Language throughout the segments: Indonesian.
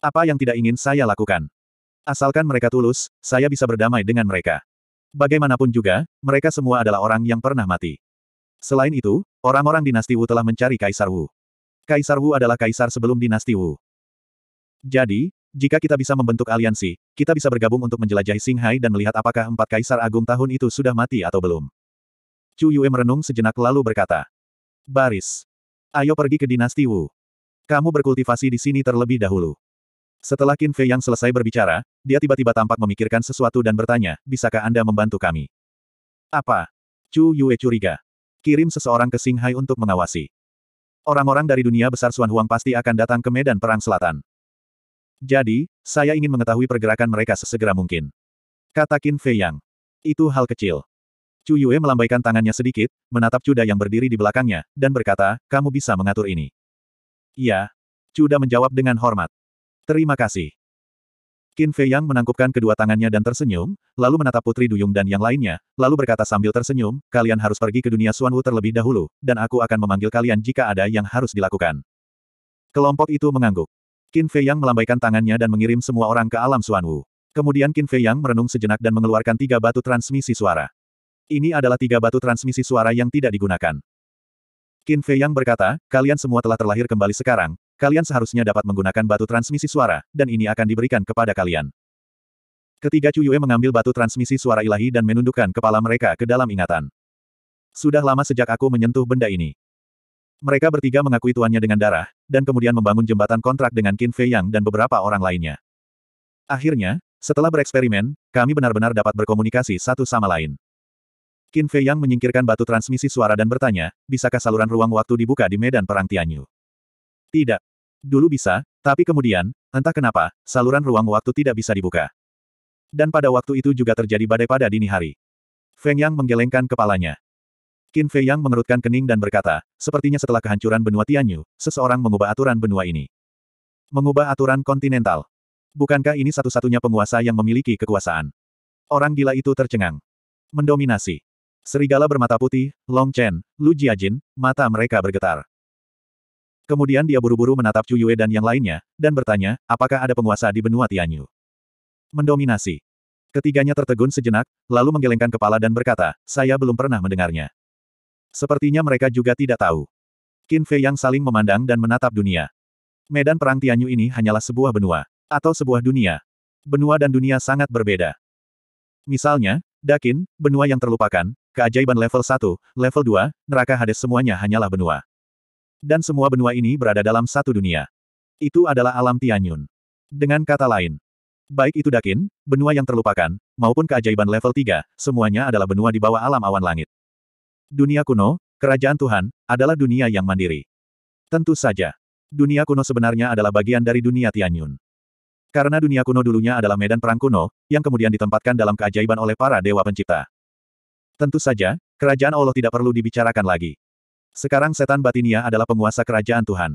Apa yang tidak ingin saya lakukan? Asalkan mereka tulus, saya bisa berdamai dengan mereka. Bagaimanapun juga, mereka semua adalah orang yang pernah mati. Selain itu, orang-orang dinasti Wu telah mencari Kaisar Wu. Kaisar Wu adalah kaisar sebelum dinasti Wu. Jadi, jika kita bisa membentuk aliansi, kita bisa bergabung untuk menjelajahi Singhai dan melihat apakah empat kaisar agung tahun itu sudah mati atau belum. Chu Yue merenung sejenak lalu berkata, Baris, ayo pergi ke dinasti Wu. Kamu berkultivasi di sini terlebih dahulu. Setelah Qin Fei yang selesai berbicara, dia tiba-tiba tampak memikirkan sesuatu dan bertanya, bisakah Anda membantu kami? Apa? Chu Yue curiga. Kirim seseorang ke Singhai untuk mengawasi. Orang-orang dari dunia besar Suan Huang pasti akan datang ke medan perang selatan. Jadi, saya ingin mengetahui pergerakan mereka sesegera mungkin. Kata Qin Fei Yang. Itu hal kecil. Chu Yue melambaikan tangannya sedikit, menatap Cuda yang berdiri di belakangnya, dan berkata, kamu bisa mengatur ini. Iya. Cuda menjawab dengan hormat. Terima kasih. Qin Fei Yang menangkupkan kedua tangannya dan tersenyum, lalu menatap Putri Duyung dan yang lainnya, lalu berkata sambil tersenyum, kalian harus pergi ke dunia Suan Wu terlebih dahulu, dan aku akan memanggil kalian jika ada yang harus dilakukan. Kelompok itu mengangguk. Qin Fei Yang melambaikan tangannya dan mengirim semua orang ke alam Suan Wu. Kemudian Qin Fei Yang merenung sejenak dan mengeluarkan tiga batu transmisi suara. Ini adalah tiga batu transmisi suara yang tidak digunakan. Qin Fei Yang berkata, kalian semua telah terlahir kembali sekarang, kalian seharusnya dapat menggunakan batu transmisi suara, dan ini akan diberikan kepada kalian. Ketiga Cuyue mengambil batu transmisi suara ilahi dan menundukkan kepala mereka ke dalam ingatan. Sudah lama sejak aku menyentuh benda ini. Mereka bertiga mengakui tuannya dengan darah, dan kemudian membangun jembatan kontrak dengan Qin Fei Yang dan beberapa orang lainnya. Akhirnya, setelah bereksperimen, kami benar-benar dapat berkomunikasi satu sama lain. Qin Fei Yang menyingkirkan batu transmisi suara dan bertanya, bisakah saluran ruang waktu dibuka di medan perang Tianyu? Tidak. Dulu bisa, tapi kemudian, entah kenapa, saluran ruang waktu tidak bisa dibuka. Dan pada waktu itu juga terjadi badai pada dini hari. Feng Yang menggelengkan kepalanya. Qin Fei Yang mengerutkan kening dan berkata, sepertinya setelah kehancuran benua Tianyu, seseorang mengubah aturan benua ini. Mengubah aturan kontinental. Bukankah ini satu-satunya penguasa yang memiliki kekuasaan? Orang gila itu tercengang. Mendominasi. Serigala bermata putih, Long Chen, Lu Jiajin, mata mereka bergetar. Kemudian dia buru-buru menatap Chu Yue dan yang lainnya, dan bertanya, apakah ada penguasa di benua Tianyu? Mendominasi. Ketiganya tertegun sejenak, lalu menggelengkan kepala dan berkata, saya belum pernah mendengarnya. Sepertinya mereka juga tidak tahu. Qin Fei yang saling memandang dan menatap dunia. Medan perang Tianyu ini hanyalah sebuah benua. Atau sebuah dunia. Benua dan dunia sangat berbeda. Misalnya, Dakin, benua yang terlupakan, keajaiban level 1, level 2, neraka Hades semuanya hanyalah benua. Dan semua benua ini berada dalam satu dunia. Itu adalah alam Tianyun. Dengan kata lain, baik itu Dakin, benua yang terlupakan, maupun keajaiban level 3, semuanya adalah benua di bawah alam awan langit. Dunia kuno, kerajaan Tuhan, adalah dunia yang mandiri. Tentu saja, dunia kuno sebenarnya adalah bagian dari dunia Tianyun. Karena dunia kuno dulunya adalah medan perang kuno, yang kemudian ditempatkan dalam keajaiban oleh para dewa pencipta. Tentu saja, kerajaan Allah tidak perlu dibicarakan lagi. Sekarang setan batinia adalah penguasa kerajaan Tuhan.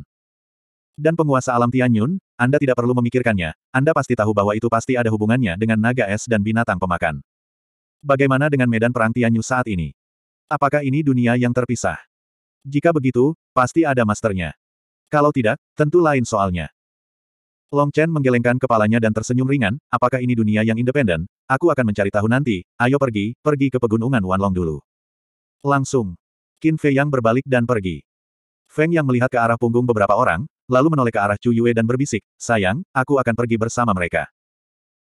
Dan penguasa alam Tianyun, Anda tidak perlu memikirkannya, Anda pasti tahu bahwa itu pasti ada hubungannya dengan naga es dan binatang pemakan. Bagaimana dengan medan perang Tianyu saat ini? Apakah ini dunia yang terpisah? Jika begitu, pasti ada masternya. Kalau tidak, tentu lain soalnya. Long Chen menggelengkan kepalanya dan tersenyum ringan, apakah ini dunia yang independen? Aku akan mencari tahu nanti, ayo pergi, pergi ke pegunungan Wanlong dulu. Langsung. Qin Fei Yang berbalik dan pergi. Feng Yang melihat ke arah punggung beberapa orang, lalu menoleh ke arah Chu Yue dan berbisik, sayang, aku akan pergi bersama mereka.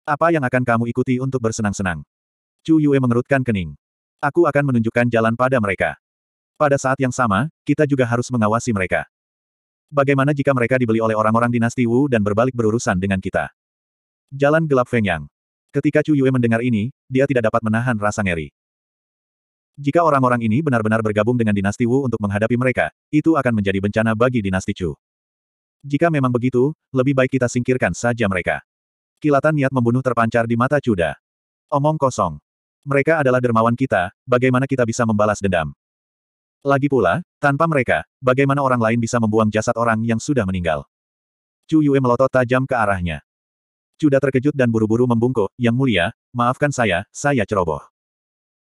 Apa yang akan kamu ikuti untuk bersenang-senang? Chu Yue mengerutkan kening. Aku akan menunjukkan jalan pada mereka. Pada saat yang sama, kita juga harus mengawasi mereka. Bagaimana jika mereka dibeli oleh orang-orang dinasti Wu dan berbalik berurusan dengan kita? Jalan gelap Feng Yang. Ketika Chu Yue mendengar ini, dia tidak dapat menahan rasa ngeri. Jika orang-orang ini benar-benar bergabung dengan dinasti Wu untuk menghadapi mereka, itu akan menjadi bencana bagi dinasti Chu. Jika memang begitu, lebih baik kita singkirkan saja mereka. Kilatan niat membunuh terpancar di mata Cuda. Omong kosong. Mereka adalah dermawan kita, bagaimana kita bisa membalas dendam? Lagi pula, tanpa mereka, bagaimana orang lain bisa membuang jasad orang yang sudah meninggal? Chu Yue melotot tajam ke arahnya. Cuda terkejut dan buru-buru membungkuk, Yang mulia, maafkan saya, saya ceroboh.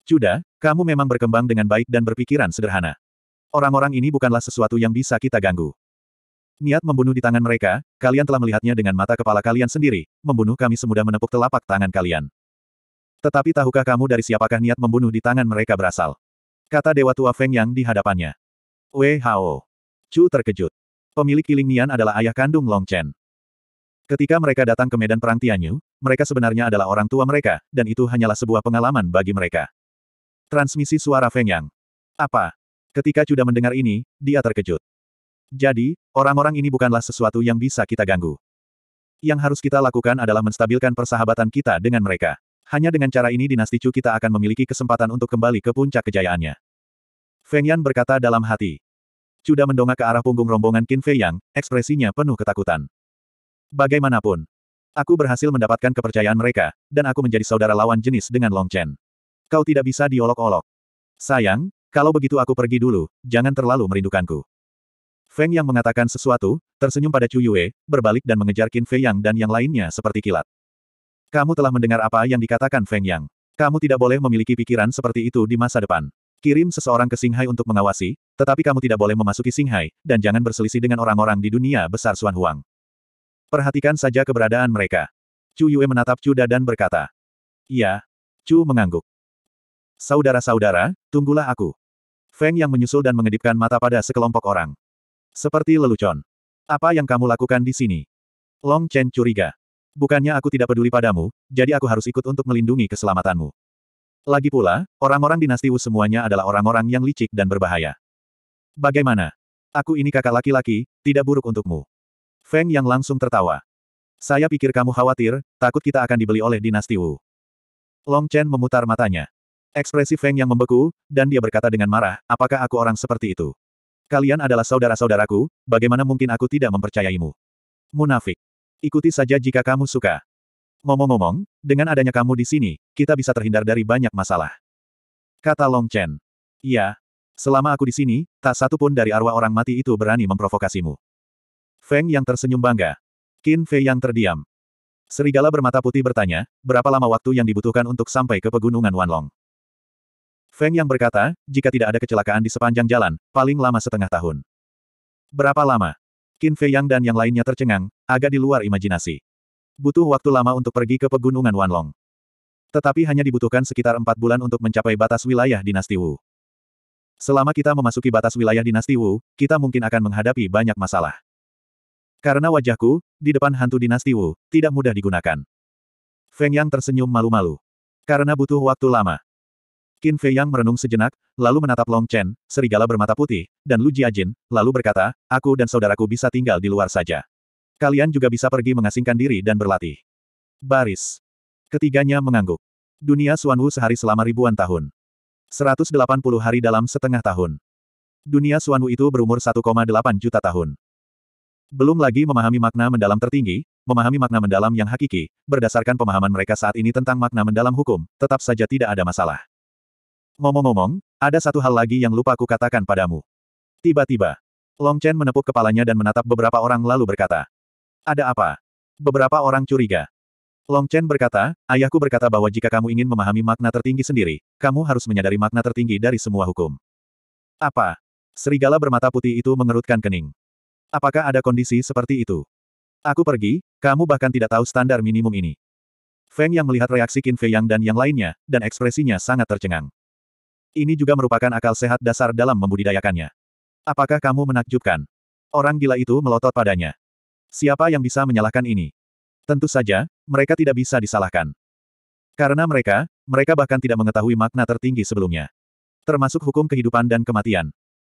Cuda, kamu memang berkembang dengan baik dan berpikiran sederhana. Orang-orang ini bukanlah sesuatu yang bisa kita ganggu. Niat membunuh di tangan mereka, kalian telah melihatnya dengan mata kepala kalian sendiri, membunuh kami semudah menepuk telapak tangan kalian. Tetapi tahukah kamu dari siapakah niat membunuh di tangan mereka berasal? Kata Dewa Tua Feng Yang di hadapannya. WHO. Chu terkejut. Pemilik Kiling Nian adalah ayah kandung Long Chen. Ketika mereka datang ke medan perang Tianyu, mereka sebenarnya adalah orang tua mereka, dan itu hanyalah sebuah pengalaman bagi mereka. Transmisi suara Feng Yang. Apa? Ketika Cuda mendengar ini, dia terkejut. Jadi, orang-orang ini bukanlah sesuatu yang bisa kita ganggu. Yang harus kita lakukan adalah menstabilkan persahabatan kita dengan mereka. Hanya dengan cara ini dinasti Chu kita akan memiliki kesempatan untuk kembali ke puncak kejayaannya. Feng Yan berkata dalam hati. Cuda mendongak ke arah punggung rombongan Qin Fei Yang, ekspresinya penuh ketakutan. Bagaimanapun, aku berhasil mendapatkan kepercayaan mereka, dan aku menjadi saudara lawan jenis dengan Long Chen. Kau tidak bisa diolok-olok. Sayang, kalau begitu aku pergi dulu, jangan terlalu merindukanku. Feng yang mengatakan sesuatu, tersenyum pada Chu Yue, berbalik dan mengejar Qin Fei Yang dan yang lainnya seperti kilat. Kamu telah mendengar apa yang dikatakan Feng Yang. Kamu tidak boleh memiliki pikiran seperti itu di masa depan. Kirim seseorang ke Singhai untuk mengawasi, tetapi kamu tidak boleh memasuki Singhai, dan jangan berselisih dengan orang-orang di dunia besar Suan Huang. Perhatikan saja keberadaan mereka. Chu Yue menatap Chu Da dan berkata. "Ya." Chu mengangguk. Saudara-saudara, tunggulah aku. Feng yang menyusul dan mengedipkan mata pada sekelompok orang. Seperti lelucon. Apa yang kamu lakukan di sini? Long Chen curiga. Bukannya aku tidak peduli padamu, jadi aku harus ikut untuk melindungi keselamatanmu. Lagi pula, orang-orang dinasti Wu semuanya adalah orang-orang yang licik dan berbahaya. Bagaimana? Aku ini kakak laki-laki, tidak buruk untukmu. Feng yang langsung tertawa. Saya pikir kamu khawatir, takut kita akan dibeli oleh dinasti Wu. Long Chen memutar matanya. Ekspresi Feng yang membeku, dan dia berkata dengan marah, apakah aku orang seperti itu? Kalian adalah saudara-saudaraku, bagaimana mungkin aku tidak mempercayaimu? Munafik. Ikuti saja jika kamu suka. Ngomong-ngomong, dengan adanya kamu di sini, kita bisa terhindar dari banyak masalah. Kata Long Chen. Iya. Selama aku di sini, tak satu pun dari arwah orang mati itu berani memprovokasimu. Feng yang tersenyum bangga. Qin Fei yang terdiam. Serigala bermata putih bertanya, berapa lama waktu yang dibutuhkan untuk sampai ke pegunungan Wanlong? Feng yang berkata, jika tidak ada kecelakaan di sepanjang jalan, paling lama setengah tahun. Berapa lama? Qin Fei Yang dan yang lainnya tercengang, agak di luar imajinasi. Butuh waktu lama untuk pergi ke pegunungan Wanlong. Tetapi hanya dibutuhkan sekitar empat bulan untuk mencapai batas wilayah dinasti Wu. Selama kita memasuki batas wilayah dinasti Wu, kita mungkin akan menghadapi banyak masalah. Karena wajahku, di depan hantu dinasti Wu, tidak mudah digunakan. Feng Yang tersenyum malu-malu. Karena butuh waktu lama. Qin Fei Yang merenung sejenak, lalu menatap Long Chen, serigala bermata putih, dan Lu Jiajin, lalu berkata, aku dan saudaraku bisa tinggal di luar saja. Kalian juga bisa pergi mengasingkan diri dan berlatih. Baris. Ketiganya mengangguk. Dunia Wu sehari selama ribuan tahun. 180 hari dalam setengah tahun. Dunia Wu itu berumur 1,8 juta tahun. Belum lagi memahami makna mendalam tertinggi, memahami makna mendalam yang hakiki, berdasarkan pemahaman mereka saat ini tentang makna mendalam hukum, tetap saja tidak ada masalah. Ngomong-ngomong, ada satu hal lagi yang lupa aku katakan padamu. Tiba-tiba, Long Chen menepuk kepalanya dan menatap beberapa orang lalu berkata, Ada apa? Beberapa orang curiga. Long Chen berkata, ayahku berkata bahwa jika kamu ingin memahami makna tertinggi sendiri, kamu harus menyadari makna tertinggi dari semua hukum. Apa? Serigala bermata putih itu mengerutkan kening. Apakah ada kondisi seperti itu? Aku pergi, kamu bahkan tidak tahu standar minimum ini. Feng yang melihat reaksi Qin Fei Yang dan yang lainnya, dan ekspresinya sangat tercengang. Ini juga merupakan akal sehat dasar dalam membudidayakannya. Apakah kamu menakjubkan? Orang gila itu melotot padanya. Siapa yang bisa menyalahkan ini? Tentu saja, mereka tidak bisa disalahkan. Karena mereka, mereka bahkan tidak mengetahui makna tertinggi sebelumnya. Termasuk hukum kehidupan dan kematian.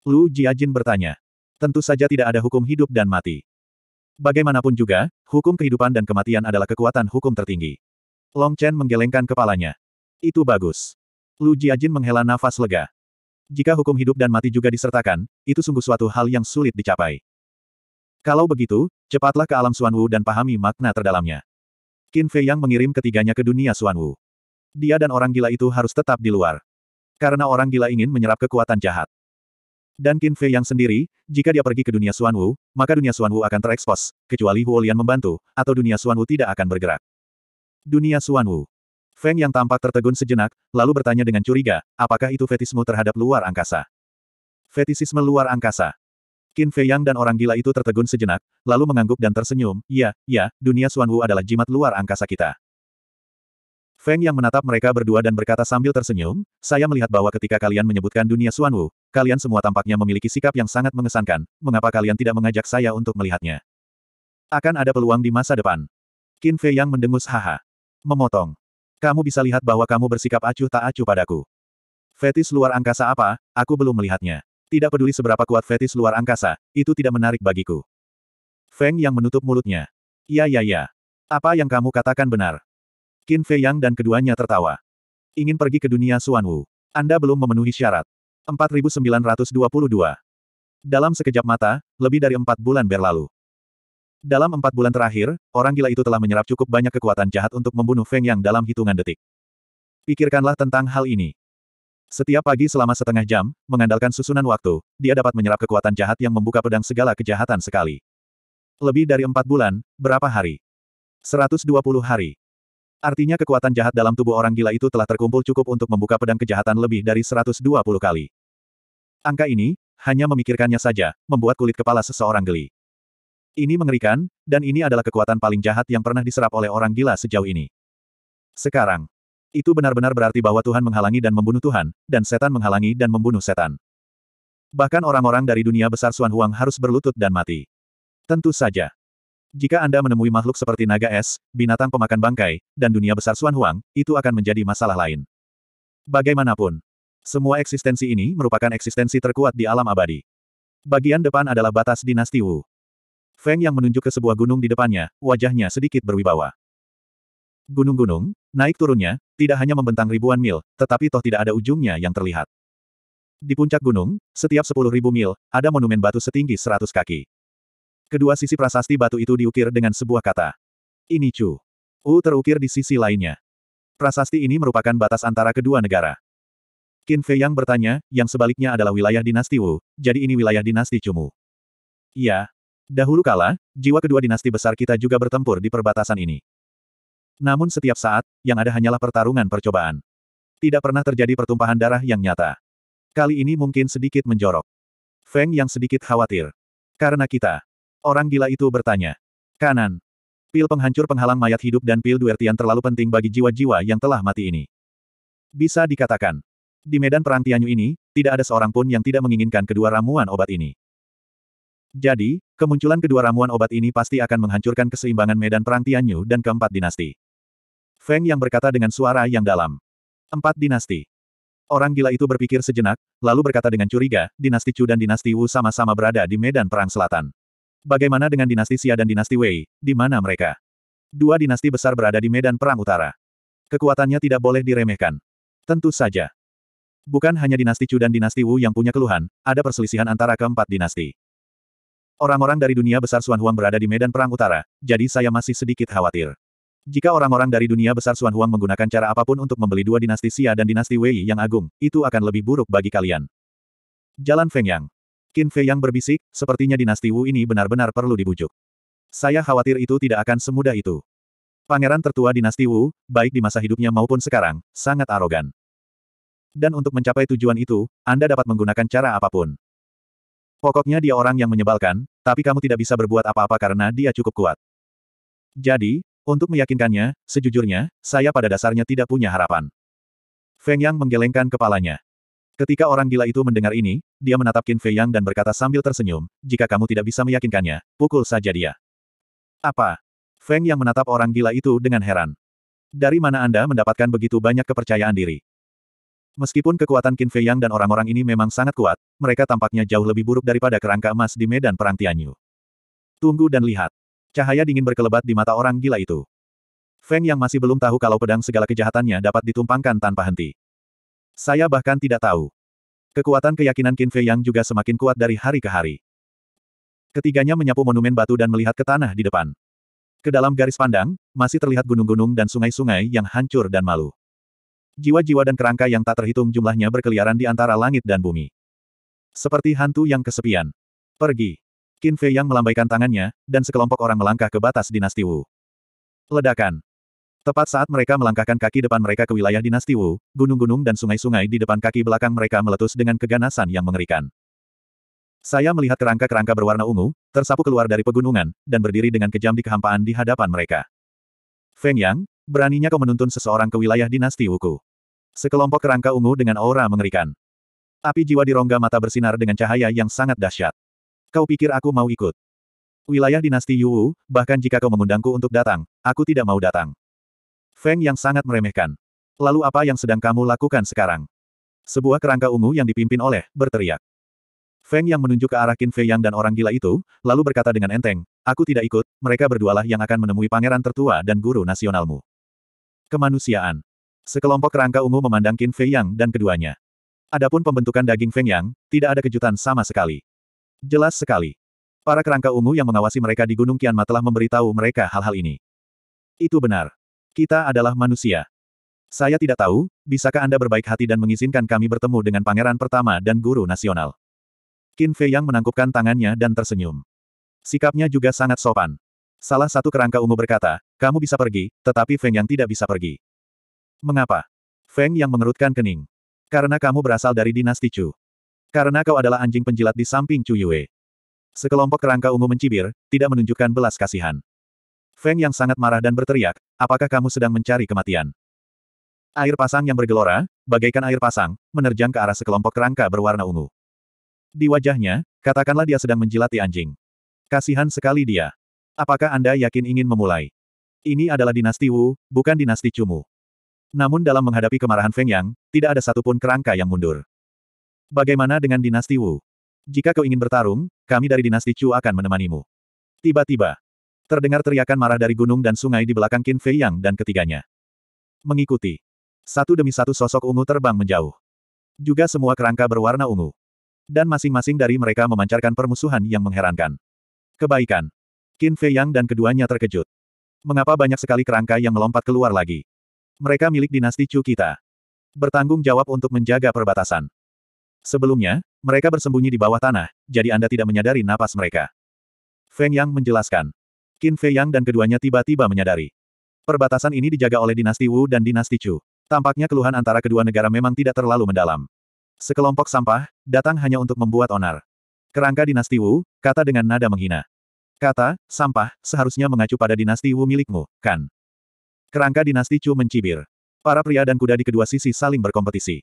Lu Jiajin bertanya. Tentu saja tidak ada hukum hidup dan mati. Bagaimanapun juga, hukum kehidupan dan kematian adalah kekuatan hukum tertinggi. Long Chen menggelengkan kepalanya. Itu bagus. Lu Jiajin menghela nafas lega. Jika hukum hidup dan mati juga disertakan, itu sungguh suatu hal yang sulit dicapai. Kalau begitu, cepatlah ke alam Suanwu dan pahami makna terdalamnya. Qin Fei Yang mengirim ketiganya ke dunia Suanwu. Dia dan orang gila itu harus tetap di luar. Karena orang gila ingin menyerap kekuatan jahat. Dan Qin Fei Yang sendiri, jika dia pergi ke dunia Suanwu, maka dunia Suanwu akan terekspos, kecuali Huolian membantu, atau dunia Suanwu tidak akan bergerak. Dunia Suanwu. Feng yang tampak tertegun sejenak, lalu bertanya dengan curiga, apakah itu fetismu terhadap luar angkasa? Fetisisme luar angkasa. Qin Fei Yang dan orang gila itu tertegun sejenak, lalu mengangguk dan tersenyum, ya, ya, dunia Xuan Wu adalah jimat luar angkasa kita. Feng yang menatap mereka berdua dan berkata sambil tersenyum, saya melihat bahwa ketika kalian menyebutkan dunia Xuan Wu, kalian semua tampaknya memiliki sikap yang sangat mengesankan, mengapa kalian tidak mengajak saya untuk melihatnya? Akan ada peluang di masa depan. Qin Fei yang mendengus haha. Memotong. Kamu bisa lihat bahwa kamu bersikap acuh tak acuh padaku. Fetis luar angkasa apa, aku belum melihatnya. Tidak peduli seberapa kuat fetis luar angkasa, itu tidak menarik bagiku. Feng yang menutup mulutnya. Ya ya ya. Apa yang kamu katakan benar? Qin Fei Yang dan keduanya tertawa. Ingin pergi ke dunia Suan Wu. Anda belum memenuhi syarat. 4922. Dalam sekejap mata, lebih dari empat bulan berlalu. Dalam empat bulan terakhir, orang gila itu telah menyerap cukup banyak kekuatan jahat untuk membunuh Feng Yang dalam hitungan detik. Pikirkanlah tentang hal ini. Setiap pagi selama setengah jam, mengandalkan susunan waktu, dia dapat menyerap kekuatan jahat yang membuka pedang segala kejahatan sekali. Lebih dari empat bulan, berapa hari? 120 hari. Artinya kekuatan jahat dalam tubuh orang gila itu telah terkumpul cukup untuk membuka pedang kejahatan lebih dari 120 kali. Angka ini, hanya memikirkannya saja, membuat kulit kepala seseorang geli. Ini mengerikan, dan ini adalah kekuatan paling jahat yang pernah diserap oleh orang gila sejauh ini. Sekarang, itu benar-benar berarti bahwa Tuhan menghalangi dan membunuh Tuhan, dan setan menghalangi dan membunuh setan. Bahkan orang-orang dari dunia besar Suan Huang harus berlutut dan mati. Tentu saja. Jika Anda menemui makhluk seperti naga es, binatang pemakan bangkai, dan dunia besar Suan Huang, itu akan menjadi masalah lain. Bagaimanapun, semua eksistensi ini merupakan eksistensi terkuat di alam abadi. Bagian depan adalah batas dinasti Wu. Feng yang menunjuk ke sebuah gunung di depannya, wajahnya sedikit berwibawa. Gunung-gunung, naik turunnya, tidak hanya membentang ribuan mil, tetapi toh tidak ada ujungnya yang terlihat. Di puncak gunung, setiap sepuluh ribu mil, ada monumen batu setinggi seratus kaki. Kedua sisi prasasti batu itu diukir dengan sebuah kata. Ini Chu. U terukir di sisi lainnya. Prasasti ini merupakan batas antara kedua negara. Qin Fei yang bertanya, yang sebaliknya adalah wilayah dinasti Wu, jadi ini wilayah dinasti Chu mu. Ya. Dahulu kala, jiwa kedua dinasti besar kita juga bertempur di perbatasan ini. Namun setiap saat, yang ada hanyalah pertarungan percobaan. Tidak pernah terjadi pertumpahan darah yang nyata. Kali ini mungkin sedikit menjorok. Feng yang sedikit khawatir. Karena kita. Orang gila itu bertanya. Kanan. Pil penghancur penghalang mayat hidup dan pil duertian terlalu penting bagi jiwa-jiwa yang telah mati ini. Bisa dikatakan. Di medan perang Tianyu ini, tidak ada seorang pun yang tidak menginginkan kedua ramuan obat ini. Jadi, kemunculan kedua ramuan obat ini pasti akan menghancurkan keseimbangan medan perang Tianyu dan keempat dinasti. Feng yang berkata dengan suara yang dalam. Empat dinasti. Orang gila itu berpikir sejenak, lalu berkata dengan curiga, dinasti Chu dan dinasti Wu sama-sama berada di medan perang selatan. Bagaimana dengan dinasti Xia dan dinasti Wei, di mana mereka? Dua dinasti besar berada di medan perang utara. Kekuatannya tidak boleh diremehkan. Tentu saja. Bukan hanya dinasti Chu dan dinasti Wu yang punya keluhan, ada perselisihan antara keempat dinasti. Orang-orang dari dunia besar Suan Huang berada di medan perang utara, jadi saya masih sedikit khawatir. Jika orang-orang dari dunia besar Suan Huang menggunakan cara apapun untuk membeli dua dinasti Xia dan dinasti Wei yang agung, itu akan lebih buruk bagi kalian. Jalan Feng Yang. Qin Fei Yang berbisik, sepertinya dinasti Wu ini benar-benar perlu dibujuk. Saya khawatir itu tidak akan semudah itu. Pangeran tertua dinasti Wu, baik di masa hidupnya maupun sekarang, sangat arogan. Dan untuk mencapai tujuan itu, Anda dapat menggunakan cara apapun. Pokoknya dia orang yang menyebalkan, tapi kamu tidak bisa berbuat apa-apa karena dia cukup kuat. Jadi, untuk meyakinkannya, sejujurnya, saya pada dasarnya tidak punya harapan. Feng Yang menggelengkan kepalanya. Ketika orang gila itu mendengar ini, dia menatap Qin Fei Yang dan berkata sambil tersenyum, jika kamu tidak bisa meyakinkannya, pukul saja dia. Apa? Feng Yang menatap orang gila itu dengan heran. Dari mana Anda mendapatkan begitu banyak kepercayaan diri? Meskipun kekuatan Qin Fei Yang dan orang-orang ini memang sangat kuat, mereka tampaknya jauh lebih buruk daripada kerangka emas di medan perang Tianyu. Tunggu dan lihat. Cahaya dingin berkelebat di mata orang gila itu. Feng yang masih belum tahu kalau pedang segala kejahatannya dapat ditumpangkan tanpa henti. Saya bahkan tidak tahu. Kekuatan keyakinan Qin Fei Yang juga semakin kuat dari hari ke hari. Ketiganya menyapu monumen batu dan melihat ke tanah di depan. Ke dalam garis pandang, masih terlihat gunung-gunung dan sungai-sungai yang hancur dan malu. Jiwa-jiwa dan kerangka yang tak terhitung jumlahnya berkeliaran di antara langit dan bumi. Seperti hantu yang kesepian. Pergi. Qin Fei yang melambaikan tangannya, dan sekelompok orang melangkah ke batas dinasti Wu. Ledakan. Tepat saat mereka melangkahkan kaki depan mereka ke wilayah dinasti Wu, gunung-gunung dan sungai-sungai di depan kaki belakang mereka meletus dengan keganasan yang mengerikan. Saya melihat kerangka-kerangka berwarna ungu, tersapu keluar dari pegunungan, dan berdiri dengan kejam di kehampaan di hadapan mereka. Feng Yang, beraninya kau menuntun seseorang ke wilayah dinasti Wuku. Sekelompok kerangka ungu dengan aura mengerikan. Api jiwa di rongga mata bersinar dengan cahaya yang sangat dahsyat. Kau pikir aku mau ikut? Wilayah dinasti Yuwu, bahkan jika kau mengundangku untuk datang, aku tidak mau datang. Feng yang sangat meremehkan. Lalu apa yang sedang kamu lakukan sekarang? Sebuah kerangka ungu yang dipimpin oleh, berteriak. Feng yang menunjuk ke arah Qin Fei Yang dan orang gila itu, lalu berkata dengan enteng, aku tidak ikut, mereka berdualah yang akan menemui pangeran tertua dan guru nasionalmu. Kemanusiaan. Sekelompok kerangka ungu memandang Qin Fei Yang dan keduanya. Adapun pembentukan daging Feng Yang, tidak ada kejutan sama sekali. Jelas sekali. Para kerangka ungu yang mengawasi mereka di Gunung Kianma telah memberitahu mereka hal-hal ini. Itu benar. Kita adalah manusia. Saya tidak tahu, bisakah Anda berbaik hati dan mengizinkan kami bertemu dengan pangeran pertama dan guru nasional. Qin Fei Yang menangkupkan tangannya dan tersenyum. Sikapnya juga sangat sopan. Salah satu kerangka ungu berkata, kamu bisa pergi, tetapi Feng Yang tidak bisa pergi. Mengapa? Feng yang mengerutkan kening. Karena kamu berasal dari dinasti Chu. Karena kau adalah anjing penjilat di samping Chu Yue. Sekelompok kerangka ungu mencibir, tidak menunjukkan belas kasihan. Feng yang sangat marah dan berteriak, apakah kamu sedang mencari kematian? Air pasang yang bergelora, bagaikan air pasang, menerjang ke arah sekelompok kerangka berwarna ungu. Di wajahnya, katakanlah dia sedang menjilati anjing. Kasihan sekali dia. Apakah Anda yakin ingin memulai? Ini adalah dinasti Wu, bukan dinasti Cumu. Namun dalam menghadapi kemarahan Feng Yang, tidak ada satupun kerangka yang mundur. Bagaimana dengan dinasti Wu? Jika kau ingin bertarung, kami dari dinasti Chu akan menemanimu. Tiba-tiba, terdengar teriakan marah dari gunung dan sungai di belakang Qin Fei Yang dan ketiganya. Mengikuti. Satu demi satu sosok ungu terbang menjauh. Juga semua kerangka berwarna ungu. Dan masing-masing dari mereka memancarkan permusuhan yang mengherankan. Kebaikan. Qin Fei Yang dan keduanya terkejut. Mengapa banyak sekali kerangka yang melompat keluar lagi? Mereka milik dinasti Chu kita. Bertanggung jawab untuk menjaga perbatasan. Sebelumnya, mereka bersembunyi di bawah tanah, jadi Anda tidak menyadari napas mereka. Feng Yang menjelaskan. Qin Fei Yang dan keduanya tiba-tiba menyadari. Perbatasan ini dijaga oleh dinasti Wu dan dinasti Chu. Tampaknya keluhan antara kedua negara memang tidak terlalu mendalam. Sekelompok sampah, datang hanya untuk membuat onar. Kerangka dinasti Wu, kata dengan nada menghina. Kata, sampah, seharusnya mengacu pada dinasti Wu milikmu, kan? Kerangka dinasti Chu mencibir. Para pria dan kuda di kedua sisi saling berkompetisi.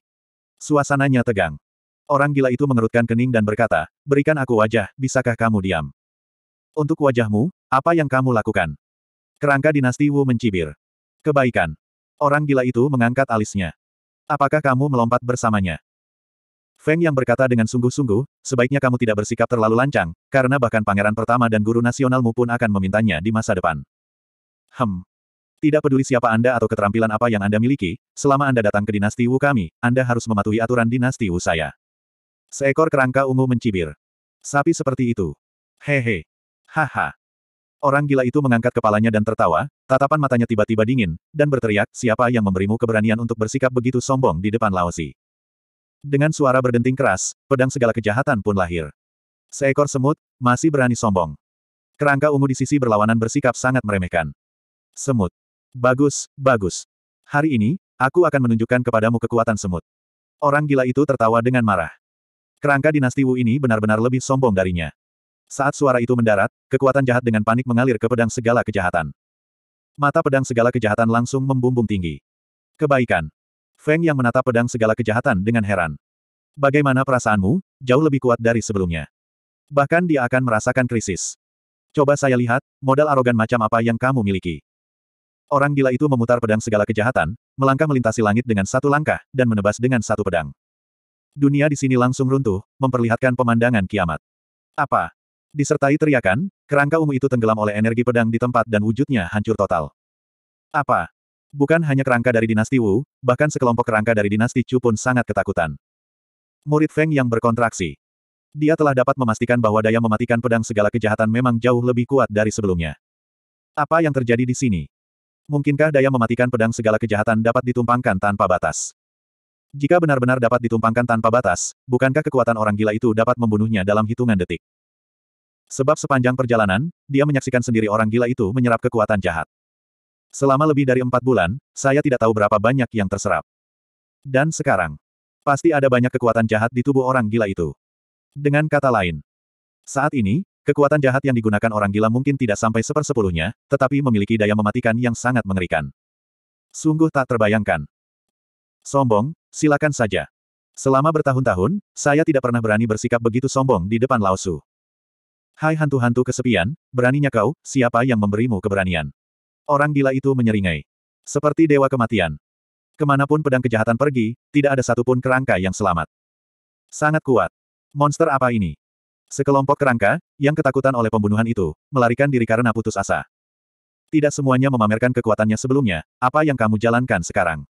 Suasananya tegang. Orang gila itu mengerutkan kening dan berkata, berikan aku wajah, bisakah kamu diam? Untuk wajahmu, apa yang kamu lakukan? Kerangka dinasti Wu mencibir. Kebaikan. Orang gila itu mengangkat alisnya. Apakah kamu melompat bersamanya? Feng yang berkata dengan sungguh-sungguh, sebaiknya kamu tidak bersikap terlalu lancang, karena bahkan pangeran pertama dan guru nasionalmu pun akan memintanya di masa depan. Hem, tidak peduli siapa Anda atau keterampilan apa yang Anda miliki, selama Anda datang ke dinasti Wu kami, Anda harus mematuhi aturan dinasti Wu saya. Seekor kerangka ungu mencibir. Sapi seperti itu. Hehe. Haha. Orang gila itu mengangkat kepalanya dan tertawa, tatapan matanya tiba-tiba dingin, dan berteriak, siapa yang memberimu keberanian untuk bersikap begitu sombong di depan Laosi. Dengan suara berdenting keras, pedang segala kejahatan pun lahir. Seekor semut, masih berani sombong. Kerangka ungu di sisi berlawanan bersikap sangat meremehkan. Semut. Bagus, bagus. Hari ini, aku akan menunjukkan kepadamu kekuatan semut. Orang gila itu tertawa dengan marah. Kerangka dinasti Wu ini benar-benar lebih sombong darinya. Saat suara itu mendarat, kekuatan jahat dengan panik mengalir ke pedang segala kejahatan. Mata pedang segala kejahatan langsung membumbung tinggi. Kebaikan. Feng yang menatap pedang segala kejahatan dengan heran. Bagaimana perasaanmu, jauh lebih kuat dari sebelumnya. Bahkan dia akan merasakan krisis. Coba saya lihat, modal arogan macam apa yang kamu miliki. Orang gila itu memutar pedang segala kejahatan, melangkah melintasi langit dengan satu langkah, dan menebas dengan satu pedang. Dunia di sini langsung runtuh, memperlihatkan pemandangan kiamat. Apa? Disertai teriakan, kerangka ungu itu tenggelam oleh energi pedang di tempat dan wujudnya hancur total. Apa? Bukan hanya kerangka dari dinasti Wu, bahkan sekelompok kerangka dari dinasti Chu pun sangat ketakutan. Murid Feng yang berkontraksi. Dia telah dapat memastikan bahwa daya mematikan pedang segala kejahatan memang jauh lebih kuat dari sebelumnya. Apa yang terjadi di sini? Mungkinkah daya mematikan pedang segala kejahatan dapat ditumpangkan tanpa batas? Jika benar-benar dapat ditumpangkan tanpa batas, bukankah kekuatan orang gila itu dapat membunuhnya dalam hitungan detik? Sebab sepanjang perjalanan, dia menyaksikan sendiri orang gila itu menyerap kekuatan jahat. Selama lebih dari empat bulan, saya tidak tahu berapa banyak yang terserap. Dan sekarang, pasti ada banyak kekuatan jahat di tubuh orang gila itu. Dengan kata lain, saat ini, Kekuatan jahat yang digunakan orang gila mungkin tidak sampai sepersepuluhnya, tetapi memiliki daya mematikan yang sangat mengerikan. Sungguh tak terbayangkan. Sombong, silakan saja. Selama bertahun-tahun, saya tidak pernah berani bersikap begitu sombong di depan Laosu. Hai hantu-hantu kesepian, beraninya kau, siapa yang memberimu keberanian? Orang gila itu menyeringai. Seperti dewa kematian. Kemanapun pedang kejahatan pergi, tidak ada satupun kerangka yang selamat. Sangat kuat. Monster apa ini? Sekelompok kerangka, yang ketakutan oleh pembunuhan itu, melarikan diri karena putus asa. Tidak semuanya memamerkan kekuatannya sebelumnya, apa yang kamu jalankan sekarang.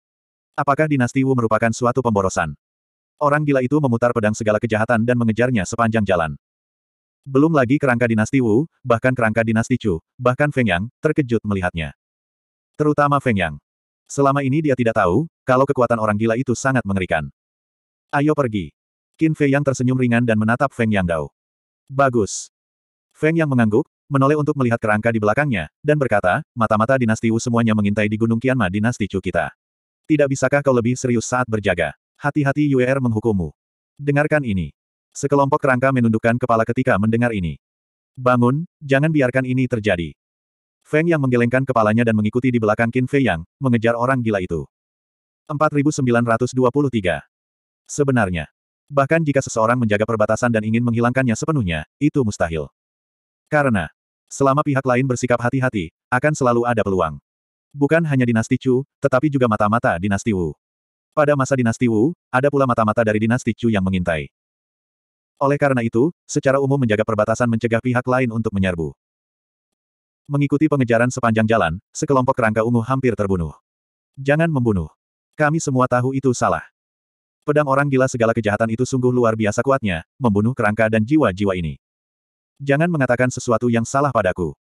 Apakah dinasti Wu merupakan suatu pemborosan? Orang gila itu memutar pedang segala kejahatan dan mengejarnya sepanjang jalan. Belum lagi kerangka dinasti Wu, bahkan kerangka dinasti Chu, bahkan Feng Yang, terkejut melihatnya. Terutama Feng Yang. Selama ini dia tidak tahu, kalau kekuatan orang gila itu sangat mengerikan. Ayo pergi. Qin Fei Yang tersenyum ringan dan menatap Feng Yang Dao. Bagus. Feng yang mengangguk, menoleh untuk melihat kerangka di belakangnya, dan berkata, mata-mata dinasti Wu semuanya mengintai di Gunung Kianma dinasti Chu kita. Tidak bisakah kau lebih serius saat berjaga? Hati-hati Yue'er menghukummu. Dengarkan ini. Sekelompok kerangka menundukkan kepala ketika mendengar ini. Bangun, jangan biarkan ini terjadi. Feng yang menggelengkan kepalanya dan mengikuti di belakang Qin Fei Yang, mengejar orang gila itu. 4923. Sebenarnya, Bahkan jika seseorang menjaga perbatasan dan ingin menghilangkannya sepenuhnya, itu mustahil. Karena, selama pihak lain bersikap hati-hati, akan selalu ada peluang. Bukan hanya dinasti Chu, tetapi juga mata-mata dinasti Wu. Pada masa dinasti Wu, ada pula mata-mata dari dinasti Chu yang mengintai. Oleh karena itu, secara umum menjaga perbatasan mencegah pihak lain untuk menyerbu. Mengikuti pengejaran sepanjang jalan, sekelompok kerangka ungu hampir terbunuh. Jangan membunuh. Kami semua tahu itu salah. Pedang orang gila segala kejahatan itu sungguh luar biasa kuatnya, membunuh kerangka dan jiwa-jiwa ini. Jangan mengatakan sesuatu yang salah padaku.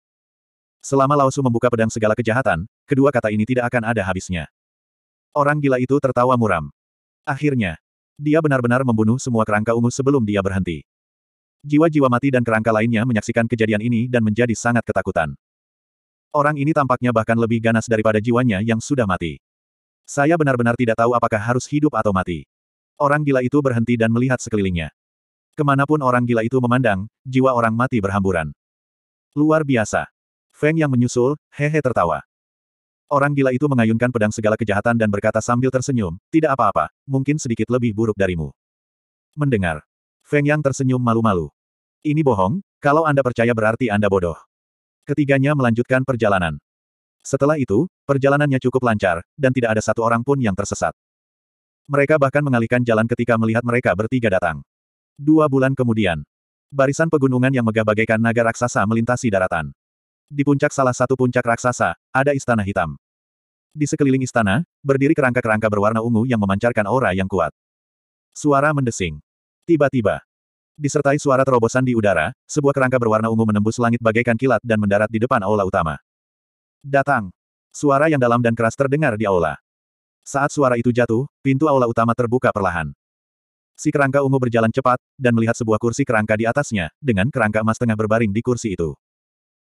Selama Laosu membuka pedang segala kejahatan, kedua kata ini tidak akan ada habisnya. Orang gila itu tertawa muram. Akhirnya, dia benar-benar membunuh semua kerangka ungu sebelum dia berhenti. Jiwa-jiwa mati dan kerangka lainnya menyaksikan kejadian ini dan menjadi sangat ketakutan. Orang ini tampaknya bahkan lebih ganas daripada jiwanya yang sudah mati. Saya benar-benar tidak tahu apakah harus hidup atau mati. Orang gila itu berhenti dan melihat sekelilingnya. Kemanapun orang gila itu memandang, jiwa orang mati berhamburan. Luar biasa. Feng yang menyusul, hehe tertawa. Orang gila itu mengayunkan pedang segala kejahatan dan berkata sambil tersenyum, tidak apa-apa, mungkin sedikit lebih buruk darimu. Mendengar. Feng yang tersenyum malu-malu. Ini bohong, kalau Anda percaya berarti Anda bodoh. Ketiganya melanjutkan perjalanan. Setelah itu, perjalanannya cukup lancar, dan tidak ada satu orang pun yang tersesat. Mereka bahkan mengalihkan jalan ketika melihat mereka bertiga datang. Dua bulan kemudian, barisan pegunungan yang megah bagaikan naga raksasa melintasi daratan. Di puncak salah satu puncak raksasa, ada istana hitam. Di sekeliling istana, berdiri kerangka-kerangka berwarna ungu yang memancarkan aura yang kuat. Suara mendesing. Tiba-tiba, disertai suara terobosan di udara, sebuah kerangka berwarna ungu menembus langit bagaikan kilat dan mendarat di depan aula utama. Datang. Suara yang dalam dan keras terdengar di aula. Saat suara itu jatuh, pintu aula utama terbuka perlahan. Si kerangka ungu berjalan cepat, dan melihat sebuah kursi kerangka di atasnya, dengan kerangka emas tengah berbaring di kursi itu.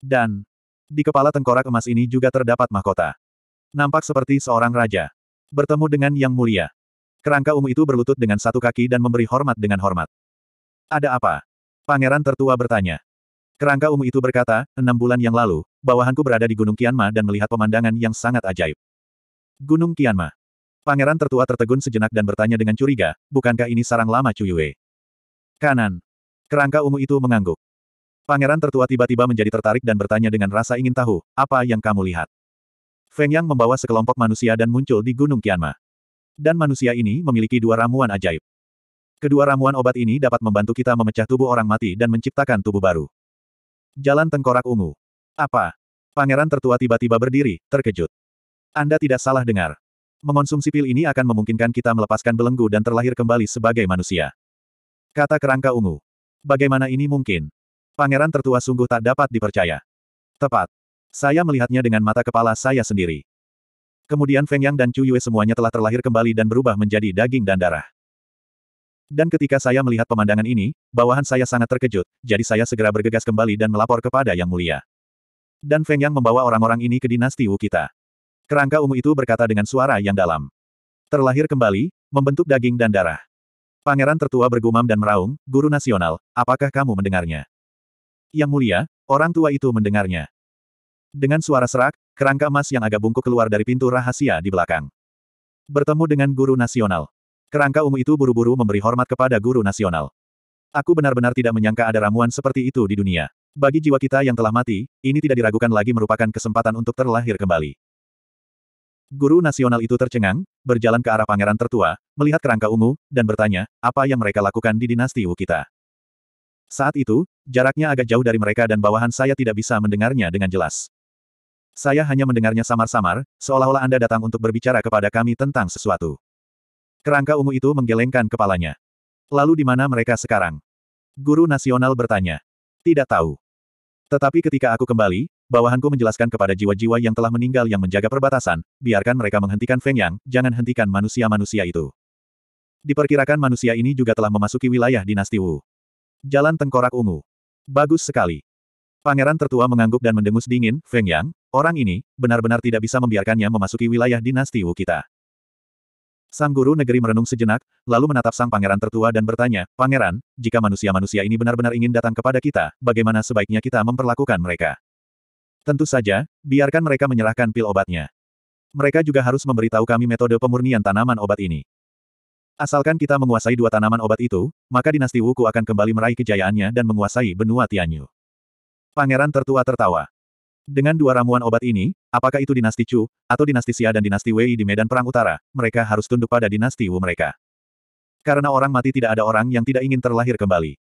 Dan, di kepala tengkorak emas ini juga terdapat mahkota. Nampak seperti seorang raja. Bertemu dengan Yang Mulia. Kerangka ungu itu berlutut dengan satu kaki dan memberi hormat dengan hormat. Ada apa? Pangeran tertua bertanya. Kerangka ungu itu berkata, enam bulan yang lalu, bawahanku berada di Gunung Kianma dan melihat pemandangan yang sangat ajaib. Gunung Tianma. Pangeran tertua tertegun sejenak dan bertanya dengan curiga, bukankah ini sarang lama Cuyue? Kanan. Kerangka ungu itu mengangguk. Pangeran tertua tiba-tiba menjadi tertarik dan bertanya dengan rasa ingin tahu, apa yang kamu lihat? Feng Yang membawa sekelompok manusia dan muncul di Gunung Kianma. Dan manusia ini memiliki dua ramuan ajaib. Kedua ramuan obat ini dapat membantu kita memecah tubuh orang mati dan menciptakan tubuh baru. Jalan Tengkorak Ungu. Apa? Pangeran tertua tiba-tiba berdiri, terkejut. Anda tidak salah dengar. Mengonsumsi pil ini akan memungkinkan kita melepaskan belenggu dan terlahir kembali sebagai manusia. Kata kerangka ungu. Bagaimana ini mungkin? Pangeran tertua sungguh tak dapat dipercaya. Tepat. Saya melihatnya dengan mata kepala saya sendiri. Kemudian Feng Yang dan Chu Yue semuanya telah terlahir kembali dan berubah menjadi daging dan darah. Dan ketika saya melihat pemandangan ini, bawahan saya sangat terkejut, jadi saya segera bergegas kembali dan melapor kepada Yang Mulia. Dan Feng Yang membawa orang-orang ini ke dinasti Wu kita. Kerangka ungu itu berkata dengan suara yang dalam. Terlahir kembali, membentuk daging dan darah. Pangeran tertua bergumam dan meraung, guru nasional, apakah kamu mendengarnya? Yang mulia, orang tua itu mendengarnya. Dengan suara serak, kerangka emas yang agak bungkuk keluar dari pintu rahasia di belakang. Bertemu dengan guru nasional. Kerangka ungu itu buru-buru memberi hormat kepada guru nasional. Aku benar-benar tidak menyangka ada ramuan seperti itu di dunia. Bagi jiwa kita yang telah mati, ini tidak diragukan lagi merupakan kesempatan untuk terlahir kembali. Guru nasional itu tercengang, berjalan ke arah pangeran tertua, melihat kerangka ungu, dan bertanya, apa yang mereka lakukan di dinasti Wu kita. Saat itu, jaraknya agak jauh dari mereka dan bawahan saya tidak bisa mendengarnya dengan jelas. Saya hanya mendengarnya samar-samar, seolah-olah Anda datang untuk berbicara kepada kami tentang sesuatu. Kerangka ungu itu menggelengkan kepalanya. Lalu di mana mereka sekarang? Guru nasional bertanya. Tidak tahu. Tetapi ketika aku kembali, Bawahanku menjelaskan kepada jiwa-jiwa yang telah meninggal yang menjaga perbatasan, biarkan mereka menghentikan Feng Yang, jangan hentikan manusia-manusia itu. Diperkirakan manusia ini juga telah memasuki wilayah dinasti Wu. Jalan Tengkorak Ungu. Bagus sekali. Pangeran tertua mengangguk dan mendengus dingin, Feng Yang, orang ini, benar-benar tidak bisa membiarkannya memasuki wilayah dinasti Wu kita. Sang guru negeri merenung sejenak, lalu menatap sang pangeran tertua dan bertanya, Pangeran, jika manusia-manusia ini benar-benar ingin datang kepada kita, bagaimana sebaiknya kita memperlakukan mereka? Tentu saja, biarkan mereka menyerahkan pil obatnya. Mereka juga harus memberitahu kami metode pemurnian tanaman obat ini. Asalkan kita menguasai dua tanaman obat itu, maka dinasti Wuku akan kembali meraih kejayaannya dan menguasai benua Tianyu. Pangeran tertua tertawa. Dengan dua ramuan obat ini, apakah itu dinasti Chu, atau dinasti Xia dan dinasti Wei di medan perang utara, mereka harus tunduk pada dinasti Wu mereka. Karena orang mati tidak ada orang yang tidak ingin terlahir kembali.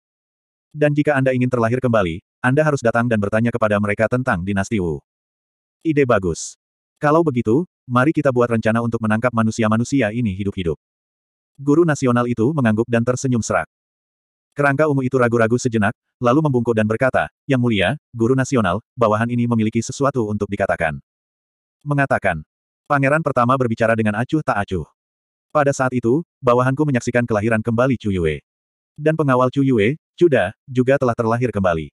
Dan jika Anda ingin terlahir kembali, Anda harus datang dan bertanya kepada mereka tentang dinasti Wu. Ide bagus. Kalau begitu, mari kita buat rencana untuk menangkap manusia-manusia ini hidup-hidup. Guru nasional itu mengangguk dan tersenyum serak. Kerangka ungu itu ragu-ragu sejenak, lalu membungkuk dan berkata, Yang mulia, guru nasional, bawahan ini memiliki sesuatu untuk dikatakan. Mengatakan. Pangeran pertama berbicara dengan acuh tak acuh. Pada saat itu, bawahanku menyaksikan kelahiran kembali Chu Yue. Dan pengawal Chu Yue, Cuda, juga telah terlahir kembali.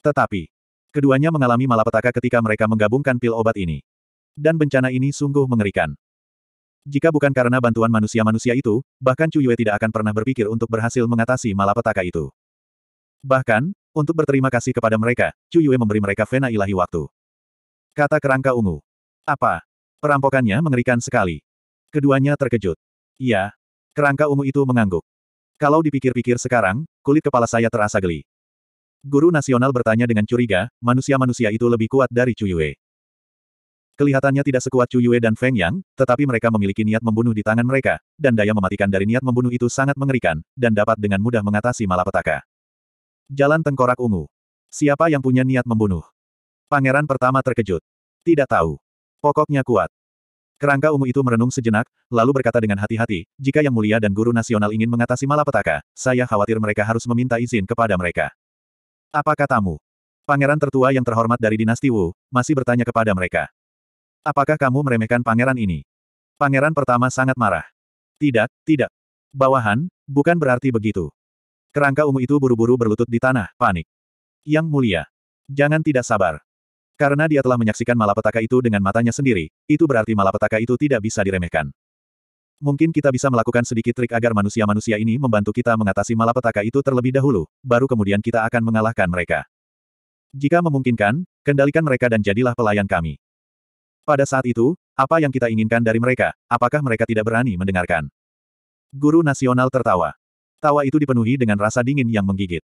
Tetapi, keduanya mengalami malapetaka ketika mereka menggabungkan pil obat ini. Dan bencana ini sungguh mengerikan. Jika bukan karena bantuan manusia-manusia itu, bahkan Cuyue tidak akan pernah berpikir untuk berhasil mengatasi malapetaka itu. Bahkan, untuk berterima kasih kepada mereka, Cuyue memberi mereka vena ilahi waktu. Kata kerangka ungu. Apa? Perampokannya mengerikan sekali. Keduanya terkejut. Iya. Kerangka ungu itu mengangguk. Kalau dipikir-pikir sekarang, kulit kepala saya terasa geli. Guru nasional bertanya dengan curiga, manusia-manusia itu lebih kuat dari Cuyue. Kelihatannya tidak sekuat Cuyue dan Feng Yang, tetapi mereka memiliki niat membunuh di tangan mereka, dan daya mematikan dari niat membunuh itu sangat mengerikan, dan dapat dengan mudah mengatasi malapetaka. Jalan Tengkorak Ungu. Siapa yang punya niat membunuh? Pangeran pertama terkejut. Tidak tahu. Pokoknya kuat. Kerangka ungu itu merenung sejenak, lalu berkata dengan hati-hati, jika Yang Mulia dan Guru Nasional ingin mengatasi malapetaka, saya khawatir mereka harus meminta izin kepada mereka. Apa katamu? Pangeran tertua yang terhormat dari dinasti Wu, masih bertanya kepada mereka. Apakah kamu meremehkan pangeran ini? Pangeran pertama sangat marah. Tidak, tidak. Bawahan, bukan berarti begitu. Kerangka ungu itu buru-buru berlutut di tanah, panik. Yang mulia. Jangan tidak sabar. Karena dia telah menyaksikan malapetaka itu dengan matanya sendiri, itu berarti malapetaka itu tidak bisa diremehkan. Mungkin kita bisa melakukan sedikit trik agar manusia-manusia ini membantu kita mengatasi malapetaka itu terlebih dahulu, baru kemudian kita akan mengalahkan mereka. Jika memungkinkan, kendalikan mereka dan jadilah pelayan kami. Pada saat itu, apa yang kita inginkan dari mereka, apakah mereka tidak berani mendengarkan? Guru nasional tertawa. Tawa itu dipenuhi dengan rasa dingin yang menggigit.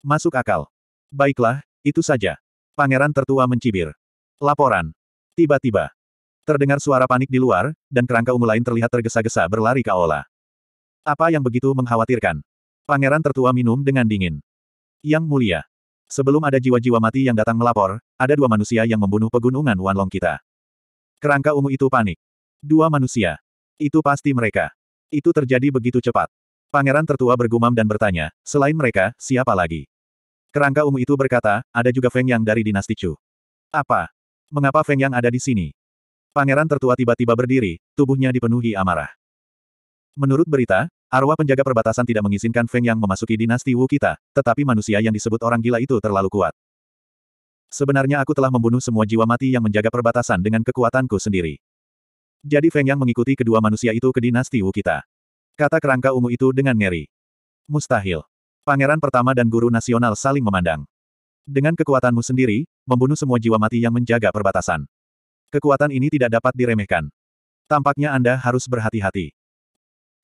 Masuk akal. Baiklah, itu saja. Pangeran tertua mencibir. Laporan. Tiba-tiba. Terdengar suara panik di luar, dan kerangka ungu lain terlihat tergesa-gesa berlari ke Aula. Apa yang begitu mengkhawatirkan? Pangeran tertua minum dengan dingin. Yang mulia. Sebelum ada jiwa-jiwa mati yang datang melapor, ada dua manusia yang membunuh pegunungan Wanlong kita. Kerangka ungu itu panik. Dua manusia. Itu pasti mereka. Itu terjadi begitu cepat. Pangeran tertua bergumam dan bertanya, selain mereka, siapa lagi? Kerangka ungu itu berkata, ada juga Feng Yang dari dinasti Chu. Apa? Mengapa Feng Yang ada di sini? Pangeran tertua tiba-tiba berdiri, tubuhnya dipenuhi amarah. Menurut berita, arwah penjaga perbatasan tidak mengizinkan Feng Yang memasuki dinasti Wu kita, tetapi manusia yang disebut orang gila itu terlalu kuat. Sebenarnya aku telah membunuh semua jiwa mati yang menjaga perbatasan dengan kekuatanku sendiri. Jadi Feng Yang mengikuti kedua manusia itu ke dinasti Wu kita. Kata kerangka ungu itu dengan ngeri. Mustahil. Pangeran pertama dan guru nasional saling memandang. Dengan kekuatanmu sendiri, membunuh semua jiwa mati yang menjaga perbatasan. Kekuatan ini tidak dapat diremehkan. Tampaknya Anda harus berhati-hati.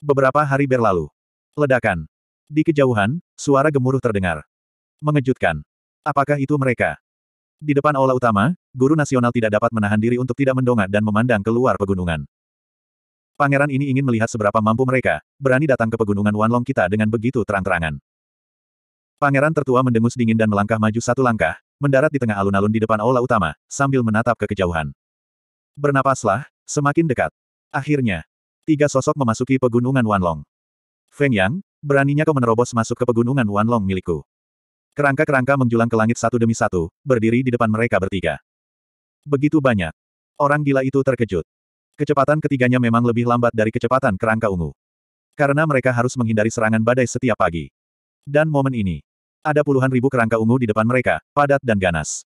Beberapa hari berlalu. Ledakan. Di kejauhan, suara gemuruh terdengar. Mengejutkan. Apakah itu mereka? Di depan aula utama, guru nasional tidak dapat menahan diri untuk tidak mendongak dan memandang keluar pegunungan. Pangeran ini ingin melihat seberapa mampu mereka, berani datang ke pegunungan Wanlong kita dengan begitu terang-terangan. Pangeran tertua mendengus dingin dan melangkah maju satu langkah, mendarat di tengah alun-alun di depan aula utama, sambil menatap ke kejauhan. Bernapaslah, semakin dekat. Akhirnya, tiga sosok memasuki pegunungan Wanlong. Feng Yang, beraninya kau menerobos masuk ke pegunungan Wanlong milikku. Kerangka-kerangka menjulang ke langit satu demi satu, berdiri di depan mereka bertiga. Begitu banyak. Orang gila itu terkejut. Kecepatan ketiganya memang lebih lambat dari kecepatan kerangka ungu. Karena mereka harus menghindari serangan badai setiap pagi. Dan momen ini, ada puluhan ribu kerangka ungu di depan mereka, padat dan ganas.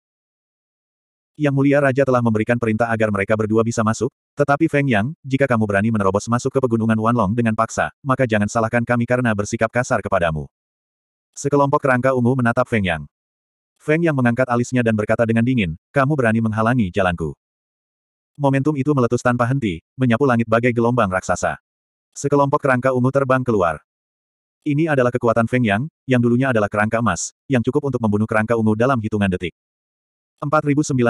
Yang Mulia Raja telah memberikan perintah agar mereka berdua bisa masuk, tetapi Feng Yang, jika kamu berani menerobos masuk ke pegunungan Wanlong dengan paksa, maka jangan salahkan kami karena bersikap kasar kepadamu. Sekelompok kerangka ungu menatap Feng Yang. Feng Yang mengangkat alisnya dan berkata dengan dingin, kamu berani menghalangi jalanku. Momentum itu meletus tanpa henti, menyapu langit bagai gelombang raksasa. Sekelompok kerangka ungu terbang keluar. Ini adalah kekuatan Feng Yang, yang dulunya adalah kerangka emas, yang cukup untuk membunuh kerangka ungu dalam hitungan detik. 4924.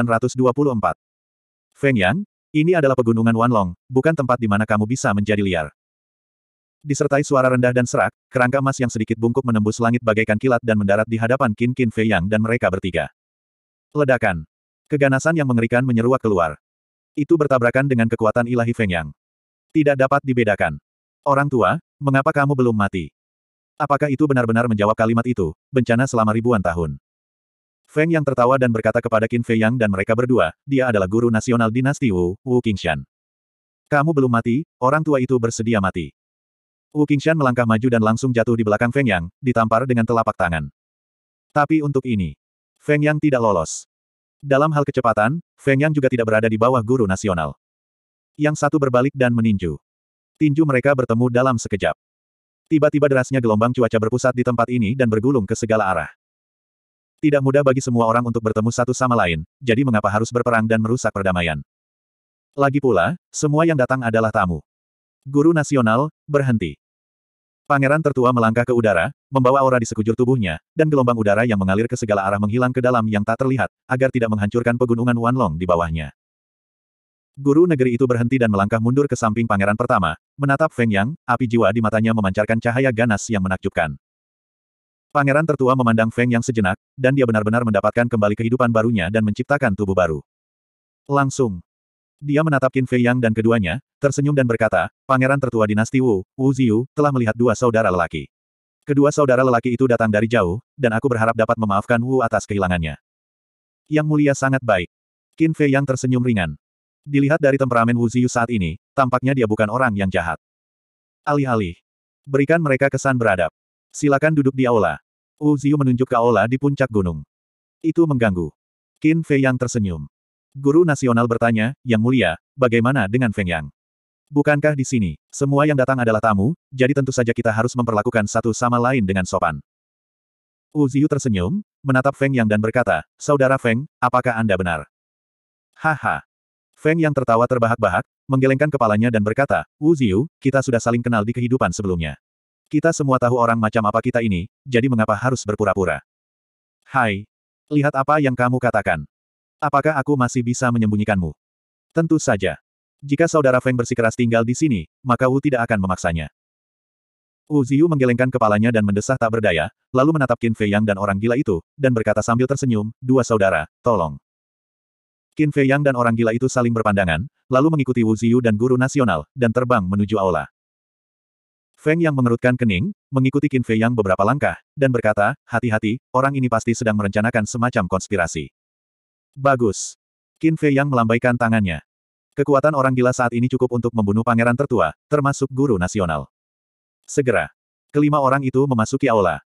Feng Yang, ini adalah pegunungan Wanlong, bukan tempat di mana kamu bisa menjadi liar. Disertai suara rendah dan serak, kerangka emas yang sedikit bungkuk menembus langit bagaikan kilat dan mendarat di hadapan Qin Qin Fei Yang dan mereka bertiga. Ledakan. Keganasan yang mengerikan menyeruak keluar. Itu bertabrakan dengan kekuatan ilahi Feng Yang. Tidak dapat dibedakan. Orang tua, mengapa kamu belum mati? Apakah itu benar-benar menjawab kalimat itu, bencana selama ribuan tahun? Feng Yang tertawa dan berkata kepada Qin Fei Yang dan mereka berdua, dia adalah guru nasional dinasti Wu, Wu Qingshan. Kamu belum mati, orang tua itu bersedia mati. Wu Qingshan melangkah maju dan langsung jatuh di belakang Feng Yang, ditampar dengan telapak tangan. Tapi untuk ini, Feng Yang tidak lolos. Dalam hal kecepatan, Feng Yang juga tidak berada di bawah guru nasional. Yang satu berbalik dan meninju. Tinju mereka bertemu dalam sekejap. Tiba-tiba derasnya gelombang cuaca berpusat di tempat ini dan bergulung ke segala arah. Tidak mudah bagi semua orang untuk bertemu satu sama lain, jadi mengapa harus berperang dan merusak perdamaian? Lagi pula, semua yang datang adalah tamu. Guru nasional, berhenti. Pangeran tertua melangkah ke udara, membawa aura di sekujur tubuhnya, dan gelombang udara yang mengalir ke segala arah menghilang ke dalam yang tak terlihat, agar tidak menghancurkan pegunungan Wanlong di bawahnya. Guru negeri itu berhenti dan melangkah mundur ke samping pangeran pertama, menatap Feng Yang, api jiwa di matanya memancarkan cahaya ganas yang menakjubkan. Pangeran tertua memandang Feng Yang sejenak, dan dia benar-benar mendapatkan kembali kehidupan barunya dan menciptakan tubuh baru. Langsung. Dia menatap Qin Fei Yang dan keduanya, tersenyum dan berkata, Pangeran tertua dinasti Wu, Wu Ziyu, telah melihat dua saudara lelaki. Kedua saudara lelaki itu datang dari jauh, dan aku berharap dapat memaafkan Wu atas kehilangannya. Yang mulia sangat baik. Qin Fei Yang tersenyum ringan. Dilihat dari temperamen Wu Ziyu saat ini, tampaknya dia bukan orang yang jahat. Alih-alih. Berikan mereka kesan beradab. Silakan duduk di aula. Wu Ziyu menunjuk ke aula di puncak gunung. Itu mengganggu. Qin Fei yang tersenyum. Guru nasional bertanya, Yang Mulia, bagaimana dengan Feng Yang? Bukankah di sini, semua yang datang adalah tamu, jadi tentu saja kita harus memperlakukan satu sama lain dengan sopan. Wu Ziyu tersenyum, menatap Feng Yang dan berkata, Saudara Feng, apakah Anda benar? Haha, Feng yang tertawa terbahak-bahak, menggelengkan kepalanya dan berkata, Wu Ziyu, kita sudah saling kenal di kehidupan sebelumnya. Kita semua tahu orang macam apa kita ini, jadi mengapa harus berpura-pura? Hai. Lihat apa yang kamu katakan. Apakah aku masih bisa menyembunyikanmu? Tentu saja. Jika saudara Feng bersikeras tinggal di sini, maka Wu tidak akan memaksanya. Wu Ziyu menggelengkan kepalanya dan mendesah tak berdaya, lalu menatap Qin Fei Yang dan orang gila itu, dan berkata sambil tersenyum, dua saudara, tolong. Qin Fei Yang dan orang gila itu saling berpandangan, lalu mengikuti Wu Ziyu dan guru nasional, dan terbang menuju aula. Feng Yang mengerutkan kening, mengikuti Qin Fei Yang beberapa langkah, dan berkata, hati-hati, orang ini pasti sedang merencanakan semacam konspirasi. Bagus. Qin Fei Yang melambaikan tangannya. Kekuatan orang gila saat ini cukup untuk membunuh pangeran tertua, termasuk guru nasional. Segera. Kelima orang itu memasuki aula.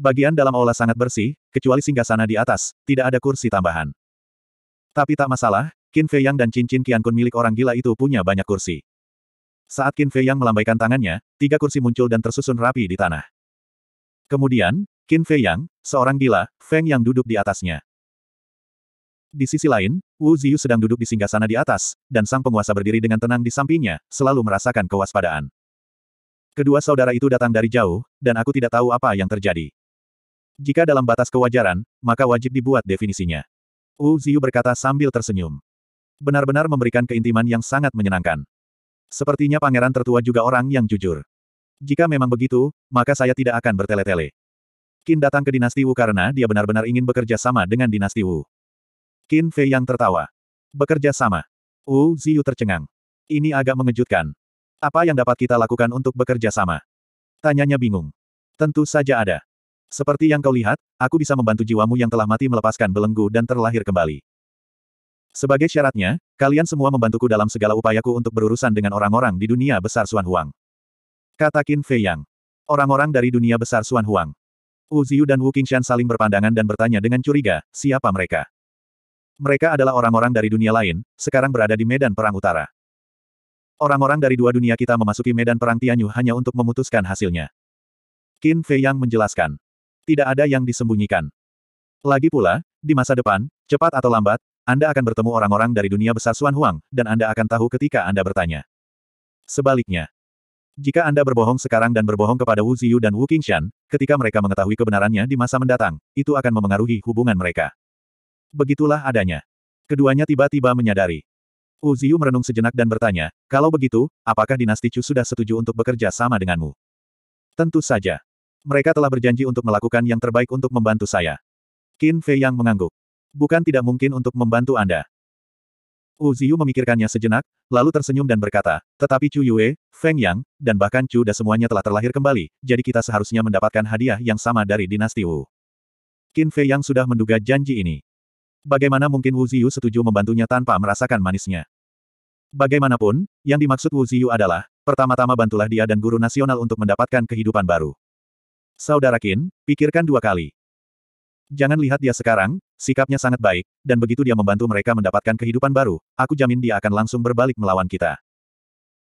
Bagian dalam aula sangat bersih, kecuali singgasana di atas, tidak ada kursi tambahan. Tapi tak masalah, Qin Fei Yang dan cincin Kun milik orang gila itu punya banyak kursi. Saat Qin Fei Yang melambaikan tangannya, tiga kursi muncul dan tersusun rapi di tanah. Kemudian, Qin Fei Yang, seorang gila, Feng Yang duduk di atasnya. Di sisi lain, Wu Ziyu sedang duduk di singgah sana di atas, dan sang penguasa berdiri dengan tenang di sampingnya, selalu merasakan kewaspadaan. Kedua saudara itu datang dari jauh, dan aku tidak tahu apa yang terjadi. Jika dalam batas kewajaran, maka wajib dibuat definisinya. Wu Ziyu berkata sambil tersenyum. Benar-benar memberikan keintiman yang sangat menyenangkan. Sepertinya pangeran tertua juga orang yang jujur. Jika memang begitu, maka saya tidak akan bertele-tele. Qin datang ke dinasti Wu karena dia benar-benar ingin bekerja sama dengan dinasti Wu. Qin Fei yang tertawa. Bekerja sama. Wu Ziyu tercengang. Ini agak mengejutkan. Apa yang dapat kita lakukan untuk bekerja sama? Tanyanya bingung. Tentu saja ada. Seperti yang kau lihat, aku bisa membantu jiwamu yang telah mati melepaskan belenggu dan terlahir kembali. Sebagai syaratnya, kalian semua membantuku dalam segala upayaku untuk berurusan dengan orang-orang di dunia besar Suan Huang. Kata Qin Fei Yang. Orang-orang dari dunia besar Suan Huang. Wu Ziyu dan Wu Qingshan saling berpandangan dan bertanya dengan curiga, siapa mereka? Mereka adalah orang-orang dari dunia lain, sekarang berada di medan perang utara. Orang-orang dari dua dunia kita memasuki medan perang Tianyu hanya untuk memutuskan hasilnya. Qin Fei Yang menjelaskan tidak ada yang disembunyikan. Lagi pula, di masa depan, cepat atau lambat, Anda akan bertemu orang-orang dari dunia besar Xuan Huang, dan Anda akan tahu ketika Anda bertanya. Sebaliknya, jika Anda berbohong sekarang dan berbohong kepada Wu Ziyu dan Wu Qingshan, ketika mereka mengetahui kebenarannya di masa mendatang, itu akan memengaruhi hubungan mereka. Begitulah adanya. Keduanya tiba-tiba menyadari. Wu Ziyu merenung sejenak dan bertanya, kalau begitu, apakah dinasti Chu sudah setuju untuk bekerja sama denganmu? Tentu saja. Mereka telah berjanji untuk melakukan yang terbaik untuk membantu saya. Qin Fei yang mengangguk. Bukan tidak mungkin untuk membantu Anda. Wu Ziyu memikirkannya sejenak, lalu tersenyum dan berkata, tetapi Chu Yue, Feng Yang, dan bahkan Chu Da semuanya telah terlahir kembali, jadi kita seharusnya mendapatkan hadiah yang sama dari dinasti Wu. Qin Fei Yang sudah menduga janji ini. Bagaimana mungkin Wu Ziyu setuju membantunya tanpa merasakan manisnya? Bagaimanapun, yang dimaksud Wu Ziyu adalah, pertama-tama bantulah dia dan guru nasional untuk mendapatkan kehidupan baru. Saudara Kin, pikirkan dua kali. Jangan lihat dia sekarang, sikapnya sangat baik, dan begitu dia membantu mereka mendapatkan kehidupan baru, aku jamin dia akan langsung berbalik melawan kita.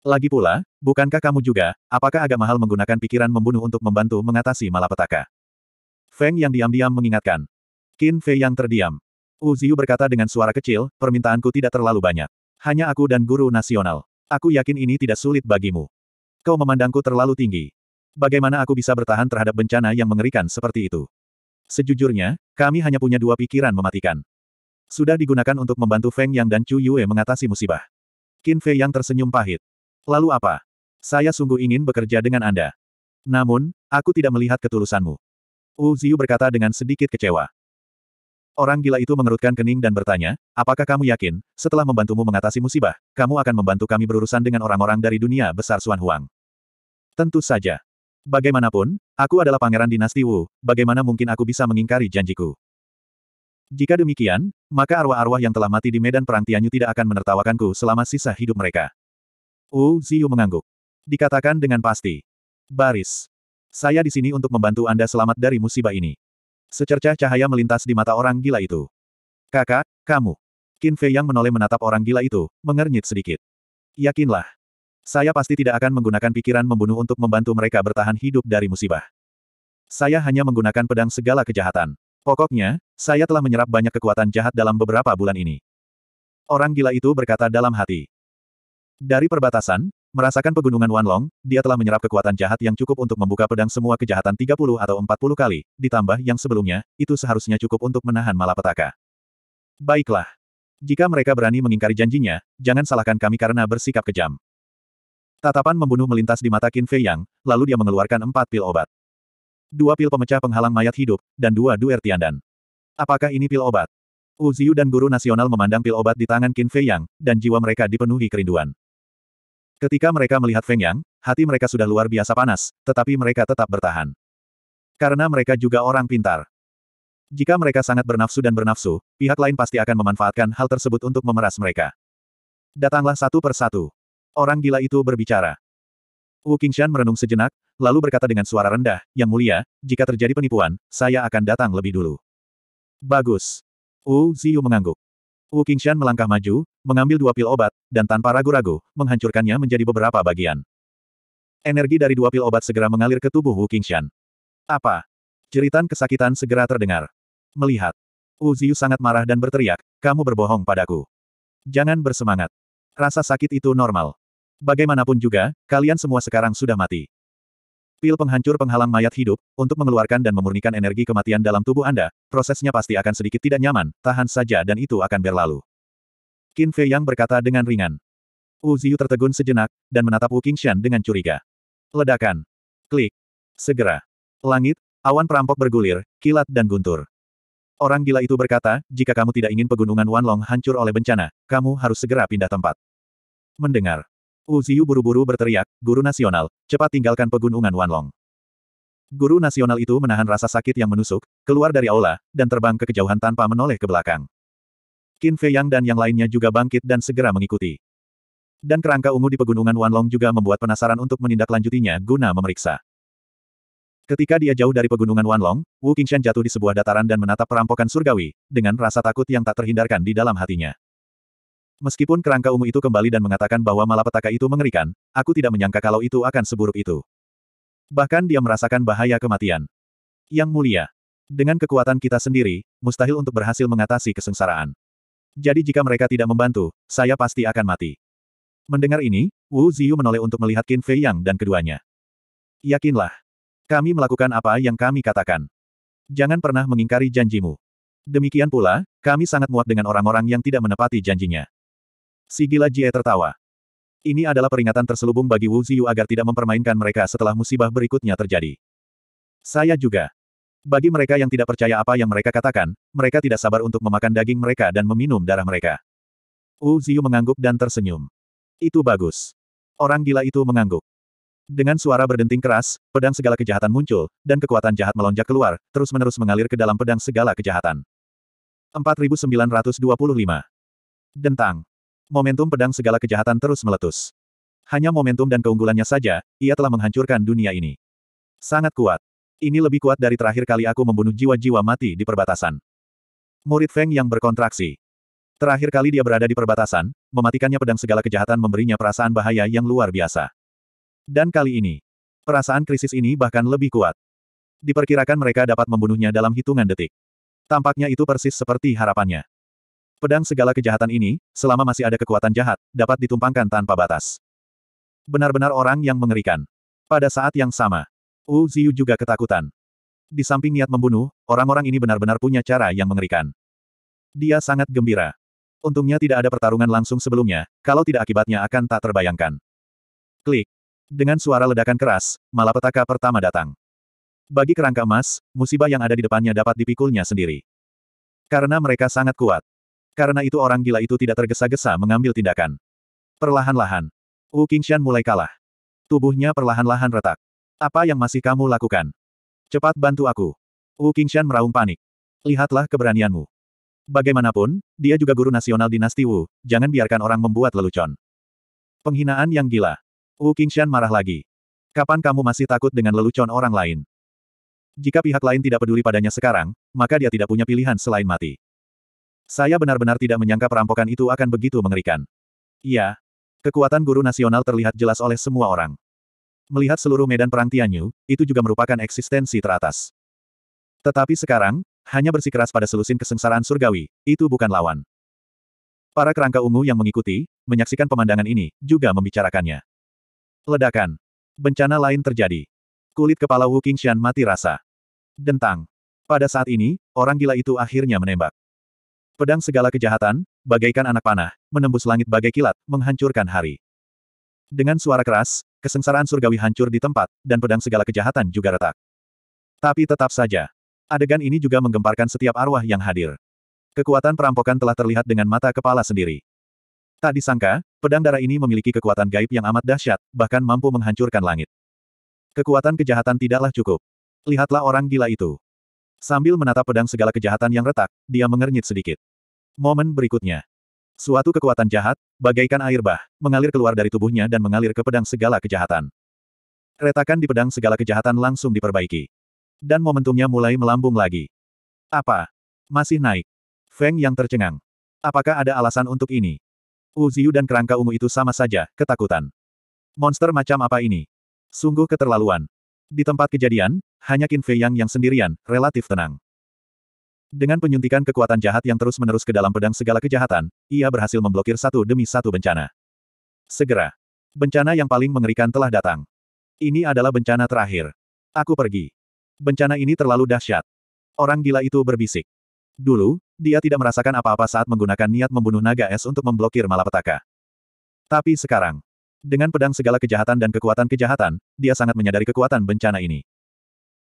Lagi pula, bukankah kamu juga, apakah agak mahal menggunakan pikiran membunuh untuk membantu mengatasi malapetaka? Feng yang diam-diam mengingatkan. Qin Fei yang terdiam. Wu Ziyu berkata dengan suara kecil, permintaanku tidak terlalu banyak. Hanya aku dan guru nasional. Aku yakin ini tidak sulit bagimu. Kau memandangku terlalu tinggi. Bagaimana aku bisa bertahan terhadap bencana yang mengerikan seperti itu? Sejujurnya, kami hanya punya dua pikiran mematikan. Sudah digunakan untuk membantu Feng Yang dan Chu Yue mengatasi musibah. Qin Fei Yang tersenyum pahit. Lalu apa? Saya sungguh ingin bekerja dengan Anda. Namun, aku tidak melihat ketulusanmu. Wu Ziyu berkata dengan sedikit kecewa. Orang gila itu mengerutkan kening dan bertanya, apakah kamu yakin, setelah membantumu mengatasi musibah, kamu akan membantu kami berurusan dengan orang-orang dari dunia besar Xuan Huang? Tentu saja. Bagaimanapun, aku adalah pangeran dinasti Wu, bagaimana mungkin aku bisa mengingkari janjiku? Jika demikian, maka arwah-arwah yang telah mati di medan perang Tianyu tidak akan menertawakanku selama sisa hidup mereka. Wu Ziyu mengangguk. Dikatakan dengan pasti. Baris. Saya di sini untuk membantu Anda selamat dari musibah ini. Secercah cahaya melintas di mata orang gila itu. Kakak, kamu. Qin Fei yang menoleh menatap orang gila itu, mengernyit sedikit. Yakinlah. Saya pasti tidak akan menggunakan pikiran membunuh untuk membantu mereka bertahan hidup dari musibah. Saya hanya menggunakan pedang segala kejahatan. Pokoknya, saya telah menyerap banyak kekuatan jahat dalam beberapa bulan ini. Orang gila itu berkata dalam hati. Dari perbatasan, merasakan pegunungan Wanlong, dia telah menyerap kekuatan jahat yang cukup untuk membuka pedang semua kejahatan 30 atau 40 kali, ditambah yang sebelumnya, itu seharusnya cukup untuk menahan malapetaka. Baiklah. Jika mereka berani mengingkari janjinya, jangan salahkan kami karena bersikap kejam. Tatapan membunuh melintas di mata Qin Fei Yang, lalu dia mengeluarkan empat pil obat. Dua pil pemecah penghalang mayat hidup, dan dua duer tiandan. Apakah ini pil obat? Wu Ziyu dan guru nasional memandang pil obat di tangan Qin Fei Yang, dan jiwa mereka dipenuhi kerinduan. Ketika mereka melihat Feng Yang, hati mereka sudah luar biasa panas, tetapi mereka tetap bertahan. Karena mereka juga orang pintar. Jika mereka sangat bernafsu dan bernafsu, pihak lain pasti akan memanfaatkan hal tersebut untuk memeras mereka. Datanglah satu persatu orang gila itu berbicara. Wu Qingshan merenung sejenak, lalu berkata dengan suara rendah, Yang mulia, jika terjadi penipuan, saya akan datang lebih dulu. Bagus. Wu Ziyu mengangguk. Wu Qingshan melangkah maju, mengambil dua pil obat, dan tanpa ragu-ragu, menghancurkannya menjadi beberapa bagian. Energi dari dua pil obat segera mengalir ke tubuh Wu Qingshan. Apa? Jeritan kesakitan segera terdengar. Melihat. Wu Ziyu sangat marah dan berteriak, kamu berbohong padaku. Jangan bersemangat. Rasa sakit itu normal. Bagaimanapun juga, kalian semua sekarang sudah mati. Pil penghancur penghalang mayat hidup, untuk mengeluarkan dan memurnikan energi kematian dalam tubuh Anda, prosesnya pasti akan sedikit tidak nyaman, tahan saja dan itu akan berlalu. Qin Fei Yang berkata dengan ringan. Wu Ziyu tertegun sejenak, dan menatap Wu Qingshan dengan curiga. Ledakan. Klik. Segera. Langit, awan perampok bergulir, kilat dan guntur. Orang gila itu berkata, jika kamu tidak ingin pegunungan Wanlong hancur oleh bencana, kamu harus segera pindah tempat. Mendengar. Wu Ziyu buru-buru berteriak, Guru Nasional, cepat tinggalkan pegunungan Wanlong. Guru Nasional itu menahan rasa sakit yang menusuk, keluar dari aula, dan terbang ke kejauhan tanpa menoleh ke belakang. Qin Fei Yang dan yang lainnya juga bangkit dan segera mengikuti. Dan kerangka ungu di pegunungan Wanlong juga membuat penasaran untuk menindaklanjutinya guna memeriksa. Ketika dia jauh dari pegunungan Wanlong, Wu Qingshan jatuh di sebuah dataran dan menatap perampokan surgawi, dengan rasa takut yang tak terhindarkan di dalam hatinya. Meskipun kerangka ungu itu kembali dan mengatakan bahwa malapetaka itu mengerikan, aku tidak menyangka kalau itu akan seburuk itu. Bahkan dia merasakan bahaya kematian. Yang mulia, dengan kekuatan kita sendiri, mustahil untuk berhasil mengatasi kesengsaraan. Jadi jika mereka tidak membantu, saya pasti akan mati. Mendengar ini, Wu Ziyu menoleh untuk melihat Qin Fei Yang dan keduanya. Yakinlah. Kami melakukan apa yang kami katakan. Jangan pernah mengingkari janjimu. Demikian pula, kami sangat muak dengan orang-orang yang tidak menepati janjinya. Si gila Jie tertawa. Ini adalah peringatan terselubung bagi Wu Ziyu agar tidak mempermainkan mereka setelah musibah berikutnya terjadi. Saya juga. Bagi mereka yang tidak percaya apa yang mereka katakan, mereka tidak sabar untuk memakan daging mereka dan meminum darah mereka. Wu Ziyu mengangguk dan tersenyum. Itu bagus. Orang gila itu mengangguk. Dengan suara berdenting keras, pedang segala kejahatan muncul, dan kekuatan jahat melonjak keluar, terus-menerus mengalir ke dalam pedang segala kejahatan. 4925. Dentang. Momentum pedang segala kejahatan terus meletus. Hanya momentum dan keunggulannya saja, ia telah menghancurkan dunia ini. Sangat kuat. Ini lebih kuat dari terakhir kali aku membunuh jiwa-jiwa mati di perbatasan. Murid Feng yang berkontraksi. Terakhir kali dia berada di perbatasan, mematikannya pedang segala kejahatan memberinya perasaan bahaya yang luar biasa. Dan kali ini, perasaan krisis ini bahkan lebih kuat. Diperkirakan mereka dapat membunuhnya dalam hitungan detik. Tampaknya itu persis seperti harapannya. Pedang segala kejahatan ini, selama masih ada kekuatan jahat, dapat ditumpangkan tanpa batas. Benar-benar orang yang mengerikan. Pada saat yang sama, Wu Ziyu juga ketakutan. Di samping niat membunuh, orang-orang ini benar-benar punya cara yang mengerikan. Dia sangat gembira. Untungnya tidak ada pertarungan langsung sebelumnya, kalau tidak akibatnya akan tak terbayangkan. Klik. Dengan suara ledakan keras, malapetaka pertama datang. Bagi kerangka emas, musibah yang ada di depannya dapat dipikulnya sendiri. Karena mereka sangat kuat, karena itu orang gila itu tidak tergesa-gesa mengambil tindakan. Perlahan-lahan. Wu Qingshan mulai kalah. Tubuhnya perlahan-lahan retak. Apa yang masih kamu lakukan? Cepat bantu aku. Wu Qingshan meraung panik. Lihatlah keberanianmu. Bagaimanapun, dia juga guru nasional dinasti Wu, jangan biarkan orang membuat lelucon. Penghinaan yang gila. Wu Qingshan marah lagi. Kapan kamu masih takut dengan lelucon orang lain? Jika pihak lain tidak peduli padanya sekarang, maka dia tidak punya pilihan selain mati. Saya benar-benar tidak menyangka perampokan itu akan begitu mengerikan. Iya. Kekuatan guru nasional terlihat jelas oleh semua orang. Melihat seluruh medan perang Tianyu, itu juga merupakan eksistensi teratas. Tetapi sekarang, hanya bersikeras pada selusin kesengsaraan surgawi, itu bukan lawan. Para kerangka ungu yang mengikuti, menyaksikan pemandangan ini, juga membicarakannya. Ledakan. Bencana lain terjadi. Kulit kepala Wu Qingshan mati rasa. Dentang. Pada saat ini, orang gila itu akhirnya menembak. Pedang segala kejahatan, bagaikan anak panah, menembus langit bagai kilat, menghancurkan hari. Dengan suara keras, kesengsaraan surgawi hancur di tempat, dan pedang segala kejahatan juga retak. Tapi tetap saja, adegan ini juga menggemparkan setiap arwah yang hadir. Kekuatan perampokan telah terlihat dengan mata kepala sendiri. Tak disangka, pedang darah ini memiliki kekuatan gaib yang amat dahsyat, bahkan mampu menghancurkan langit. Kekuatan kejahatan tidaklah cukup. Lihatlah orang gila itu. Sambil menatap pedang segala kejahatan yang retak, dia mengernyit sedikit. Momen berikutnya. Suatu kekuatan jahat, bagaikan air bah, mengalir keluar dari tubuhnya dan mengalir ke pedang segala kejahatan. Retakan di pedang segala kejahatan langsung diperbaiki. Dan momentumnya mulai melambung lagi. Apa? Masih naik. Feng yang tercengang. Apakah ada alasan untuk ini? Uziu dan kerangka ungu itu sama saja, ketakutan. Monster macam apa ini? Sungguh keterlaluan. Di tempat kejadian, hanya Qin Fei Yang yang sendirian, relatif tenang. Dengan penyuntikan kekuatan jahat yang terus-menerus ke dalam pedang segala kejahatan, ia berhasil memblokir satu demi satu bencana. Segera. Bencana yang paling mengerikan telah datang. Ini adalah bencana terakhir. Aku pergi. Bencana ini terlalu dahsyat. Orang gila itu berbisik. Dulu, dia tidak merasakan apa-apa saat menggunakan niat membunuh naga es untuk memblokir malapetaka. Tapi sekarang, dengan pedang segala kejahatan dan kekuatan kejahatan, dia sangat menyadari kekuatan bencana ini.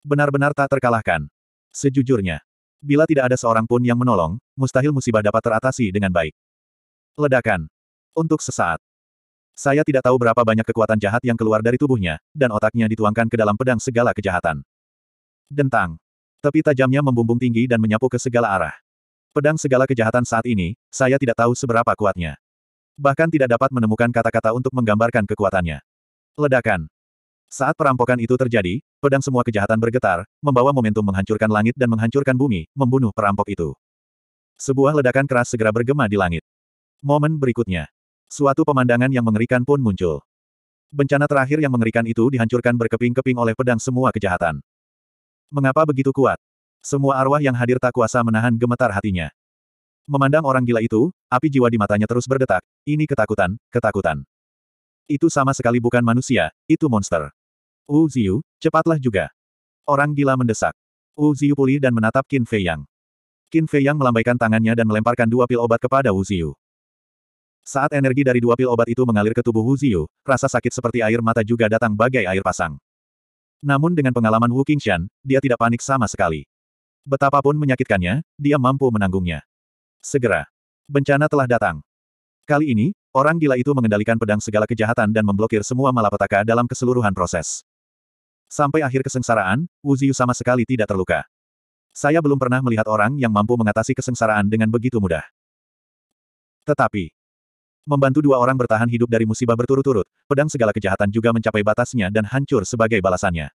Benar-benar tak terkalahkan. Sejujurnya, Bila tidak ada seorang pun yang menolong, mustahil musibah dapat teratasi dengan baik. Ledakan. Untuk sesaat. Saya tidak tahu berapa banyak kekuatan jahat yang keluar dari tubuhnya, dan otaknya dituangkan ke dalam pedang segala kejahatan. Dentang. Tepi tajamnya membumbung tinggi dan menyapu ke segala arah. Pedang segala kejahatan saat ini, saya tidak tahu seberapa kuatnya. Bahkan tidak dapat menemukan kata-kata untuk menggambarkan kekuatannya. Ledakan. Saat perampokan itu terjadi, pedang semua kejahatan bergetar, membawa momentum menghancurkan langit dan menghancurkan bumi, membunuh perampok itu. Sebuah ledakan keras segera bergema di langit. Momen berikutnya. Suatu pemandangan yang mengerikan pun muncul. Bencana terakhir yang mengerikan itu dihancurkan berkeping-keping oleh pedang semua kejahatan. Mengapa begitu kuat? Semua arwah yang hadir tak kuasa menahan gemetar hatinya. Memandang orang gila itu, api jiwa di matanya terus berdetak, ini ketakutan, ketakutan. Itu sama sekali bukan manusia, itu monster. Wu Ziyu, cepatlah juga. Orang gila mendesak. Wu Ziyu pulih dan menatap Qin Fei Yang. Qin Fei Yang melambaikan tangannya dan melemparkan dua pil obat kepada Wu Ziyu. Saat energi dari dua pil obat itu mengalir ke tubuh Wu Ziyu, rasa sakit seperti air mata juga datang bagai air pasang. Namun dengan pengalaman Wu Qingshan, dia tidak panik sama sekali. Betapapun menyakitkannya, dia mampu menanggungnya. Segera. Bencana telah datang. Kali ini, Orang gila itu mengendalikan pedang segala kejahatan dan memblokir semua malapetaka dalam keseluruhan proses. Sampai akhir kesengsaraan, Wu Ziyu sama sekali tidak terluka. Saya belum pernah melihat orang yang mampu mengatasi kesengsaraan dengan begitu mudah. Tetapi, membantu dua orang bertahan hidup dari musibah berturut-turut, pedang segala kejahatan juga mencapai batasnya dan hancur sebagai balasannya.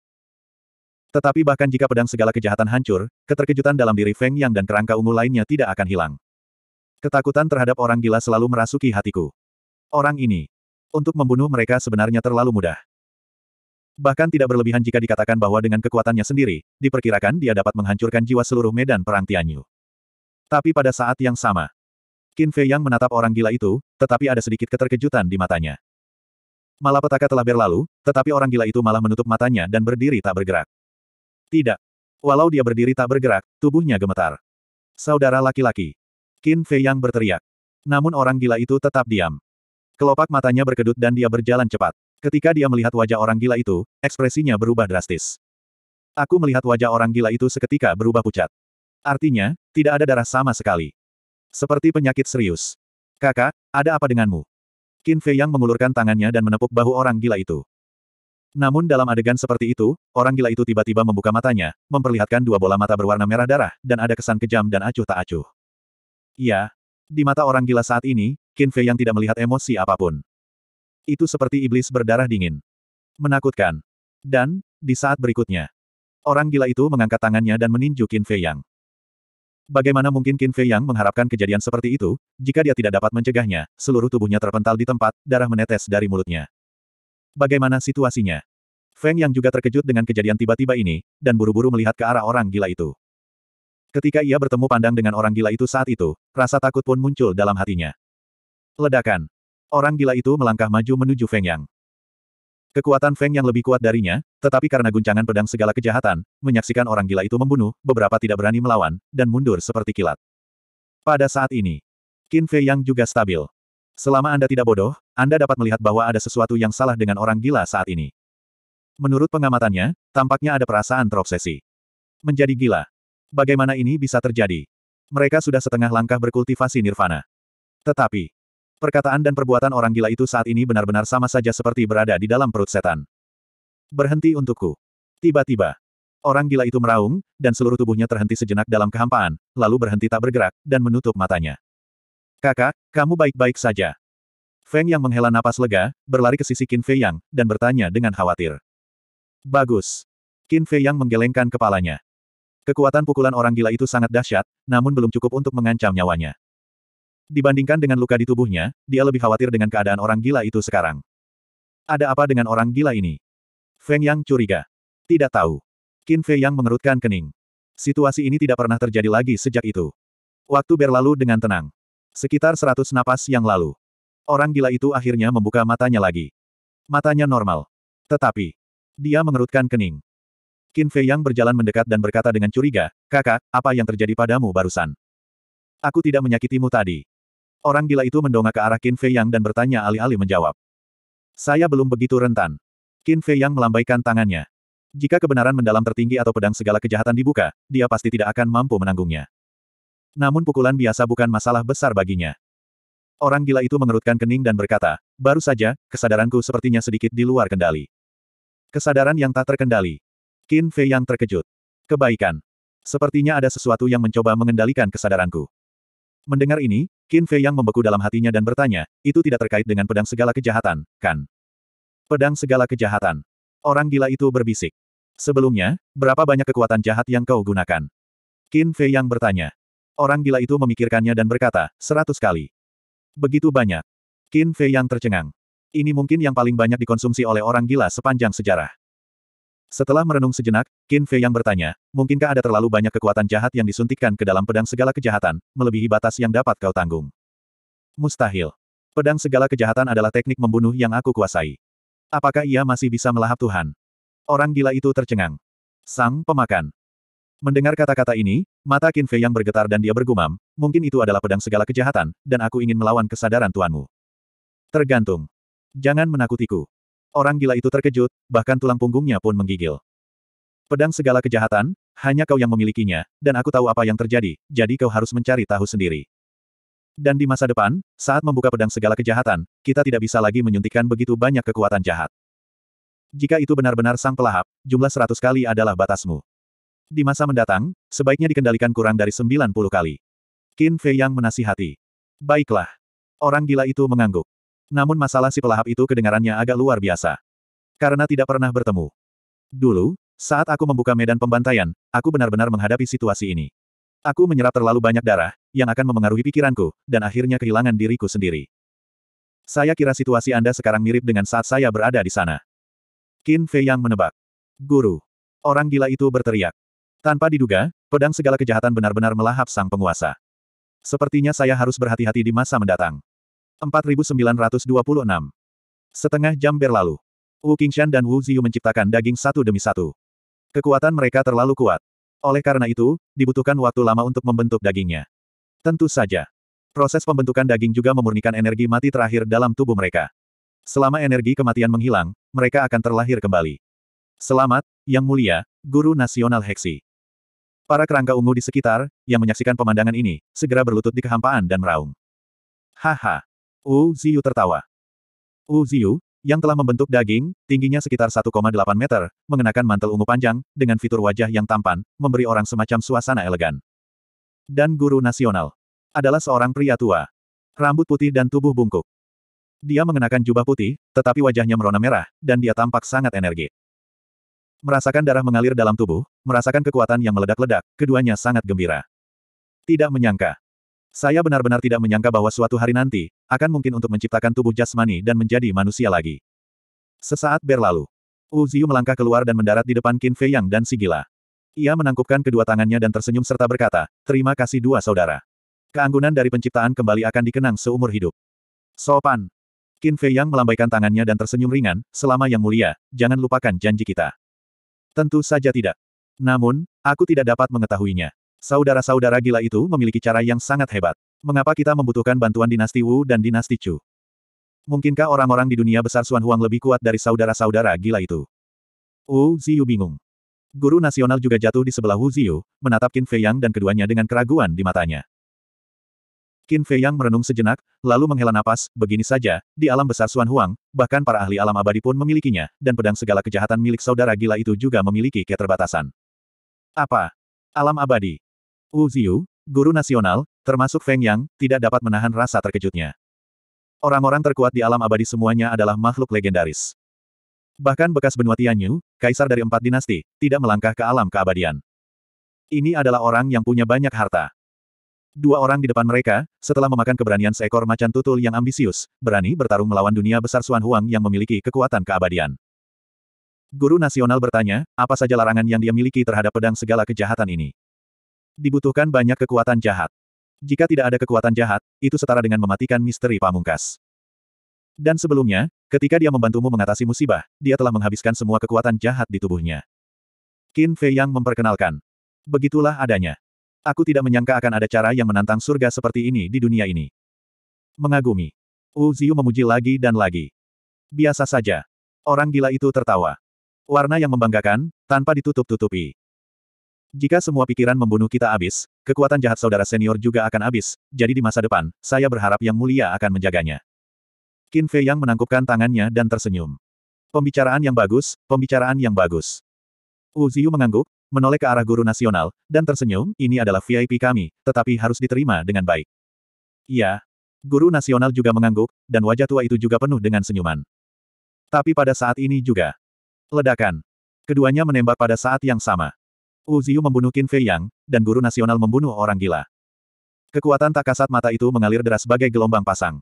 Tetapi bahkan jika pedang segala kejahatan hancur, keterkejutan dalam diri Feng Yang dan kerangka ungu lainnya tidak akan hilang. Ketakutan terhadap orang gila selalu merasuki hatiku orang ini. Untuk membunuh mereka sebenarnya terlalu mudah. Bahkan tidak berlebihan jika dikatakan bahwa dengan kekuatannya sendiri, diperkirakan dia dapat menghancurkan jiwa seluruh medan perang Tianyu. Tapi pada saat yang sama, Qin Fei Yang menatap orang gila itu, tetapi ada sedikit keterkejutan di matanya. Malapetaka telah berlalu, tetapi orang gila itu malah menutup matanya dan berdiri tak bergerak. Tidak. Walau dia berdiri tak bergerak, tubuhnya gemetar. Saudara laki-laki. Qin Fei Yang berteriak. Namun orang gila itu tetap diam. Kelopak matanya berkedut dan dia berjalan cepat. Ketika dia melihat wajah orang gila itu, ekspresinya berubah drastis. Aku melihat wajah orang gila itu seketika berubah pucat. Artinya, tidak ada darah sama sekali. Seperti penyakit serius. Kakak, ada apa denganmu? Qin Fei Yang mengulurkan tangannya dan menepuk bahu orang gila itu. Namun dalam adegan seperti itu, orang gila itu tiba-tiba membuka matanya, memperlihatkan dua bola mata berwarna merah darah, dan ada kesan kejam dan acuh tak acuh. Ya, Di mata orang gila saat ini, Qin Fei yang tidak melihat emosi apapun. Itu seperti iblis berdarah dingin. Menakutkan. Dan, di saat berikutnya, orang gila itu mengangkat tangannya dan meninju Qin Fei yang. Bagaimana mungkin Qin Fei Yang mengharapkan kejadian seperti itu, jika dia tidak dapat mencegahnya, seluruh tubuhnya terpental di tempat, darah menetes dari mulutnya. Bagaimana situasinya? Feng Yang juga terkejut dengan kejadian tiba-tiba ini, dan buru-buru melihat ke arah orang gila itu. Ketika ia bertemu pandang dengan orang gila itu saat itu, rasa takut pun muncul dalam hatinya. Ledakan. Orang gila itu melangkah maju menuju Feng Yang. Kekuatan Feng yang lebih kuat darinya, tetapi karena guncangan pedang segala kejahatan, menyaksikan orang gila itu membunuh, beberapa tidak berani melawan, dan mundur seperti kilat. Pada saat ini, Qin Fei Yang juga stabil. Selama Anda tidak bodoh, Anda dapat melihat bahwa ada sesuatu yang salah dengan orang gila saat ini. Menurut pengamatannya, tampaknya ada perasaan terobsesi. Menjadi gila. Bagaimana ini bisa terjadi? Mereka sudah setengah langkah berkultivasi nirvana. Tetapi, Perkataan dan perbuatan orang gila itu saat ini benar-benar sama saja seperti berada di dalam perut setan. Berhenti untukku. Tiba-tiba, orang gila itu meraung, dan seluruh tubuhnya terhenti sejenak dalam kehampaan, lalu berhenti tak bergerak, dan menutup matanya. Kakak, kamu baik-baik saja. Feng yang menghela napas lega, berlari ke sisi Qin Fei Yang, dan bertanya dengan khawatir. Bagus. Qin Fei Yang menggelengkan kepalanya. Kekuatan pukulan orang gila itu sangat dahsyat, namun belum cukup untuk mengancam nyawanya. Dibandingkan dengan luka di tubuhnya, dia lebih khawatir dengan keadaan orang gila itu sekarang. Ada apa dengan orang gila ini? Feng Yang curiga. Tidak tahu. Qin Fei Yang mengerutkan kening. Situasi ini tidak pernah terjadi lagi sejak itu. Waktu berlalu dengan tenang. Sekitar seratus napas yang lalu. Orang gila itu akhirnya membuka matanya lagi. Matanya normal. Tetapi, dia mengerutkan kening. Qin Fei Yang berjalan mendekat dan berkata dengan curiga, Kakak, apa yang terjadi padamu barusan? Aku tidak menyakitimu tadi. Orang gila itu mendongak ke arah Qin Fei Yang dan bertanya alih-alih menjawab. Saya belum begitu rentan. Qin Fei Yang melambaikan tangannya. Jika kebenaran mendalam tertinggi atau pedang segala kejahatan dibuka, dia pasti tidak akan mampu menanggungnya. Namun pukulan biasa bukan masalah besar baginya. Orang gila itu mengerutkan kening dan berkata, baru saja, kesadaranku sepertinya sedikit di luar kendali. Kesadaran yang tak terkendali. Qin Fei yang terkejut. Kebaikan. Sepertinya ada sesuatu yang mencoba mengendalikan kesadaranku. Mendengar ini, Qin Fei yang membeku dalam hatinya dan bertanya, itu tidak terkait dengan pedang segala kejahatan, kan? Pedang segala kejahatan. Orang gila itu berbisik. Sebelumnya, berapa banyak kekuatan jahat yang kau gunakan? Qin Fei yang bertanya. Orang gila itu memikirkannya dan berkata, seratus kali. Begitu banyak. Qin Fei yang tercengang. Ini mungkin yang paling banyak dikonsumsi oleh orang gila sepanjang sejarah. Setelah merenung sejenak, Qin Fei yang bertanya, mungkinkah ada terlalu banyak kekuatan jahat yang disuntikkan ke dalam pedang segala kejahatan, melebihi batas yang dapat kau tanggung? Mustahil. Pedang segala kejahatan adalah teknik membunuh yang aku kuasai. Apakah ia masih bisa melahap Tuhan? Orang gila itu tercengang. Sang pemakan. Mendengar kata-kata ini, mata Qin Fei yang bergetar dan dia bergumam, mungkin itu adalah pedang segala kejahatan, dan aku ingin melawan kesadaran tuanmu. Tergantung. Jangan menakutiku. Orang gila itu terkejut, bahkan tulang punggungnya pun menggigil. Pedang segala kejahatan, hanya kau yang memilikinya, dan aku tahu apa yang terjadi, jadi kau harus mencari tahu sendiri. Dan di masa depan, saat membuka pedang segala kejahatan, kita tidak bisa lagi menyuntikkan begitu banyak kekuatan jahat. Jika itu benar-benar sang pelahap, jumlah seratus kali adalah batasmu. Di masa mendatang, sebaiknya dikendalikan kurang dari sembilan puluh kali. Qin Fei yang menasihati. Baiklah. Orang gila itu mengangguk. Namun masalah si pelahap itu kedengarannya agak luar biasa. Karena tidak pernah bertemu. Dulu, saat aku membuka medan pembantaian, aku benar-benar menghadapi situasi ini. Aku menyerap terlalu banyak darah, yang akan memengaruhi pikiranku, dan akhirnya kehilangan diriku sendiri. Saya kira situasi Anda sekarang mirip dengan saat saya berada di sana. Qin Fei yang menebak. Guru. Orang gila itu berteriak. Tanpa diduga, pedang segala kejahatan benar-benar melahap sang penguasa. Sepertinya saya harus berhati-hati di masa mendatang. 4926. Setengah jam berlalu. Wu Qingshan dan Wu Ziyu menciptakan daging satu demi satu. Kekuatan mereka terlalu kuat. Oleh karena itu, dibutuhkan waktu lama untuk membentuk dagingnya. Tentu saja. Proses pembentukan daging juga memurnikan energi mati terakhir dalam tubuh mereka. Selama energi kematian menghilang, mereka akan terlahir kembali. Selamat, Yang Mulia, Guru Nasional Heksi. Para kerangka ungu di sekitar, yang menyaksikan pemandangan ini, segera berlutut di kehampaan dan meraung. Haha. Wu Ziyu tertawa. Wu Ziyu, yang telah membentuk daging, tingginya sekitar 1,8 meter, mengenakan mantel ungu panjang, dengan fitur wajah yang tampan, memberi orang semacam suasana elegan. Dan guru nasional. Adalah seorang pria tua. Rambut putih dan tubuh bungkuk. Dia mengenakan jubah putih, tetapi wajahnya merona merah, dan dia tampak sangat energi. Merasakan darah mengalir dalam tubuh, merasakan kekuatan yang meledak-ledak, keduanya sangat gembira. Tidak menyangka. Saya benar-benar tidak menyangka bahwa suatu hari nanti, akan mungkin untuk menciptakan tubuh jasmani dan menjadi manusia lagi. Sesaat berlalu. Wu Ziyu melangkah keluar dan mendarat di depan Qin Fei Yang dan si Ia menangkupkan kedua tangannya dan tersenyum serta berkata, terima kasih dua saudara. Keanggunan dari penciptaan kembali akan dikenang seumur hidup. Sopan. Qin Fei Yang melambaikan tangannya dan tersenyum ringan, selama yang mulia, jangan lupakan janji kita. Tentu saja tidak. Namun, aku tidak dapat mengetahuinya. Saudara-saudara gila itu memiliki cara yang sangat hebat. Mengapa kita membutuhkan bantuan dinasti Wu dan dinasti Chu? Mungkinkah orang-orang di dunia besar Xuan Huang lebih kuat dari saudara-saudara gila itu? Wu Ziyu bingung. Guru nasional juga jatuh di sebelah Wu Ziyu, menatap Qin Fei Yang dan keduanya dengan keraguan di matanya. Qin Fei Yang merenung sejenak, lalu menghela napas, begini saja, di alam besar Xuan Huang, bahkan para ahli alam abadi pun memilikinya, dan pedang segala kejahatan milik saudara gila itu juga memiliki keterbatasan. Apa? Alam abadi. Wu Ziyu, guru nasional, termasuk Feng Yang, tidak dapat menahan rasa terkejutnya. Orang-orang terkuat di alam abadi semuanya adalah makhluk legendaris. Bahkan bekas benua Tianyu, kaisar dari empat dinasti, tidak melangkah ke alam keabadian. Ini adalah orang yang punya banyak harta. Dua orang di depan mereka, setelah memakan keberanian seekor macan tutul yang ambisius, berani bertarung melawan dunia besar Suan Huang yang memiliki kekuatan keabadian. Guru nasional bertanya, apa saja larangan yang dia miliki terhadap pedang segala kejahatan ini? dibutuhkan banyak kekuatan jahat. Jika tidak ada kekuatan jahat, itu setara dengan mematikan misteri pamungkas. Dan sebelumnya, ketika dia membantumu mengatasi musibah, dia telah menghabiskan semua kekuatan jahat di tubuhnya. Qin Fei yang memperkenalkan. Begitulah adanya. Aku tidak menyangka akan ada cara yang menantang surga seperti ini di dunia ini. Mengagumi. Wu Ziyu memuji lagi dan lagi. Biasa saja. Orang gila itu tertawa. Warna yang membanggakan, tanpa ditutup-tutupi. Jika semua pikiran membunuh kita habis, kekuatan jahat saudara senior juga akan habis, jadi di masa depan, saya berharap Yang Mulia akan menjaganya. Qin Fei Yang menangkupkan tangannya dan tersenyum. Pembicaraan yang bagus, pembicaraan yang bagus. Wu Ziyu mengangguk, menoleh ke arah guru nasional, dan tersenyum, ini adalah VIP kami, tetapi harus diterima dengan baik. Iya. Guru nasional juga mengangguk, dan wajah tua itu juga penuh dengan senyuman. Tapi pada saat ini juga. Ledakan. Keduanya menembak pada saat yang sama. Wu Ziyu membunuh Qin Fei Yang, dan guru nasional membunuh orang gila. Kekuatan tak kasat mata itu mengalir deras sebagai gelombang pasang.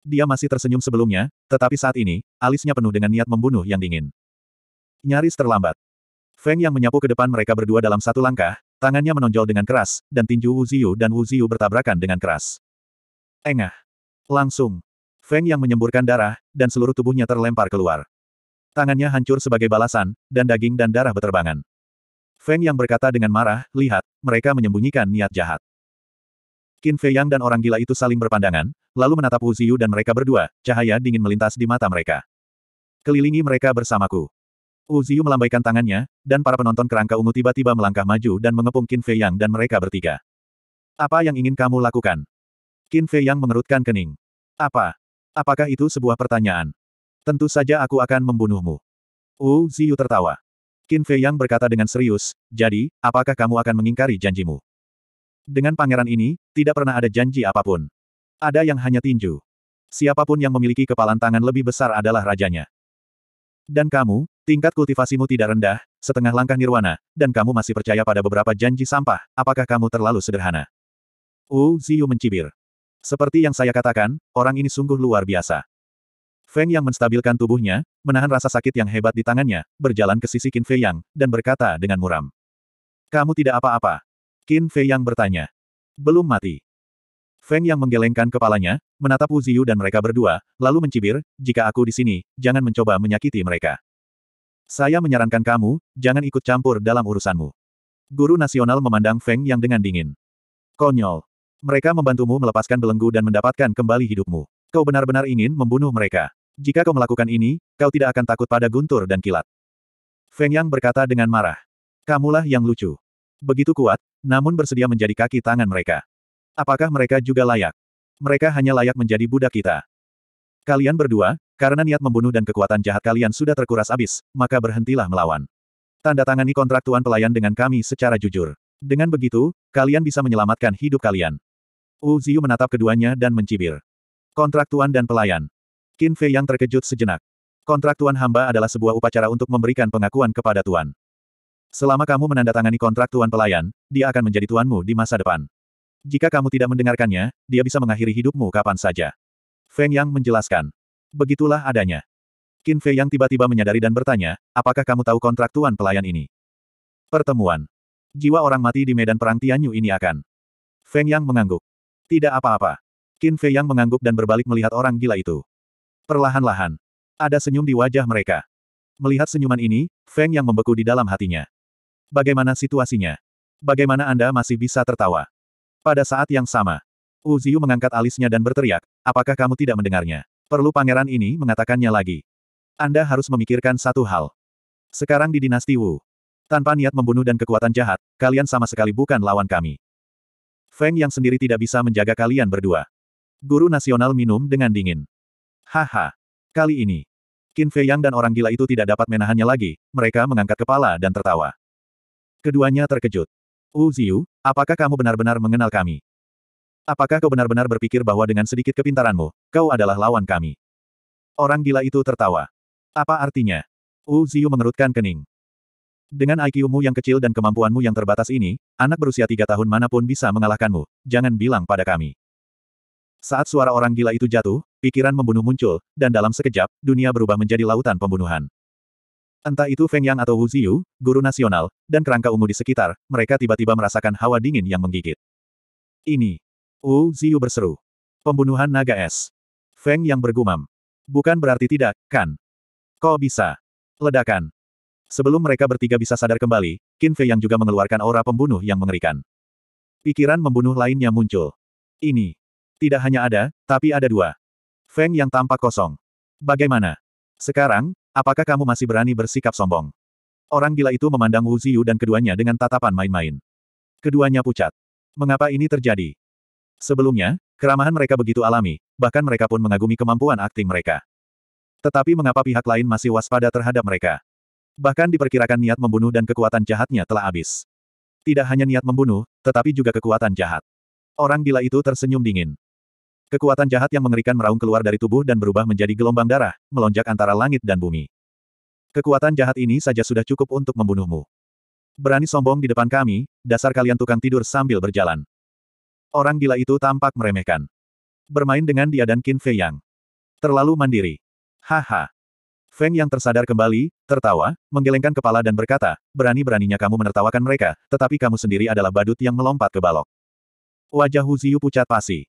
Dia masih tersenyum sebelumnya, tetapi saat ini, alisnya penuh dengan niat membunuh yang dingin. Nyaris terlambat. Feng yang menyapu ke depan mereka berdua dalam satu langkah, tangannya menonjol dengan keras, dan tinju Wu Ziyu dan Wu Ziyu bertabrakan dengan keras. Engah. Langsung. Feng yang menyemburkan darah, dan seluruh tubuhnya terlempar keluar. Tangannya hancur sebagai balasan, dan daging dan darah beterbangan. Feng yang berkata dengan marah, lihat, mereka menyembunyikan niat jahat. Qin Fei Yang dan orang gila itu saling berpandangan, lalu menatap Wu Ziyu dan mereka berdua, cahaya dingin melintas di mata mereka. Kelilingi mereka bersamaku. Wu Ziyu melambaikan tangannya, dan para penonton kerangka ungu tiba-tiba melangkah maju dan mengepung Qin Fei Yang dan mereka bertiga. Apa yang ingin kamu lakukan? Qin Fei Yang mengerutkan kening. Apa? Apakah itu sebuah pertanyaan? Tentu saja aku akan membunuhmu. Wu Ziyu tertawa. Qin Fei Yang berkata dengan serius, jadi, apakah kamu akan mengingkari janjimu? Dengan pangeran ini, tidak pernah ada janji apapun. Ada yang hanya tinju. Siapapun yang memiliki kepalan tangan lebih besar adalah rajanya. Dan kamu, tingkat kultivasimu tidak rendah, setengah langkah nirwana, dan kamu masih percaya pada beberapa janji sampah, apakah kamu terlalu sederhana? Wu Ziyu mencibir. Seperti yang saya katakan, orang ini sungguh luar biasa. Feng yang menstabilkan tubuhnya, menahan rasa sakit yang hebat di tangannya, berjalan ke sisi Qin Fei Yang, dan berkata dengan muram. Kamu tidak apa-apa. Qin Fei Yang bertanya. Belum mati. Feng yang menggelengkan kepalanya, menatap Wu Ziyu dan mereka berdua, lalu mencibir, jika aku di sini, jangan mencoba menyakiti mereka. Saya menyarankan kamu, jangan ikut campur dalam urusanmu. Guru nasional memandang Feng yang dengan dingin. Konyol. Mereka membantumu melepaskan belenggu dan mendapatkan kembali hidupmu. Kau benar-benar ingin membunuh mereka. Jika kau melakukan ini, kau tidak akan takut pada guntur dan kilat. Feng Yang berkata dengan marah. Kamulah yang lucu. Begitu kuat, namun bersedia menjadi kaki tangan mereka. Apakah mereka juga layak? Mereka hanya layak menjadi budak kita. Kalian berdua, karena niat membunuh dan kekuatan jahat kalian sudah terkuras habis, maka berhentilah melawan. Tanda tangani kontrak tuan pelayan dengan kami secara jujur. Dengan begitu, kalian bisa menyelamatkan hidup kalian. Wu Ziyu menatap keduanya dan mencibir. Kontrak tuan dan pelayan. Qin Fei yang terkejut sejenak. Kontrak Tuan Hamba adalah sebuah upacara untuk memberikan pengakuan kepada Tuan. Selama kamu menandatangani kontrak Tuan Pelayan, dia akan menjadi Tuanmu di masa depan. Jika kamu tidak mendengarkannya, dia bisa mengakhiri hidupmu kapan saja. Feng Yang menjelaskan. Begitulah adanya. Qin Fei Yang tiba-tiba menyadari dan bertanya, apakah kamu tahu kontrak Tuan Pelayan ini? Pertemuan. Jiwa orang mati di medan perang Tianyu ini akan. Feng Yang mengangguk. Tidak apa-apa. Qin Fei Yang mengangguk dan berbalik melihat orang gila itu. Perlahan-lahan. Ada senyum di wajah mereka. Melihat senyuman ini, Feng yang membeku di dalam hatinya. Bagaimana situasinya? Bagaimana Anda masih bisa tertawa? Pada saat yang sama, Wu Ziyu mengangkat alisnya dan berteriak, apakah kamu tidak mendengarnya? Perlu pangeran ini mengatakannya lagi. Anda harus memikirkan satu hal. Sekarang di dinasti Wu. Tanpa niat membunuh dan kekuatan jahat, kalian sama sekali bukan lawan kami. Feng yang sendiri tidak bisa menjaga kalian berdua. Guru nasional minum dengan dingin. Haha. Kali ini, Qin Fei Yang dan orang gila itu tidak dapat menahannya lagi, mereka mengangkat kepala dan tertawa. Keduanya terkejut. Wu Ziyu, apakah kamu benar-benar mengenal kami? Apakah kau benar-benar berpikir bahwa dengan sedikit kepintaranmu, kau adalah lawan kami? Orang gila itu tertawa. Apa artinya? Wu Ziyu mengerutkan kening. Dengan iq yang kecil dan kemampuanmu yang terbatas ini, anak berusia tiga tahun manapun bisa mengalahkanmu, jangan bilang pada kami. Saat suara orang gila itu jatuh, Pikiran membunuh muncul, dan dalam sekejap, dunia berubah menjadi lautan pembunuhan. Entah itu Feng Yang atau Wu Ziyu, guru nasional, dan kerangka ungu di sekitar, mereka tiba-tiba merasakan hawa dingin yang menggigit. Ini. Wu Ziyu berseru. Pembunuhan naga es. Feng Yang bergumam. Bukan berarti tidak, kan? Kok bisa. Ledakan. Sebelum mereka bertiga bisa sadar kembali, Qin Fei yang juga mengeluarkan aura pembunuh yang mengerikan. Pikiran membunuh lainnya muncul. Ini. Tidak hanya ada, tapi ada dua. Feng yang tampak kosong. Bagaimana? Sekarang, apakah kamu masih berani bersikap sombong? Orang gila itu memandang Wu Ziyu dan keduanya dengan tatapan main-main. Keduanya pucat. Mengapa ini terjadi? Sebelumnya, keramahan mereka begitu alami, bahkan mereka pun mengagumi kemampuan akting mereka. Tetapi mengapa pihak lain masih waspada terhadap mereka? Bahkan diperkirakan niat membunuh dan kekuatan jahatnya telah habis. Tidak hanya niat membunuh, tetapi juga kekuatan jahat. Orang gila itu tersenyum dingin. Kekuatan jahat yang mengerikan meraung keluar dari tubuh dan berubah menjadi gelombang darah, melonjak antara langit dan bumi. Kekuatan jahat ini saja sudah cukup untuk membunuhmu. Berani sombong di depan kami, dasar kalian tukang tidur sambil berjalan. Orang gila itu tampak meremehkan. Bermain dengan dia dan Qin Fei Yang. Terlalu mandiri. Haha. Feng yang tersadar kembali, tertawa, menggelengkan kepala dan berkata, berani-beraninya kamu menertawakan mereka, tetapi kamu sendiri adalah badut yang melompat ke balok. Wajah Hu Ziyu pucat pasi.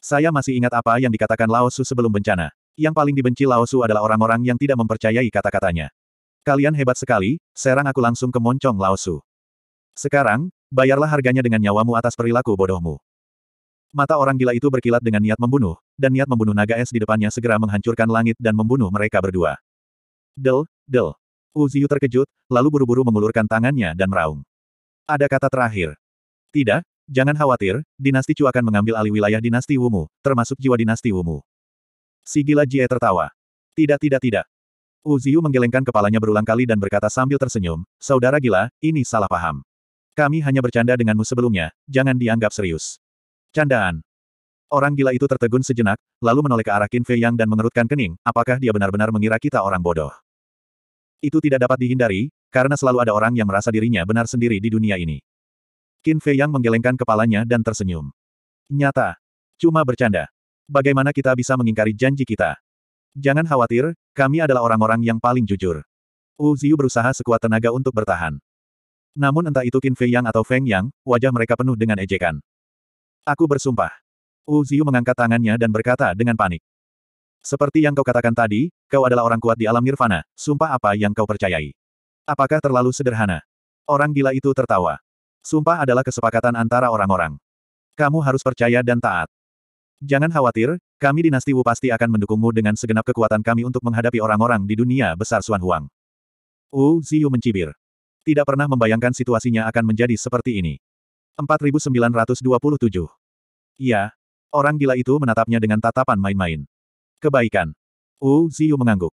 Saya masih ingat apa yang dikatakan Laosu sebelum bencana. Yang paling dibenci Laosu adalah orang-orang yang tidak mempercayai kata-katanya. Kalian hebat sekali, serang aku langsung ke moncong Laosu. Sekarang, bayarlah harganya dengan nyawamu atas perilaku bodohmu. Mata orang gila itu berkilat dengan niat membunuh, dan niat membunuh naga es di depannya segera menghancurkan langit dan membunuh mereka berdua. Del, del. Uziu terkejut, lalu buru-buru mengulurkan tangannya dan meraung. Ada kata terakhir. Tidak, Jangan khawatir, dinasti Chu akan mengambil alih wilayah dinasti Wumu, termasuk jiwa dinasti Wumu. Si gila Jie tertawa. Tidak tidak tidak. Wu Ziyu menggelengkan kepalanya berulang kali dan berkata sambil tersenyum, Saudara gila, ini salah paham. Kami hanya bercanda denganmu sebelumnya, jangan dianggap serius. Candaan. Orang gila itu tertegun sejenak, lalu menoleh ke arah Qin Fei Yang dan mengerutkan kening, apakah dia benar-benar mengira kita orang bodoh. Itu tidak dapat dihindari, karena selalu ada orang yang merasa dirinya benar sendiri di dunia ini. Qin Fei Yang menggelengkan kepalanya dan tersenyum. Nyata. Cuma bercanda. Bagaimana kita bisa mengingkari janji kita? Jangan khawatir, kami adalah orang-orang yang paling jujur. Wu Ziyu berusaha sekuat tenaga untuk bertahan. Namun entah itu Qin Fei Yang atau Feng Yang, wajah mereka penuh dengan ejekan. Aku bersumpah. Wu Ziyu mengangkat tangannya dan berkata dengan panik. Seperti yang kau katakan tadi, kau adalah orang kuat di alam nirvana, sumpah apa yang kau percayai. Apakah terlalu sederhana? Orang gila itu tertawa. Sumpah adalah kesepakatan antara orang-orang. Kamu harus percaya dan taat. Jangan khawatir, kami dinasti Wu pasti akan mendukungmu dengan segenap kekuatan kami untuk menghadapi orang-orang di dunia besar Xuan Huang. Wu Ziyu mencibir. Tidak pernah membayangkan situasinya akan menjadi seperti ini. 4927. Iya. Orang gila itu menatapnya dengan tatapan main-main. Kebaikan. Wu Ziyu mengangguk.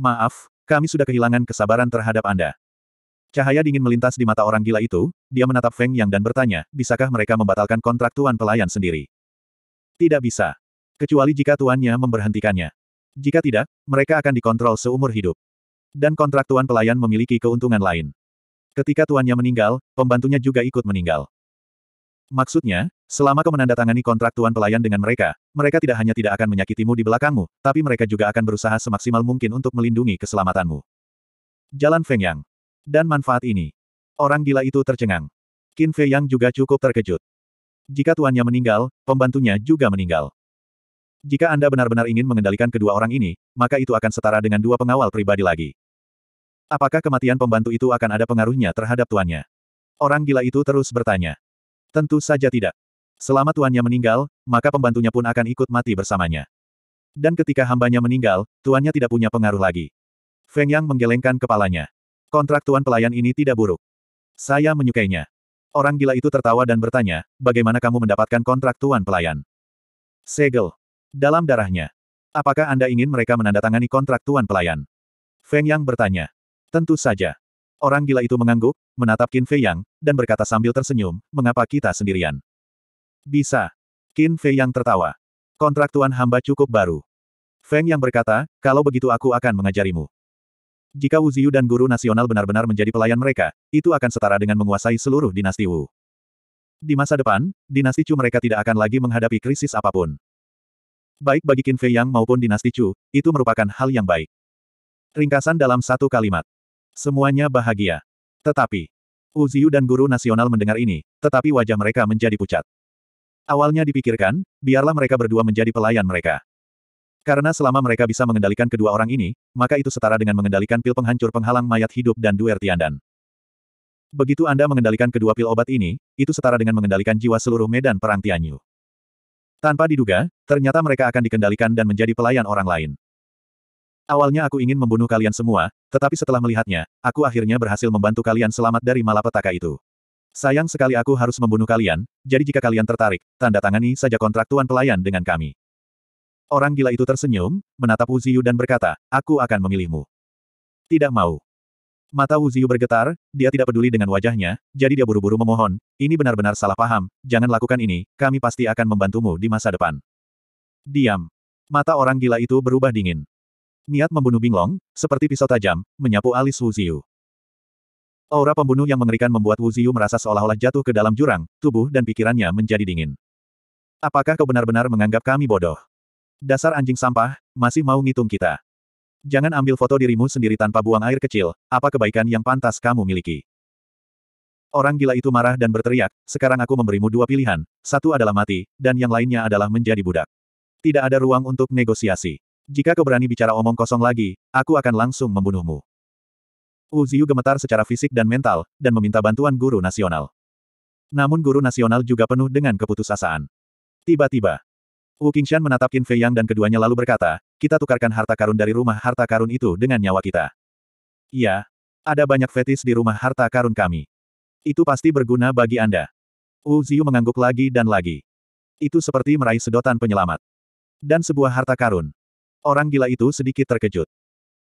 Maaf, kami sudah kehilangan kesabaran terhadap Anda. Cahaya dingin melintas di mata orang gila itu, dia menatap Feng Yang dan bertanya, bisakah mereka membatalkan kontrak tuan pelayan sendiri? Tidak bisa. Kecuali jika tuannya memberhentikannya. Jika tidak, mereka akan dikontrol seumur hidup. Dan kontrak tuan pelayan memiliki keuntungan lain. Ketika tuannya meninggal, pembantunya juga ikut meninggal. Maksudnya, selama kau menandatangani kontrak tuan pelayan dengan mereka, mereka tidak hanya tidak akan menyakitimu di belakangmu, tapi mereka juga akan berusaha semaksimal mungkin untuk melindungi keselamatanmu. Jalan Feng Yang dan manfaat ini. Orang gila itu tercengang. Qin Fei Yang juga cukup terkejut. Jika tuannya meninggal, pembantunya juga meninggal. Jika Anda benar-benar ingin mengendalikan kedua orang ini, maka itu akan setara dengan dua pengawal pribadi lagi. Apakah kematian pembantu itu akan ada pengaruhnya terhadap tuannya? Orang gila itu terus bertanya. Tentu saja tidak. Selama tuannya meninggal, maka pembantunya pun akan ikut mati bersamanya. Dan ketika hambanya meninggal, tuannya tidak punya pengaruh lagi. Feng Yang menggelengkan kepalanya. Kontrak tuan pelayan ini tidak buruk. Saya menyukainya. Orang gila itu tertawa dan bertanya, bagaimana kamu mendapatkan kontrak tuan pelayan? Segel. Dalam darahnya. Apakah Anda ingin mereka menandatangani kontrak tuan pelayan? Feng Yang bertanya. Tentu saja. Orang gila itu mengangguk, menatap Qin Fei Yang, dan berkata sambil tersenyum, mengapa kita sendirian? Bisa. Qin Fei Yang tertawa. Kontrak tuan hamba cukup baru. Feng Yang berkata, kalau begitu aku akan mengajarimu. Jika Wu Ziyu dan guru nasional benar-benar menjadi pelayan mereka, itu akan setara dengan menguasai seluruh dinasti Wu. Di masa depan, dinasti Chu mereka tidak akan lagi menghadapi krisis apapun. Baik bagi Qin Fei Yang maupun dinasti Chu, itu merupakan hal yang baik. Ringkasan dalam satu kalimat. Semuanya bahagia. Tetapi, Wu Ziyu dan guru nasional mendengar ini, tetapi wajah mereka menjadi pucat. Awalnya dipikirkan, biarlah mereka berdua menjadi pelayan mereka. Karena selama mereka bisa mengendalikan kedua orang ini, maka itu setara dengan mengendalikan pil penghancur penghalang mayat hidup dan duer tiandan. Begitu Anda mengendalikan kedua pil obat ini, itu setara dengan mengendalikan jiwa seluruh medan perang Tianyu. Tanpa diduga, ternyata mereka akan dikendalikan dan menjadi pelayan orang lain. Awalnya aku ingin membunuh kalian semua, tetapi setelah melihatnya, aku akhirnya berhasil membantu kalian selamat dari malapetaka itu. Sayang sekali aku harus membunuh kalian, jadi jika kalian tertarik, tanda tangani saja kontrak tuan pelayan dengan kami. Orang gila itu tersenyum, menatap Wu Ziyu dan berkata, aku akan memilihmu. Tidak mau. Mata Wu Ziyu bergetar, dia tidak peduli dengan wajahnya, jadi dia buru-buru memohon, ini benar-benar salah paham, jangan lakukan ini, kami pasti akan membantumu di masa depan. Diam. Mata orang gila itu berubah dingin. Niat membunuh Binglong, seperti pisau tajam, menyapu alis Wu Ziyu. Aura pembunuh yang mengerikan membuat Wu Ziyu merasa seolah-olah jatuh ke dalam jurang, tubuh dan pikirannya menjadi dingin. Apakah kau benar-benar menganggap kami bodoh? Dasar anjing sampah, masih mau ngitung kita. Jangan ambil foto dirimu sendiri tanpa buang air kecil, apa kebaikan yang pantas kamu miliki. Orang gila itu marah dan berteriak, sekarang aku memberimu dua pilihan, satu adalah mati, dan yang lainnya adalah menjadi budak. Tidak ada ruang untuk negosiasi. Jika kau berani bicara omong kosong lagi, aku akan langsung membunuhmu. Wu Ziyu gemetar secara fisik dan mental, dan meminta bantuan guru nasional. Namun guru nasional juga penuh dengan keputusasaan. Tiba-tiba, Wu Qingshan menatap Qin Fei Yang dan keduanya lalu berkata, kita tukarkan harta karun dari rumah harta karun itu dengan nyawa kita. Iya. Ada banyak fetis di rumah harta karun kami. Itu pasti berguna bagi Anda. Wu Ziyu mengangguk lagi dan lagi. Itu seperti meraih sedotan penyelamat. Dan sebuah harta karun. Orang gila itu sedikit terkejut.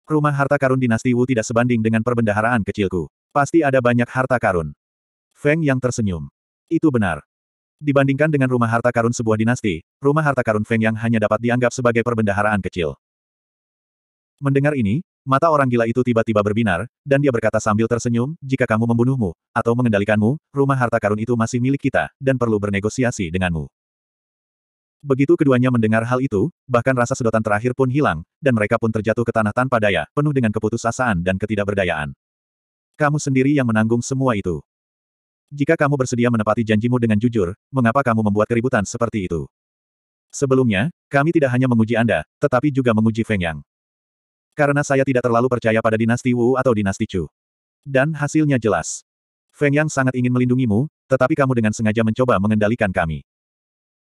Rumah harta karun dinasti Wu tidak sebanding dengan perbendaharaan kecilku. Pasti ada banyak harta karun. Feng yang tersenyum. Itu benar. Dibandingkan dengan rumah harta karun sebuah dinasti, rumah harta karun Feng Yang hanya dapat dianggap sebagai perbendaharaan kecil. Mendengar ini, mata orang gila itu tiba-tiba berbinar, dan dia berkata sambil tersenyum, jika kamu membunuhmu, atau mengendalikanmu, rumah harta karun itu masih milik kita, dan perlu bernegosiasi denganmu. Begitu keduanya mendengar hal itu, bahkan rasa sedotan terakhir pun hilang, dan mereka pun terjatuh ke tanah tanpa daya, penuh dengan keputusasaan dan ketidakberdayaan. Kamu sendiri yang menanggung semua itu. Jika kamu bersedia menepati janjimu dengan jujur, mengapa kamu membuat keributan seperti itu? Sebelumnya, kami tidak hanya menguji Anda, tetapi juga menguji Feng Yang. Karena saya tidak terlalu percaya pada dinasti Wu atau dinasti Chu. Dan hasilnya jelas. Feng Yang sangat ingin melindungimu, tetapi kamu dengan sengaja mencoba mengendalikan kami.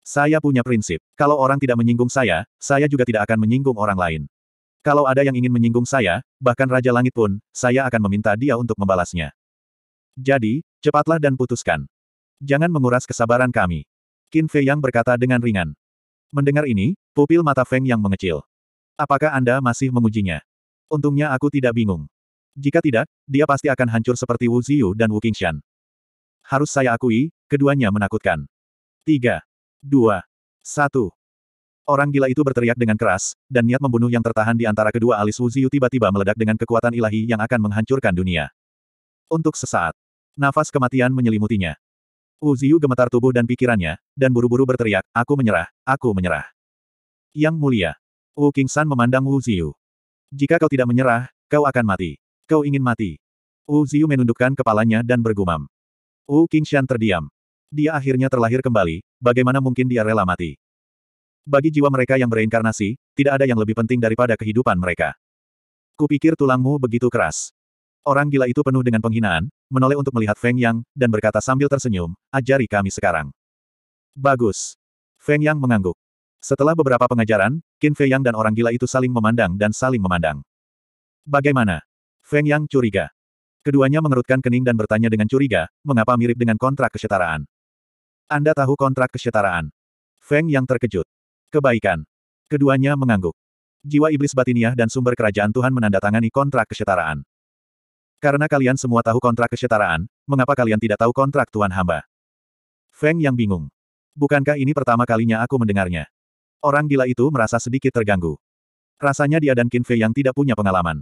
Saya punya prinsip, kalau orang tidak menyinggung saya, saya juga tidak akan menyinggung orang lain. Kalau ada yang ingin menyinggung saya, bahkan Raja Langit pun, saya akan meminta dia untuk membalasnya. Jadi, cepatlah dan putuskan. Jangan menguras kesabaran kami. Qin Fei Yang berkata dengan ringan. Mendengar ini, pupil mata Feng Yang mengecil. Apakah Anda masih mengujinya? Untungnya aku tidak bingung. Jika tidak, dia pasti akan hancur seperti Wu Ziyu dan Wu Qingshan. Harus saya akui, keduanya menakutkan. 3, 2, 1. Orang gila itu berteriak dengan keras, dan niat membunuh yang tertahan di antara kedua alis Wu Ziyu tiba-tiba meledak dengan kekuatan ilahi yang akan menghancurkan dunia. Untuk sesaat, Nafas kematian menyelimutinya. Wu Ziyu gemetar tubuh dan pikirannya, dan buru-buru berteriak, aku menyerah, aku menyerah. Yang mulia. Wu King San memandang Wu Ziyu. Jika kau tidak menyerah, kau akan mati. Kau ingin mati. Wu Ziyu menundukkan kepalanya dan bergumam. Wu King Shan terdiam. Dia akhirnya terlahir kembali, bagaimana mungkin dia rela mati. Bagi jiwa mereka yang bereinkarnasi, tidak ada yang lebih penting daripada kehidupan mereka. Kupikir tulangmu begitu keras. Orang gila itu penuh dengan penghinaan, menoleh untuk melihat Feng Yang, dan berkata sambil tersenyum, ajari kami sekarang. Bagus. Feng Yang mengangguk. Setelah beberapa pengajaran, Qin Fei Yang dan orang gila itu saling memandang dan saling memandang. Bagaimana? Feng Yang curiga. Keduanya mengerutkan kening dan bertanya dengan curiga, mengapa mirip dengan kontrak kesetaraan. Anda tahu kontrak kesetaraan. Feng yang terkejut. Kebaikan. Keduanya mengangguk. Jiwa iblis batiniah dan sumber kerajaan Tuhan menandatangani kontrak kesetaraan. Karena kalian semua tahu kontrak kesetaraan, mengapa kalian tidak tahu kontrak Tuan Hamba? Feng yang bingung. Bukankah ini pertama kalinya aku mendengarnya? Orang gila itu merasa sedikit terganggu. Rasanya dia dan Qin Fei yang tidak punya pengalaman.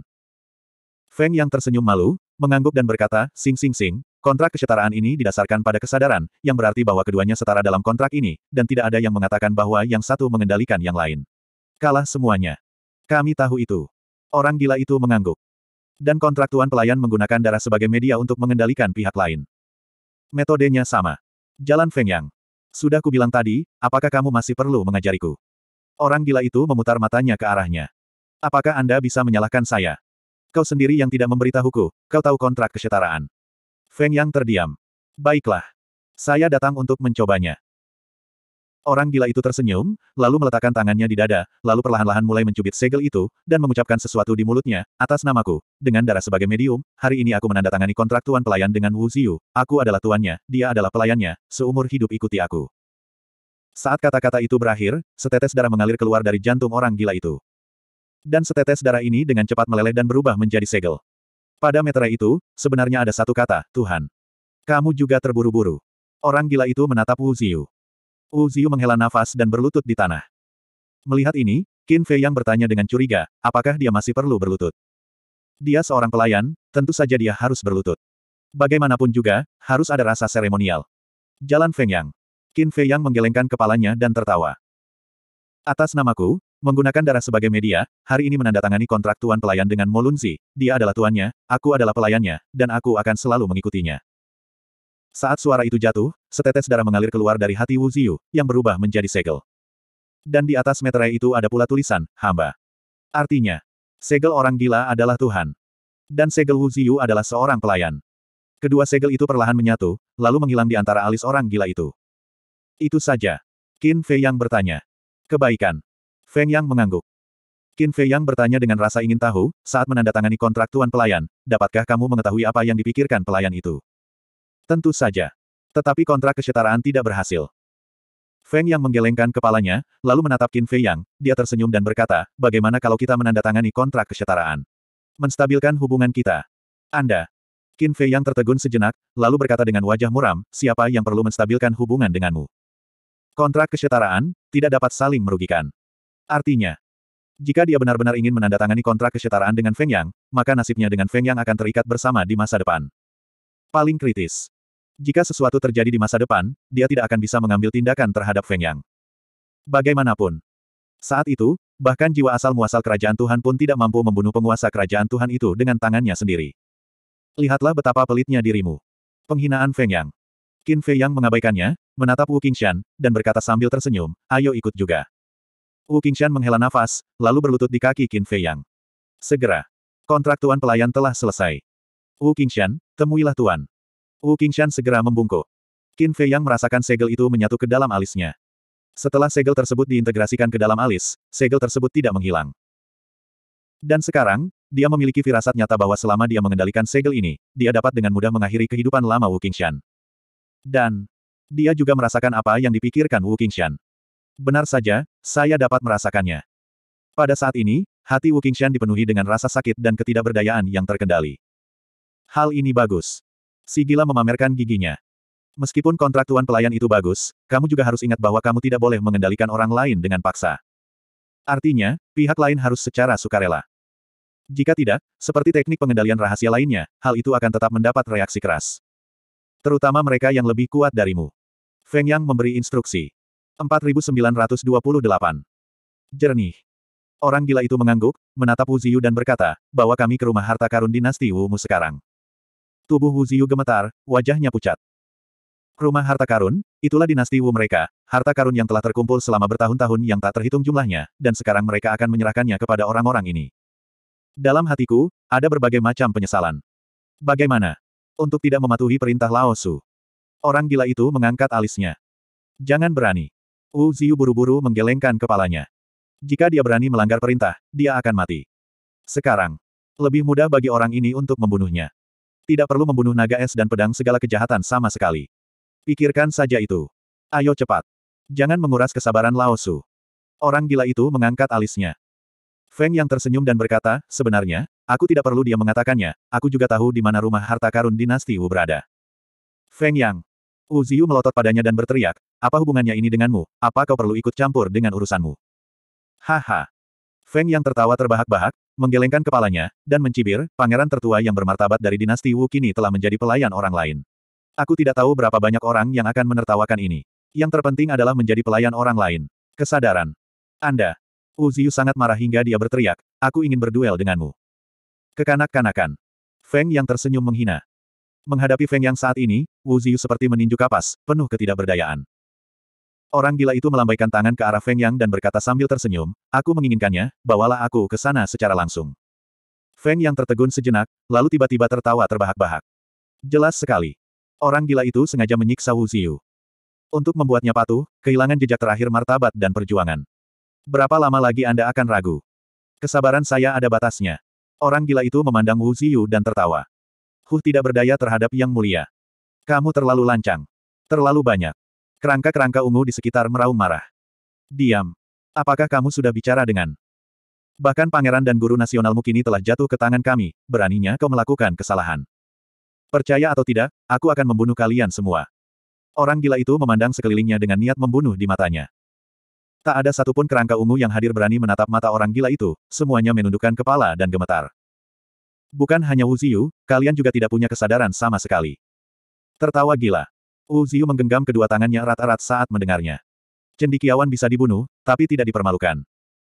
Feng yang tersenyum malu, mengangguk dan berkata, Sing Sing Sing, kontrak kesetaraan ini didasarkan pada kesadaran, yang berarti bahwa keduanya setara dalam kontrak ini, dan tidak ada yang mengatakan bahwa yang satu mengendalikan yang lain. Kalah semuanya. Kami tahu itu. Orang gila itu mengangguk dan kontrak tuan pelayan menggunakan darah sebagai media untuk mengendalikan pihak lain. Metodenya sama. Jalan Feng Yang. Sudah kubilang tadi, apakah kamu masih perlu mengajariku? Orang gila itu memutar matanya ke arahnya. Apakah Anda bisa menyalahkan saya? Kau sendiri yang tidak memberitahuku, kau tahu kontrak kesetaraan. Feng Yang terdiam. Baiklah. Saya datang untuk mencobanya. Orang gila itu tersenyum, lalu meletakkan tangannya di dada, lalu perlahan-lahan mulai mencubit segel itu, dan mengucapkan sesuatu di mulutnya, atas namaku. Dengan darah sebagai medium, hari ini aku menandatangani kontrak tuan pelayan dengan Wu Ziyu. Aku adalah tuannya, dia adalah pelayannya, seumur hidup ikuti aku. Saat kata-kata itu berakhir, setetes darah mengalir keluar dari jantung orang gila itu. Dan setetes darah ini dengan cepat meleleh dan berubah menjadi segel. Pada meterai itu, sebenarnya ada satu kata, Tuhan. Kamu juga terburu-buru. Orang gila itu menatap Wu Ziyu. Wu Ziyu menghela nafas dan berlutut di tanah. Melihat ini, Qin Fei yang bertanya dengan curiga, apakah dia masih perlu berlutut? Dia seorang pelayan, tentu saja dia harus berlutut. Bagaimanapun juga, harus ada rasa seremonial. Jalan Feng Yang. Qin Fei Yang menggelengkan kepalanya dan tertawa. Atas namaku, menggunakan darah sebagai media, hari ini menandatangani kontrak tuan pelayan dengan Molunzi, dia adalah tuannya, aku adalah pelayannya, dan aku akan selalu mengikutinya. Saat suara itu jatuh, setetes darah mengalir keluar dari hati Wu Ziyu, yang berubah menjadi segel. Dan di atas meterai itu ada pula tulisan, hamba. Artinya, segel orang gila adalah Tuhan. Dan segel Wu Ziyu adalah seorang pelayan. Kedua segel itu perlahan menyatu, lalu menghilang di antara alis orang gila itu. Itu saja. Qin Fei Yang bertanya. Kebaikan. Feng Yang mengangguk. Qin Fei Yang bertanya dengan rasa ingin tahu, saat menandatangani kontrak tuan pelayan, dapatkah kamu mengetahui apa yang dipikirkan pelayan itu? Tentu saja. Tetapi kontrak kesetaraan tidak berhasil. Feng yang menggelengkan kepalanya, lalu menatap Qin Fei Yang, dia tersenyum dan berkata, bagaimana kalau kita menandatangani kontrak kesetaraan? Menstabilkan hubungan kita. Anda. Qin Fei Yang tertegun sejenak, lalu berkata dengan wajah muram, siapa yang perlu menstabilkan hubungan denganmu? Kontrak kesetaraan, tidak dapat saling merugikan. Artinya, jika dia benar-benar ingin menandatangani kontrak kesetaraan dengan Feng Yang, maka nasibnya dengan Feng Yang akan terikat bersama di masa depan. Paling kritis. Jika sesuatu terjadi di masa depan, dia tidak akan bisa mengambil tindakan terhadap Feng Yang. Bagaimanapun. Saat itu, bahkan jiwa asal-muasal kerajaan Tuhan pun tidak mampu membunuh penguasa kerajaan Tuhan itu dengan tangannya sendiri. Lihatlah betapa pelitnya dirimu. Penghinaan Feng Yang. Qin Fei Yang mengabaikannya, menatap Wu Qingshan, dan berkata sambil tersenyum, ayo ikut juga. Wu Qingshan menghela nafas, lalu berlutut di kaki Qin Fei Yang. Segera. Kontrak Tuan Pelayan telah selesai. Wu Qingshan, temuilah Tuan. Wu Qingshan segera membungkuk. Qin Fei yang merasakan segel itu menyatu ke dalam alisnya. Setelah segel tersebut diintegrasikan ke dalam alis, segel tersebut tidak menghilang. Dan sekarang, dia memiliki firasat nyata bahwa selama dia mengendalikan segel ini, dia dapat dengan mudah mengakhiri kehidupan lama Wu Qingshan. Dan, dia juga merasakan apa yang dipikirkan Wu Qingshan. Benar saja, saya dapat merasakannya. Pada saat ini, hati Wu Qingshan dipenuhi dengan rasa sakit dan ketidakberdayaan yang terkendali. Hal ini bagus. Si gila memamerkan giginya. Meskipun kontrak tuan pelayan itu bagus, kamu juga harus ingat bahwa kamu tidak boleh mengendalikan orang lain dengan paksa. Artinya, pihak lain harus secara sukarela. Jika tidak, seperti teknik pengendalian rahasia lainnya, hal itu akan tetap mendapat reaksi keras. Terutama mereka yang lebih kuat darimu. Feng Yang memberi instruksi. 4928. Jernih. Orang gila itu mengangguk, menatap Wu Ziyu dan berkata, bahwa kami ke rumah harta karun dinasti Wu Mu sekarang. Tubuh Wu Ziyu gemetar, wajahnya pucat. Rumah harta karun, itulah dinasti Wu mereka, harta karun yang telah terkumpul selama bertahun-tahun yang tak terhitung jumlahnya, dan sekarang mereka akan menyerahkannya kepada orang-orang ini. Dalam hatiku, ada berbagai macam penyesalan. Bagaimana? Untuk tidak mematuhi perintah Su? Orang gila itu mengangkat alisnya. Jangan berani. Wu Ziyu buru-buru menggelengkan kepalanya. Jika dia berani melanggar perintah, dia akan mati. Sekarang. Lebih mudah bagi orang ini untuk membunuhnya. Tidak perlu membunuh naga es dan pedang segala kejahatan sama sekali. Pikirkan saja itu. Ayo cepat. Jangan menguras kesabaran Laosu. Orang gila itu mengangkat alisnya. Feng yang tersenyum dan berkata, sebenarnya, aku tidak perlu dia mengatakannya, aku juga tahu di mana rumah harta karun dinasti Wu berada. Feng Yang. Wu Ziyu melotot padanya dan berteriak, apa hubungannya ini denganmu, apa kau perlu ikut campur dengan urusanmu? Haha. Feng yang tertawa terbahak-bahak, menggelengkan kepalanya, dan mencibir, pangeran tertua yang bermartabat dari dinasti Wu kini telah menjadi pelayan orang lain. Aku tidak tahu berapa banyak orang yang akan menertawakan ini. Yang terpenting adalah menjadi pelayan orang lain. Kesadaran. Anda. Wu Ziyu sangat marah hingga dia berteriak, aku ingin berduel denganmu. Kekanak-kanakan. Feng yang tersenyum menghina. Menghadapi Feng yang saat ini, Wu Ziyu seperti meninju kapas, penuh ketidakberdayaan. Orang gila itu melambaikan tangan ke arah Feng Yang dan berkata sambil tersenyum, aku menginginkannya, bawalah aku ke sana secara langsung. Feng Yang tertegun sejenak, lalu tiba-tiba tertawa terbahak-bahak. Jelas sekali. Orang gila itu sengaja menyiksa Wu Ziyu. Untuk membuatnya patuh, kehilangan jejak terakhir martabat dan perjuangan. Berapa lama lagi Anda akan ragu? Kesabaran saya ada batasnya. Orang gila itu memandang Wu Ziyu dan tertawa. Huh tidak berdaya terhadap Yang Mulia. Kamu terlalu lancang. Terlalu banyak. Kerangka-kerangka ungu di sekitar meraung marah. Diam. Apakah kamu sudah bicara dengan? Bahkan pangeran dan guru nasionalmu kini telah jatuh ke tangan kami, beraninya kau melakukan kesalahan. Percaya atau tidak, aku akan membunuh kalian semua. Orang gila itu memandang sekelilingnya dengan niat membunuh di matanya. Tak ada satupun kerangka ungu yang hadir berani menatap mata orang gila itu, semuanya menundukkan kepala dan gemetar. Bukan hanya Wu Ziyu, kalian juga tidak punya kesadaran sama sekali. Tertawa gila. Uziu menggenggam kedua tangannya erat-erat saat mendengarnya. Cendikiawan bisa dibunuh, tapi tidak dipermalukan.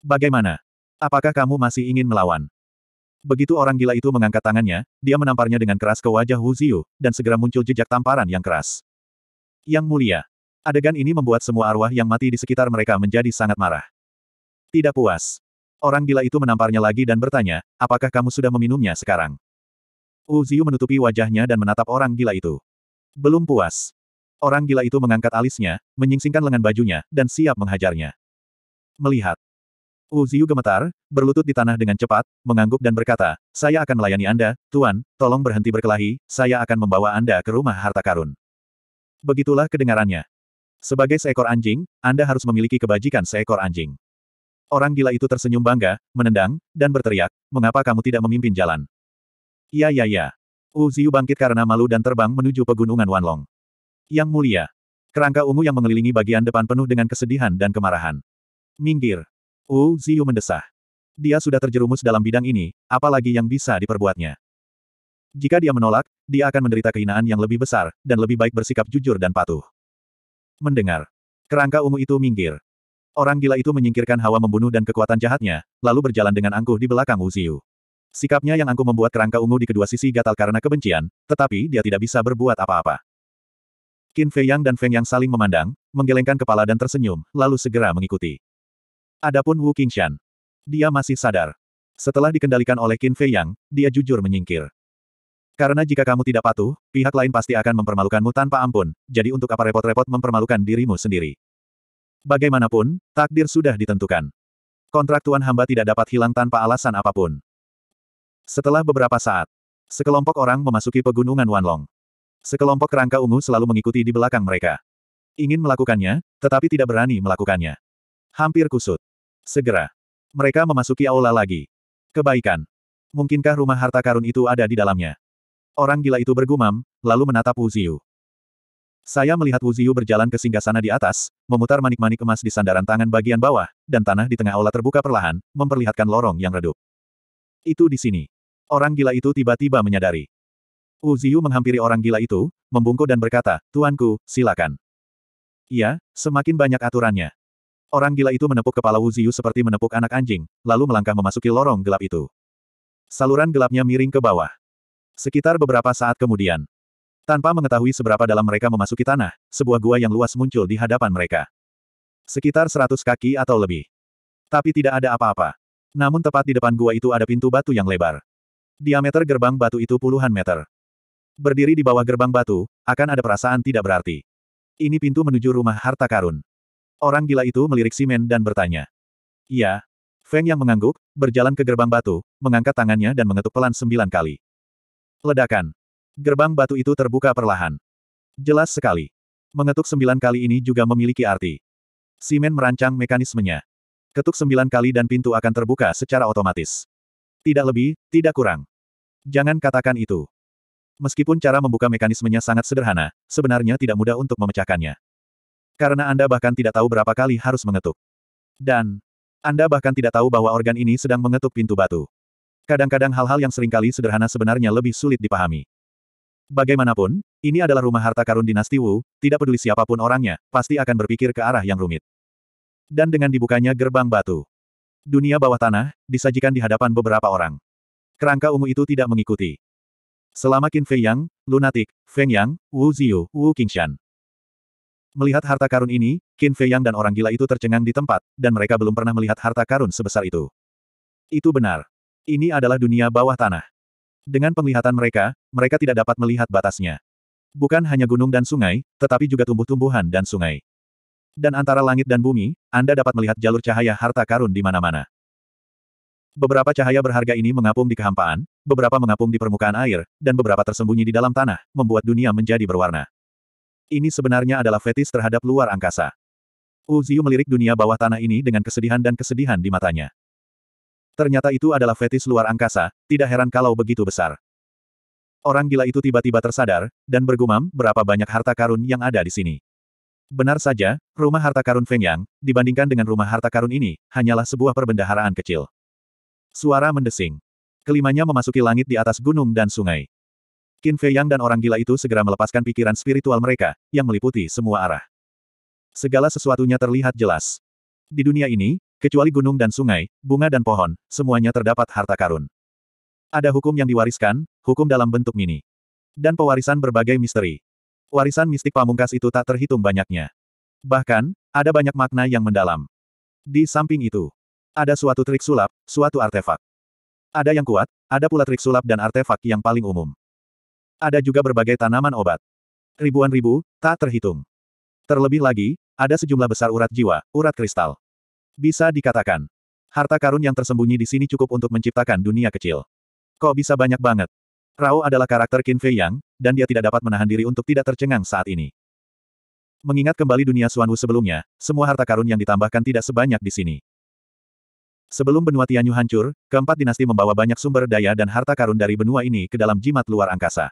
Bagaimana? Apakah kamu masih ingin melawan? Begitu orang gila itu mengangkat tangannya, dia menamparnya dengan keras ke wajah Hu Ziyu, dan segera muncul jejak tamparan yang keras. Yang mulia. Adegan ini membuat semua arwah yang mati di sekitar mereka menjadi sangat marah. Tidak puas. Orang gila itu menamparnya lagi dan bertanya, apakah kamu sudah meminumnya sekarang? Hu Ziyu menutupi wajahnya dan menatap orang gila itu. Belum puas. Orang gila itu mengangkat alisnya, menyingsingkan lengan bajunya, dan siap menghajarnya. Melihat. Wu Ziyu gemetar, berlutut di tanah dengan cepat, mengangguk dan berkata, Saya akan melayani Anda, Tuan, tolong berhenti berkelahi, saya akan membawa Anda ke rumah harta karun. Begitulah kedengarannya. Sebagai seekor anjing, Anda harus memiliki kebajikan seekor anjing. Orang gila itu tersenyum bangga, menendang, dan berteriak, Mengapa kamu tidak memimpin jalan? Ya ya ya. Wu Ziyu bangkit karena malu dan terbang menuju pegunungan Wanlong. Yang mulia. Kerangka ungu yang mengelilingi bagian depan penuh dengan kesedihan dan kemarahan. Minggir. Wu Ziyu mendesah. Dia sudah terjerumus dalam bidang ini, apalagi yang bisa diperbuatnya. Jika dia menolak, dia akan menderita kehinaan yang lebih besar, dan lebih baik bersikap jujur dan patuh. Mendengar. Kerangka ungu itu minggir. Orang gila itu menyingkirkan hawa membunuh dan kekuatan jahatnya, lalu berjalan dengan angkuh di belakang Wu Ziyu. Sikapnya yang angkuh membuat kerangka ungu di kedua sisi gatal karena kebencian, tetapi dia tidak bisa berbuat apa-apa. Qin Fei Yang dan Feng Yang saling memandang, menggelengkan kepala dan tersenyum, lalu segera mengikuti. Adapun Wu Qingshan. Dia masih sadar. Setelah dikendalikan oleh Qin Fei Yang, dia jujur menyingkir. Karena jika kamu tidak patuh, pihak lain pasti akan mempermalukanmu tanpa ampun, jadi untuk apa repot-repot mempermalukan dirimu sendiri. Bagaimanapun, takdir sudah ditentukan. Kontrak tuan hamba tidak dapat hilang tanpa alasan apapun. Setelah beberapa saat, sekelompok orang memasuki pegunungan Wanlong. Sekelompok kerangka ungu selalu mengikuti di belakang mereka. Ingin melakukannya, tetapi tidak berani melakukannya. Hampir kusut. Segera. Mereka memasuki aula lagi. Kebaikan. Mungkinkah rumah harta karun itu ada di dalamnya? Orang gila itu bergumam, lalu menatap Wu Ziyu. Saya melihat Wu Ziyu berjalan ke singgasana di atas, memutar manik-manik emas di sandaran tangan bagian bawah, dan tanah di tengah aula terbuka perlahan, memperlihatkan lorong yang redup. Itu di sini. Orang gila itu tiba-tiba menyadari. Wu Uziu menghampiri orang gila itu, membungkuk dan berkata, Tuanku, silakan. Iya, semakin banyak aturannya. Orang gila itu menepuk kepala Wu Uziu seperti menepuk anak anjing, lalu melangkah memasuki lorong gelap itu. Saluran gelapnya miring ke bawah. Sekitar beberapa saat kemudian. Tanpa mengetahui seberapa dalam mereka memasuki tanah, sebuah gua yang luas muncul di hadapan mereka. Sekitar seratus kaki atau lebih. Tapi tidak ada apa-apa. Namun tepat di depan gua itu ada pintu batu yang lebar. Diameter gerbang batu itu puluhan meter. Berdiri di bawah gerbang batu, akan ada perasaan tidak berarti. Ini pintu menuju rumah harta karun. Orang gila itu melirik Simen dan bertanya. Iya. Feng yang mengangguk, berjalan ke gerbang batu, mengangkat tangannya dan mengetuk pelan sembilan kali. Ledakan. Gerbang batu itu terbuka perlahan. Jelas sekali. Mengetuk sembilan kali ini juga memiliki arti. Simen merancang mekanismenya. Ketuk sembilan kali dan pintu akan terbuka secara otomatis. Tidak lebih, tidak kurang. Jangan katakan itu. Meskipun cara membuka mekanismenya sangat sederhana, sebenarnya tidak mudah untuk memecahkannya. Karena Anda bahkan tidak tahu berapa kali harus mengetuk. Dan, Anda bahkan tidak tahu bahwa organ ini sedang mengetuk pintu batu. Kadang-kadang hal-hal yang seringkali sederhana sebenarnya lebih sulit dipahami. Bagaimanapun, ini adalah rumah harta karun dinasti Wu, tidak peduli siapapun orangnya, pasti akan berpikir ke arah yang rumit. Dan dengan dibukanya gerbang batu, dunia bawah tanah, disajikan di hadapan beberapa orang. Kerangka ungu itu tidak mengikuti. Selama Qin Fei Yang, Lunatic, Feng Yang, Wu Ziyu, Wu Qingshan. Melihat harta karun ini, Qin Fei Yang dan orang gila itu tercengang di tempat, dan mereka belum pernah melihat harta karun sebesar itu. Itu benar. Ini adalah dunia bawah tanah. Dengan penglihatan mereka, mereka tidak dapat melihat batasnya. Bukan hanya gunung dan sungai, tetapi juga tumbuh-tumbuhan dan sungai. Dan antara langit dan bumi, Anda dapat melihat jalur cahaya harta karun di mana-mana. Beberapa cahaya berharga ini mengapung di kehampaan, beberapa mengapung di permukaan air, dan beberapa tersembunyi di dalam tanah, membuat dunia menjadi berwarna. Ini sebenarnya adalah fetis terhadap luar angkasa. Wu Uziu melirik dunia bawah tanah ini dengan kesedihan dan kesedihan di matanya. Ternyata itu adalah fetis luar angkasa, tidak heran kalau begitu besar. Orang gila itu tiba-tiba tersadar, dan bergumam, berapa banyak harta karun yang ada di sini. Benar saja, rumah harta karun Feng Yang, dibandingkan dengan rumah harta karun ini, hanyalah sebuah perbendaharaan kecil. Suara mendesing. Kelimanya memasuki langit di atas gunung dan sungai. Qin Fei Yang dan orang gila itu segera melepaskan pikiran spiritual mereka, yang meliputi semua arah. Segala sesuatunya terlihat jelas. Di dunia ini, kecuali gunung dan sungai, bunga dan pohon, semuanya terdapat harta karun. Ada hukum yang diwariskan, hukum dalam bentuk mini. Dan pewarisan berbagai misteri. Warisan mistik pamungkas itu tak terhitung banyaknya. Bahkan, ada banyak makna yang mendalam. Di samping itu, ada suatu trik sulap, suatu artefak. Ada yang kuat, ada pula trik sulap dan artefak yang paling umum. Ada juga berbagai tanaman obat. Ribuan ribu, tak terhitung. Terlebih lagi, ada sejumlah besar urat jiwa, urat kristal. Bisa dikatakan, harta karun yang tersembunyi di sini cukup untuk menciptakan dunia kecil. Kok bisa banyak banget? Rao adalah karakter Qin Fei Yang, dan dia tidak dapat menahan diri untuk tidak tercengang saat ini. Mengingat kembali dunia Suanwu sebelumnya, semua harta karun yang ditambahkan tidak sebanyak di sini. Sebelum benua Tianyu hancur, keempat dinasti membawa banyak sumber daya dan harta karun dari benua ini ke dalam jimat luar angkasa.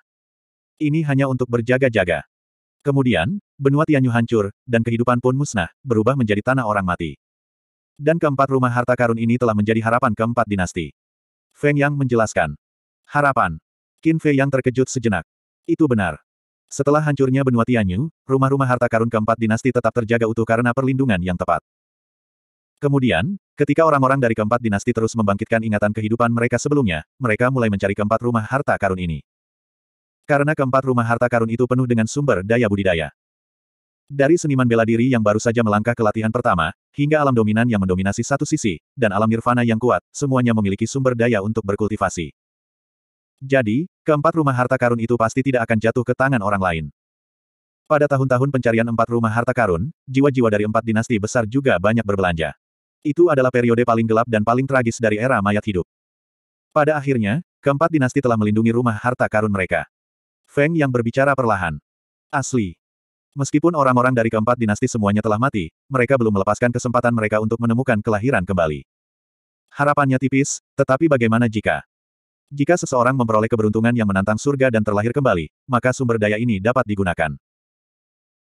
Ini hanya untuk berjaga-jaga. Kemudian, benua Tianyu hancur, dan kehidupan pun musnah, berubah menjadi tanah orang mati. Dan keempat rumah harta karun ini telah menjadi harapan keempat dinasti. Feng Yang menjelaskan. Harapan. Qin Fei Yang terkejut sejenak. Itu benar. Setelah hancurnya benua Tianyu, rumah-rumah harta karun keempat dinasti tetap terjaga utuh karena perlindungan yang tepat. Kemudian, Ketika orang-orang dari keempat dinasti terus membangkitkan ingatan kehidupan mereka sebelumnya, mereka mulai mencari keempat rumah harta karun ini. Karena keempat rumah harta karun itu penuh dengan sumber daya budidaya. Dari seniman bela diri yang baru saja melangkah ke latihan pertama, hingga alam dominan yang mendominasi satu sisi, dan alam nirvana yang kuat, semuanya memiliki sumber daya untuk berkultivasi. Jadi, keempat rumah harta karun itu pasti tidak akan jatuh ke tangan orang lain. Pada tahun-tahun pencarian empat rumah harta karun, jiwa-jiwa dari empat dinasti besar juga banyak berbelanja. Itu adalah periode paling gelap dan paling tragis dari era mayat hidup. Pada akhirnya, keempat dinasti telah melindungi rumah harta karun mereka. Feng yang berbicara perlahan. Asli. Meskipun orang-orang dari keempat dinasti semuanya telah mati, mereka belum melepaskan kesempatan mereka untuk menemukan kelahiran kembali. Harapannya tipis, tetapi bagaimana jika? Jika seseorang memperoleh keberuntungan yang menantang surga dan terlahir kembali, maka sumber daya ini dapat digunakan.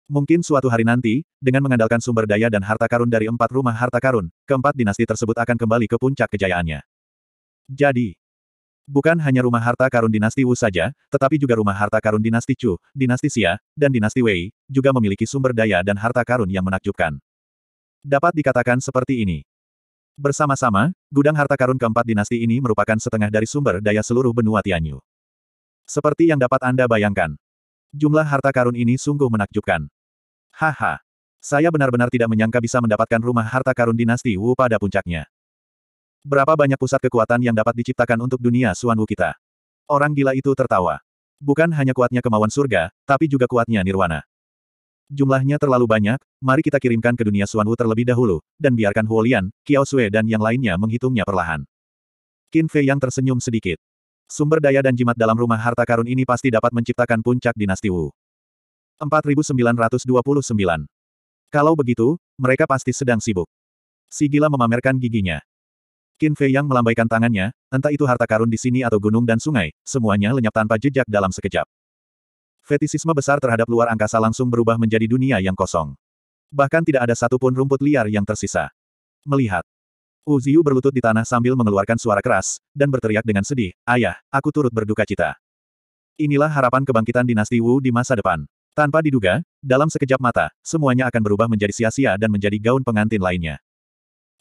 Mungkin suatu hari nanti, dengan mengandalkan sumber daya dan harta karun dari empat rumah harta karun, keempat dinasti tersebut akan kembali ke puncak kejayaannya. Jadi, bukan hanya rumah harta karun dinasti Wu saja, tetapi juga rumah harta karun dinasti Chu, dinasti Xia, dan dinasti Wei, juga memiliki sumber daya dan harta karun yang menakjubkan. Dapat dikatakan seperti ini. Bersama-sama, gudang harta karun keempat dinasti ini merupakan setengah dari sumber daya seluruh benua Tianyu. Seperti yang dapat Anda bayangkan, jumlah harta karun ini sungguh menakjubkan. Haha. Saya benar-benar tidak menyangka bisa mendapatkan rumah harta karun dinasti Wu pada puncaknya. Berapa banyak pusat kekuatan yang dapat diciptakan untuk dunia Suan Wu kita? Orang gila itu tertawa. Bukan hanya kuatnya kemauan surga, tapi juga kuatnya nirwana. Jumlahnya terlalu banyak, mari kita kirimkan ke dunia Suan Wu terlebih dahulu, dan biarkan Huolian, Kiao Sui dan yang lainnya menghitungnya perlahan. Qin Fei yang tersenyum sedikit. Sumber daya dan jimat dalam rumah harta karun ini pasti dapat menciptakan puncak dinasti Wu. 4929. Kalau begitu, mereka pasti sedang sibuk. Si gila memamerkan giginya. Qin Fei yang melambaikan tangannya, entah itu harta karun di sini atau gunung dan sungai, semuanya lenyap tanpa jejak dalam sekejap. Fetisisme besar terhadap luar angkasa langsung berubah menjadi dunia yang kosong. Bahkan tidak ada satupun rumput liar yang tersisa. Melihat. Wu Ziyu berlutut di tanah sambil mengeluarkan suara keras, dan berteriak dengan sedih, Ayah, aku turut berduka cita. Inilah harapan kebangkitan dinasti Wu di masa depan. Tanpa diduga, dalam sekejap mata, semuanya akan berubah menjadi sia-sia dan menjadi gaun pengantin lainnya.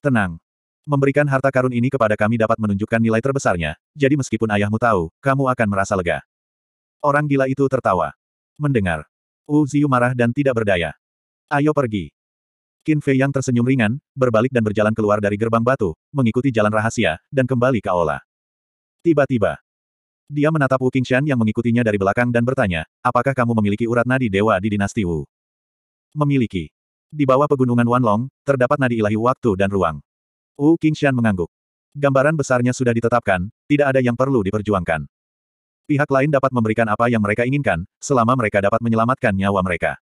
Tenang. Memberikan harta karun ini kepada kami dapat menunjukkan nilai terbesarnya, jadi meskipun ayahmu tahu, kamu akan merasa lega. Orang gila itu tertawa. Mendengar. Wu Ziyu marah dan tidak berdaya. Ayo pergi. Qin Fei yang tersenyum ringan, berbalik dan berjalan keluar dari gerbang batu, mengikuti jalan rahasia, dan kembali ke aula. Tiba-tiba, dia menatap Wu Qingshan yang mengikutinya dari belakang dan bertanya, apakah kamu memiliki urat nadi dewa di dinasti Wu? Memiliki. Di bawah pegunungan Wanlong, terdapat nadi ilahi waktu dan ruang. Wu Qingshan mengangguk. Gambaran besarnya sudah ditetapkan, tidak ada yang perlu diperjuangkan. Pihak lain dapat memberikan apa yang mereka inginkan, selama mereka dapat menyelamatkan nyawa mereka.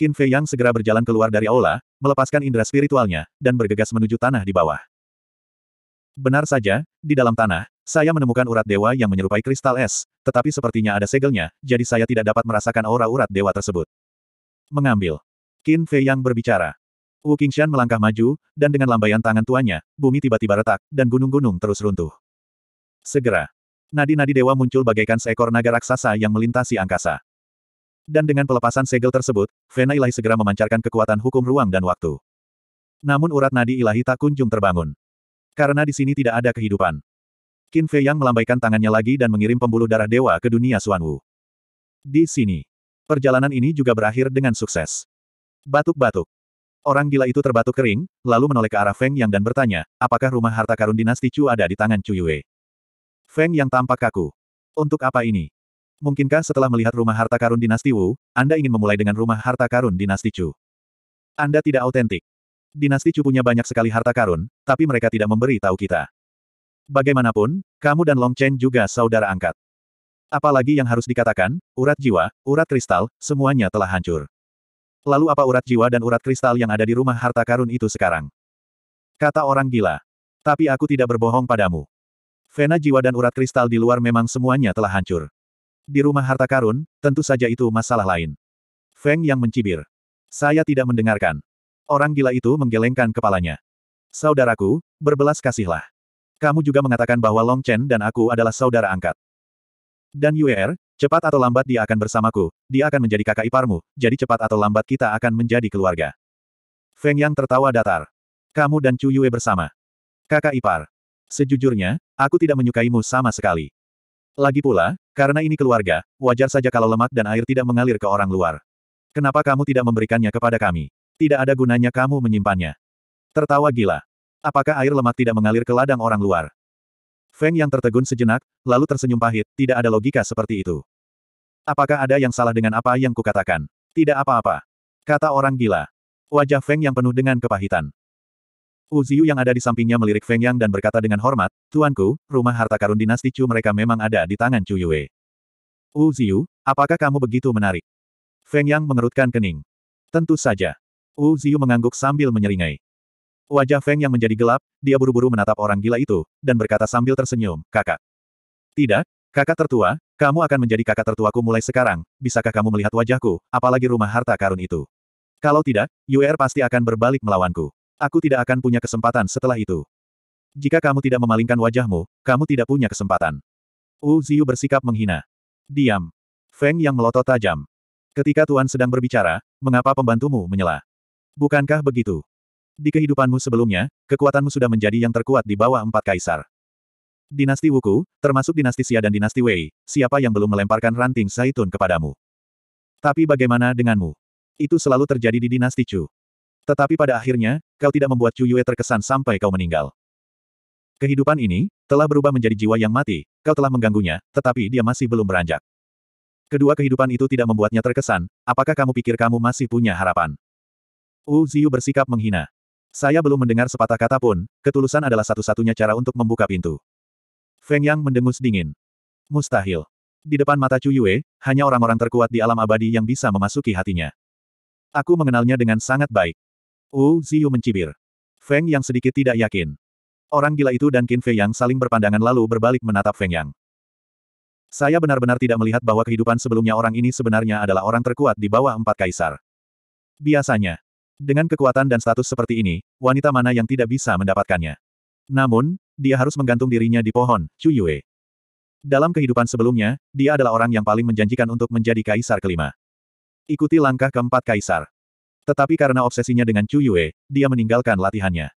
Qin Fei Yang segera berjalan keluar dari aula, melepaskan indera spiritualnya, dan bergegas menuju tanah di bawah. Benar saja, di dalam tanah, saya menemukan urat dewa yang menyerupai kristal es, tetapi sepertinya ada segelnya, jadi saya tidak dapat merasakan aura urat dewa tersebut. Mengambil. Qin Fei yang berbicara. Wu Qingshan melangkah maju, dan dengan lambaian tangan tuanya, bumi tiba-tiba retak, dan gunung-gunung terus runtuh. Segera. Nadi-nadi dewa muncul bagaikan seekor naga raksasa yang melintasi angkasa. Dan dengan pelepasan segel tersebut, Vena Ilahi segera memancarkan kekuatan hukum ruang dan waktu. Namun urat nadi ilahi tak kunjung terbangun. Karena di sini tidak ada kehidupan. Qin Fei Yang melambaikan tangannya lagi dan mengirim pembuluh darah dewa ke dunia Xuan Wu. Di sini. Perjalanan ini juga berakhir dengan sukses. Batuk-batuk. Orang gila itu terbatuk kering, lalu menoleh ke arah Feng Yang dan bertanya, apakah rumah harta karun dinasti Chu ada di tangan Chu Yue? Feng Yang tampak kaku. Untuk apa ini? Mungkinkah setelah melihat rumah harta karun dinasti Wu, Anda ingin memulai dengan rumah harta karun dinasti Chu? Anda tidak autentik dinasti Chu punya banyak sekali harta karun, tapi mereka tidak memberi tahu kita. Bagaimanapun, kamu dan Long Chen juga saudara angkat. Apalagi yang harus dikatakan, urat jiwa, urat kristal, semuanya telah hancur. Lalu apa urat jiwa dan urat kristal yang ada di rumah harta karun itu sekarang? Kata orang gila. Tapi aku tidak berbohong padamu. Vena jiwa dan urat kristal di luar memang semuanya telah hancur. Di rumah harta karun, tentu saja itu masalah lain. Feng yang mencibir. Saya tidak mendengarkan. Orang gila itu menggelengkan kepalanya. Saudaraku, berbelas kasihlah. Kamu juga mengatakan bahwa Long Chen dan aku adalah saudara angkat. Dan Yuer, cepat atau lambat dia akan bersamaku, dia akan menjadi kakak iparmu, jadi cepat atau lambat kita akan menjadi keluarga. Feng Yang tertawa datar. Kamu dan Chu Yue bersama. Kakak ipar. Sejujurnya, aku tidak menyukaimu sama sekali. Lagi pula, karena ini keluarga, wajar saja kalau lemak dan air tidak mengalir ke orang luar. Kenapa kamu tidak memberikannya kepada kami? Tidak ada gunanya kamu menyimpannya. Tertawa gila. Apakah air lemak tidak mengalir ke ladang orang luar? Feng yang tertegun sejenak, lalu tersenyum pahit, tidak ada logika seperti itu. Apakah ada yang salah dengan apa yang kukatakan? Tidak apa-apa. Kata orang gila. Wajah Feng yang penuh dengan kepahitan. Uziu yang ada di sampingnya melirik Feng Yang dan berkata dengan hormat, Tuanku, rumah harta karun dinasti Chu mereka memang ada di tangan Chu Yue. Uziu, apakah kamu begitu menarik? Feng Yang mengerutkan kening. Tentu saja. Wu Ziyu mengangguk sambil menyeringai. Wajah Feng yang menjadi gelap, dia buru-buru menatap orang gila itu, dan berkata sambil tersenyum, kakak. Tidak, kakak tertua, kamu akan menjadi kakak tertuaku mulai sekarang, bisakah kamu melihat wajahku, apalagi rumah harta karun itu. Kalau tidak, UR er pasti akan berbalik melawanku. Aku tidak akan punya kesempatan setelah itu. Jika kamu tidak memalingkan wajahmu, kamu tidak punya kesempatan. Wu Ziyu bersikap menghina. Diam. Feng yang melotot tajam. Ketika Tuan sedang berbicara, mengapa pembantumu menyela? Bukankah begitu? Di kehidupanmu sebelumnya, kekuatanmu sudah menjadi yang terkuat di bawah empat kaisar. Dinasti Wuku, termasuk dinasti Xia dan dinasti Wei, siapa yang belum melemparkan ranting zaitun kepadamu? Tapi bagaimana denganmu? Itu selalu terjadi di dinasti Chu. Tetapi pada akhirnya, kau tidak membuat Chu Yue terkesan sampai kau meninggal. Kehidupan ini, telah berubah menjadi jiwa yang mati, kau telah mengganggunya, tetapi dia masih belum beranjak. Kedua kehidupan itu tidak membuatnya terkesan, apakah kamu pikir kamu masih punya harapan? Wu Ziyu bersikap menghina. Saya belum mendengar sepatah kata pun, ketulusan adalah satu-satunya cara untuk membuka pintu. Feng Yang mendengus dingin. Mustahil. Di depan mata Chu Yue, hanya orang-orang terkuat di alam abadi yang bisa memasuki hatinya. Aku mengenalnya dengan sangat baik. Wu Ziyu mencibir. Feng Yang sedikit tidak yakin. Orang gila itu dan Qin Fei Yang saling berpandangan lalu berbalik menatap Feng Yang. Saya benar-benar tidak melihat bahwa kehidupan sebelumnya orang ini sebenarnya adalah orang terkuat di bawah empat kaisar. Biasanya, dengan kekuatan dan status seperti ini, wanita mana yang tidak bisa mendapatkannya. Namun, dia harus menggantung dirinya di pohon, Chu Yue. Dalam kehidupan sebelumnya, dia adalah orang yang paling menjanjikan untuk menjadi kaisar kelima. Ikuti langkah keempat kaisar. Tetapi karena obsesinya dengan Chu Yue, dia meninggalkan latihannya.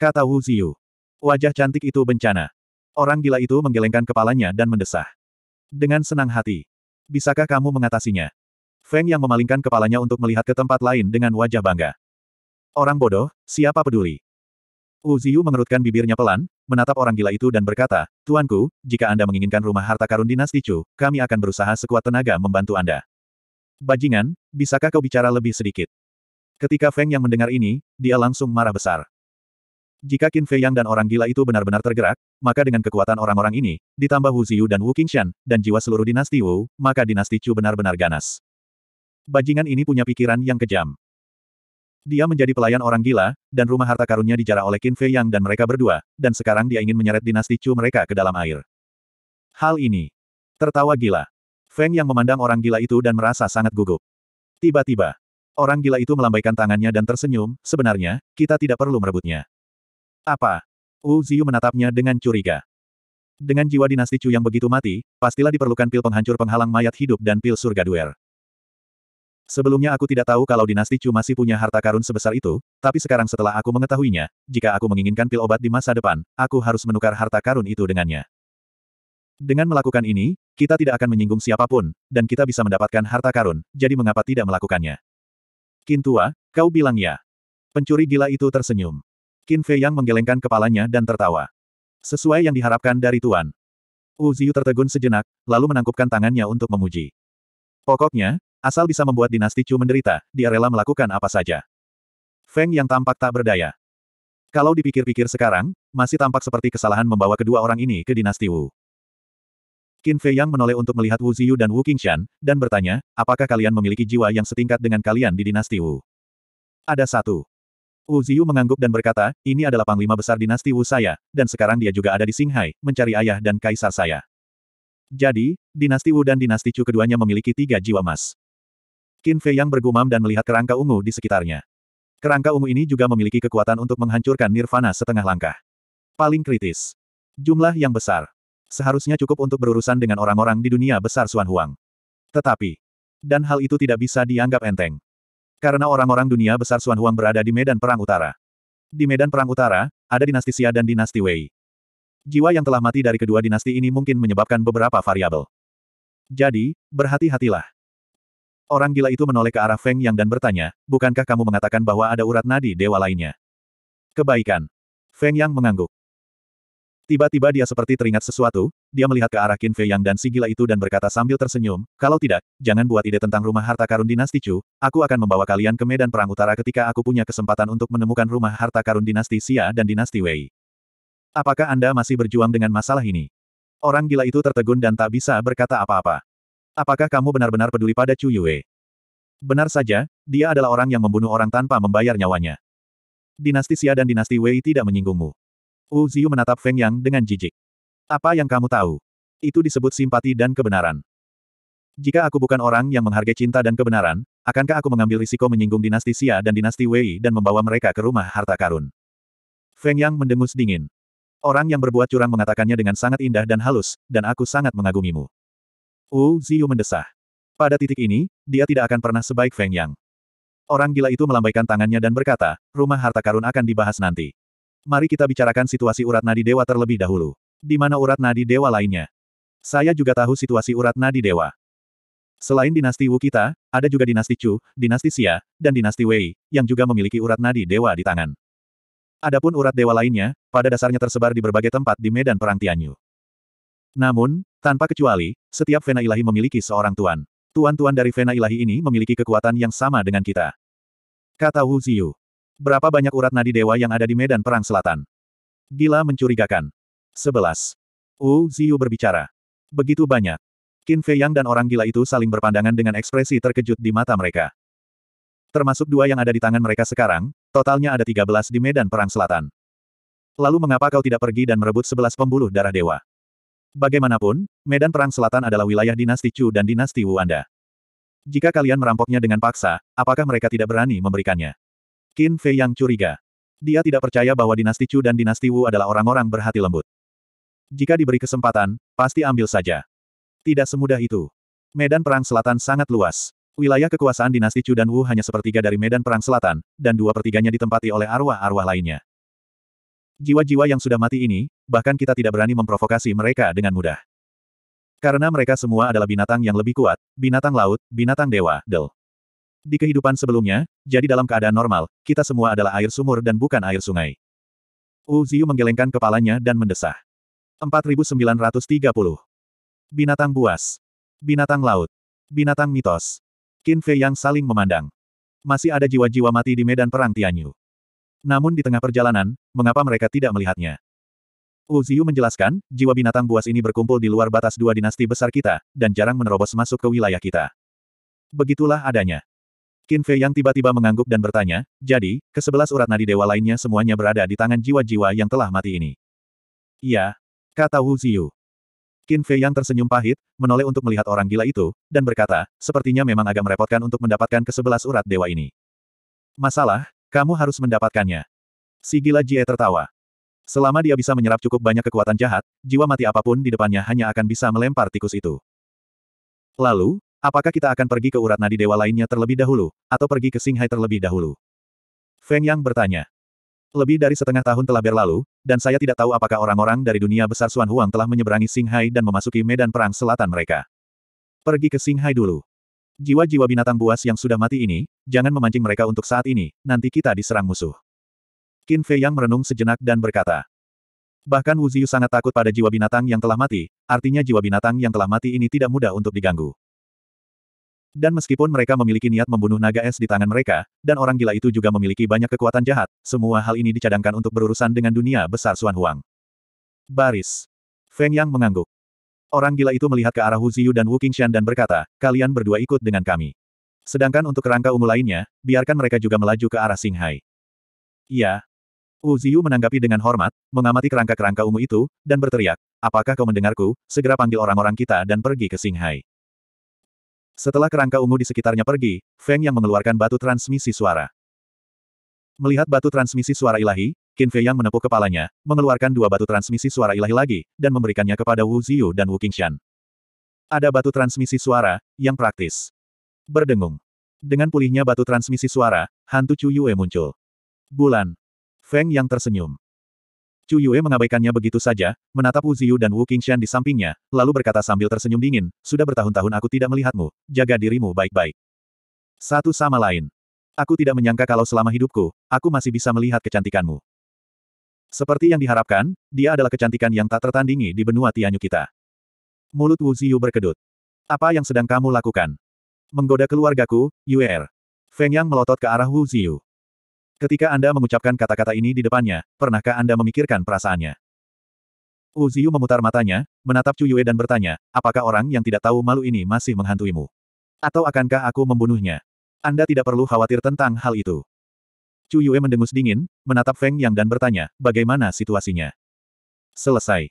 Kata Wu Ziyu. Wajah cantik itu bencana. Orang gila itu menggelengkan kepalanya dan mendesah. Dengan senang hati. Bisakah kamu mengatasinya? Feng yang memalingkan kepalanya untuk melihat ke tempat lain dengan wajah bangga. Orang bodoh, siapa peduli? Wu Ziyu mengerutkan bibirnya pelan, menatap orang gila itu dan berkata, Tuanku, jika Anda menginginkan rumah harta karun dinasti Chu, kami akan berusaha sekuat tenaga membantu Anda. Bajingan, bisakah kau bicara lebih sedikit? Ketika Feng yang mendengar ini, dia langsung marah besar. Jika Qin Fei Yang dan orang gila itu benar-benar tergerak, maka dengan kekuatan orang-orang ini, ditambah Wu Ziyu dan Wu Qingshan, dan jiwa seluruh dinasti Wu, maka dinasti Chu benar-benar ganas. Bajingan ini punya pikiran yang kejam. Dia menjadi pelayan orang gila, dan rumah harta karunnya dijarah oleh Qin Fei Yang dan mereka berdua, dan sekarang dia ingin menyeret dinasti Chu mereka ke dalam air. Hal ini. Tertawa gila. Feng Yang memandang orang gila itu dan merasa sangat gugup. Tiba-tiba, orang gila itu melambaikan tangannya dan tersenyum, sebenarnya, kita tidak perlu merebutnya. Apa? Wu Ziyu menatapnya dengan curiga. Dengan jiwa dinasti Chu yang begitu mati, pastilah diperlukan pil penghancur penghalang mayat hidup dan pil surga duer. Sebelumnya aku tidak tahu kalau dinasti Chu masih punya harta karun sebesar itu, tapi sekarang setelah aku mengetahuinya, jika aku menginginkan pil obat di masa depan, aku harus menukar harta karun itu dengannya. Dengan melakukan ini, kita tidak akan menyinggung siapapun, dan kita bisa mendapatkan harta karun, jadi mengapa tidak melakukannya? Kintua, kau bilang ya. Pencuri gila itu tersenyum. Qin Fei yang menggelengkan kepalanya dan tertawa. Sesuai yang diharapkan dari Tuan. Wu Ziyu tertegun sejenak, lalu menangkupkan tangannya untuk memuji. Pokoknya, Asal bisa membuat dinasti Chu menderita, dia rela melakukan apa saja. Feng yang tampak tak berdaya. Kalau dipikir-pikir sekarang, masih tampak seperti kesalahan membawa kedua orang ini ke dinasti Wu. Qin Fei Yang menoleh untuk melihat Wu Ziyu dan Wu Qingshan, dan bertanya, apakah kalian memiliki jiwa yang setingkat dengan kalian di dinasti Wu? Ada satu. Wu Ziyu mengangguk dan berkata, ini adalah panglima besar dinasti Wu saya, dan sekarang dia juga ada di Shanghai, mencari ayah dan kaisar saya. Jadi, dinasti Wu dan dinasti Chu keduanya memiliki tiga jiwa emas. Qin Fei yang bergumam dan melihat kerangka ungu di sekitarnya. Kerangka ungu ini juga memiliki kekuatan untuk menghancurkan nirvana setengah langkah. Paling kritis. Jumlah yang besar. Seharusnya cukup untuk berurusan dengan orang-orang di dunia besar Suan Huang. Tetapi. Dan hal itu tidak bisa dianggap enteng. Karena orang-orang dunia besar Suan Huang berada di medan perang utara. Di medan perang utara, ada dinasti Xia dan dinasti Wei. Jiwa yang telah mati dari kedua dinasti ini mungkin menyebabkan beberapa variabel. Jadi, berhati-hatilah. Orang gila itu menoleh ke arah Feng Yang dan bertanya, bukankah kamu mengatakan bahwa ada urat nadi dewa lainnya? Kebaikan. Feng Yang mengangguk. Tiba-tiba dia seperti teringat sesuatu, dia melihat ke arah Qin Fei Yang dan si gila itu dan berkata sambil tersenyum, kalau tidak, jangan buat ide tentang rumah harta karun dinasti Chu, aku akan membawa kalian ke medan perang utara ketika aku punya kesempatan untuk menemukan rumah harta karun dinasti Xia dan dinasti Wei. Apakah Anda masih berjuang dengan masalah ini? Orang gila itu tertegun dan tak bisa berkata apa-apa. Apakah kamu benar-benar peduli pada Chu Yue? Benar saja, dia adalah orang yang membunuh orang tanpa membayar nyawanya. Dinasti Xia dan dinasti Wei tidak menyinggungmu. Wu Ziyu menatap Feng Yang dengan jijik. Apa yang kamu tahu? Itu disebut simpati dan kebenaran. Jika aku bukan orang yang menghargai cinta dan kebenaran, akankah aku mengambil risiko menyinggung dinasti Xia dan dinasti Wei dan membawa mereka ke rumah harta karun? Feng Yang mendengus dingin. Orang yang berbuat curang mengatakannya dengan sangat indah dan halus, dan aku sangat mengagumimu. Wu Ziyu mendesah. Pada titik ini, dia tidak akan pernah sebaik Feng Yang. Orang gila itu melambaikan tangannya dan berkata, rumah harta karun akan dibahas nanti. Mari kita bicarakan situasi urat nadi dewa terlebih dahulu. Di mana urat nadi dewa lainnya? Saya juga tahu situasi urat nadi dewa. Selain dinasti Wu kita, ada juga dinasti Chu, dinasti Xia, dan dinasti Wei, yang juga memiliki urat nadi dewa di tangan. Adapun urat dewa lainnya, pada dasarnya tersebar di berbagai tempat di medan perang Tianyu. Namun, tanpa kecuali, setiap Vena Ilahi memiliki seorang tuan. Tuan-tuan dari Vena Ilahi ini memiliki kekuatan yang sama dengan kita. Kata Wu Ziyu. Berapa banyak urat nadi dewa yang ada di medan perang selatan? Gila mencurigakan. Sebelas. Wu Ziyu berbicara. Begitu banyak. Qin Fei Yang dan orang gila itu saling berpandangan dengan ekspresi terkejut di mata mereka. Termasuk dua yang ada di tangan mereka sekarang, totalnya ada 13 di medan perang selatan. Lalu mengapa kau tidak pergi dan merebut 11 pembuluh darah dewa? Bagaimanapun, medan perang selatan adalah wilayah dinasti Chu dan dinasti Wu Anda. Jika kalian merampoknya dengan paksa, apakah mereka tidak berani memberikannya? Qin Fei yang curiga. Dia tidak percaya bahwa dinasti Chu dan dinasti Wu adalah orang-orang berhati lembut. Jika diberi kesempatan, pasti ambil saja. Tidak semudah itu. Medan Perang Selatan sangat luas. Wilayah kekuasaan dinasti Chu dan Wu hanya sepertiga dari medan perang selatan, dan dua pertiganya ditempati oleh arwah-arwah lainnya jiwa-jiwa yang sudah mati ini, bahkan kita tidak berani memprovokasi mereka dengan mudah. Karena mereka semua adalah binatang yang lebih kuat, binatang laut, binatang dewa, del. Di kehidupan sebelumnya, jadi dalam keadaan normal, kita semua adalah air sumur dan bukan air sungai. Wu Ziyu menggelengkan kepalanya dan mendesah. 4930. Binatang buas. Binatang laut. Binatang mitos. Qin Fei yang saling memandang. Masih ada jiwa-jiwa mati di medan perang Tianyu. Namun di tengah perjalanan, mengapa mereka tidak melihatnya? Wu Ziyu menjelaskan, jiwa binatang buas ini berkumpul di luar batas dua dinasti besar kita, dan jarang menerobos masuk ke wilayah kita. Begitulah adanya. Qin Fei yang tiba-tiba mengangguk dan bertanya, jadi, kesebelas urat nadi dewa lainnya semuanya berada di tangan jiwa-jiwa yang telah mati ini. Iya, kata Wu Ziyu. Qin Fei yang tersenyum pahit, menoleh untuk melihat orang gila itu, dan berkata, sepertinya memang agak merepotkan untuk mendapatkan kesebelas urat dewa ini. Masalah, kamu harus mendapatkannya. Si gila Jie tertawa. Selama dia bisa menyerap cukup banyak kekuatan jahat, jiwa mati apapun di depannya hanya akan bisa melempar tikus itu. Lalu, apakah kita akan pergi ke urat nadi dewa lainnya terlebih dahulu, atau pergi ke Singhai terlebih dahulu? Feng Yang bertanya. Lebih dari setengah tahun telah berlalu, dan saya tidak tahu apakah orang-orang dari dunia besar Xuan Huang telah menyeberangi Singhai dan memasuki medan perang selatan mereka. Pergi ke Singhai dulu. Jiwa-jiwa binatang buas yang sudah mati ini, jangan memancing mereka untuk saat ini, nanti kita diserang musuh. Qin Fei Yang merenung sejenak dan berkata. Bahkan Wu Ziyu sangat takut pada jiwa binatang yang telah mati, artinya jiwa binatang yang telah mati ini tidak mudah untuk diganggu. Dan meskipun mereka memiliki niat membunuh naga es di tangan mereka, dan orang gila itu juga memiliki banyak kekuatan jahat, semua hal ini dicadangkan untuk berurusan dengan dunia besar Xuan Huang. Baris. Feng Yang mengangguk. Orang gila itu melihat ke arah Hu Ziyu dan Wu Qingshan dan berkata, kalian berdua ikut dengan kami. Sedangkan untuk kerangka ungu lainnya, biarkan mereka juga melaju ke arah Singhai. Ya, Wu Ziyu menanggapi dengan hormat, mengamati kerangka-kerangka ungu itu, dan berteriak, apakah kau mendengarku, segera panggil orang-orang kita dan pergi ke Singhai. Setelah kerangka ungu di sekitarnya pergi, Feng yang mengeluarkan batu transmisi suara. Melihat batu transmisi suara ilahi, Qin Fei yang menepuk kepalanya, mengeluarkan dua batu transmisi suara ilahi lagi, dan memberikannya kepada Wu Ziyu dan Wu Qingshan. Ada batu transmisi suara, yang praktis. Berdengung. Dengan pulihnya batu transmisi suara, hantu Chu Yue muncul. Bulan. Feng yang tersenyum. Chu Yue mengabaikannya begitu saja, menatap Wu Ziyu dan Wu Qingshan di sampingnya, lalu berkata sambil tersenyum dingin, sudah bertahun-tahun aku tidak melihatmu, jaga dirimu baik-baik. Satu sama lain. Aku tidak menyangka kalau selama hidupku, aku masih bisa melihat kecantikanmu. Seperti yang diharapkan, dia adalah kecantikan yang tak tertandingi di benua Tianyu kita. Mulut Wu Ziyu berkedut. Apa yang sedang kamu lakukan? Menggoda keluargaku, Yuer. Er. Feng Yang melotot ke arah Wu Ziyu. Ketika Anda mengucapkan kata-kata ini di depannya, pernahkah Anda memikirkan perasaannya? Wu Ziyu memutar matanya, menatap Chu Yue dan bertanya, apakah orang yang tidak tahu malu ini masih menghantuimu? Atau akankah aku membunuhnya? Anda tidak perlu khawatir tentang hal itu. Chu Yue mendengus dingin, menatap Feng Yang dan bertanya, bagaimana situasinya? Selesai.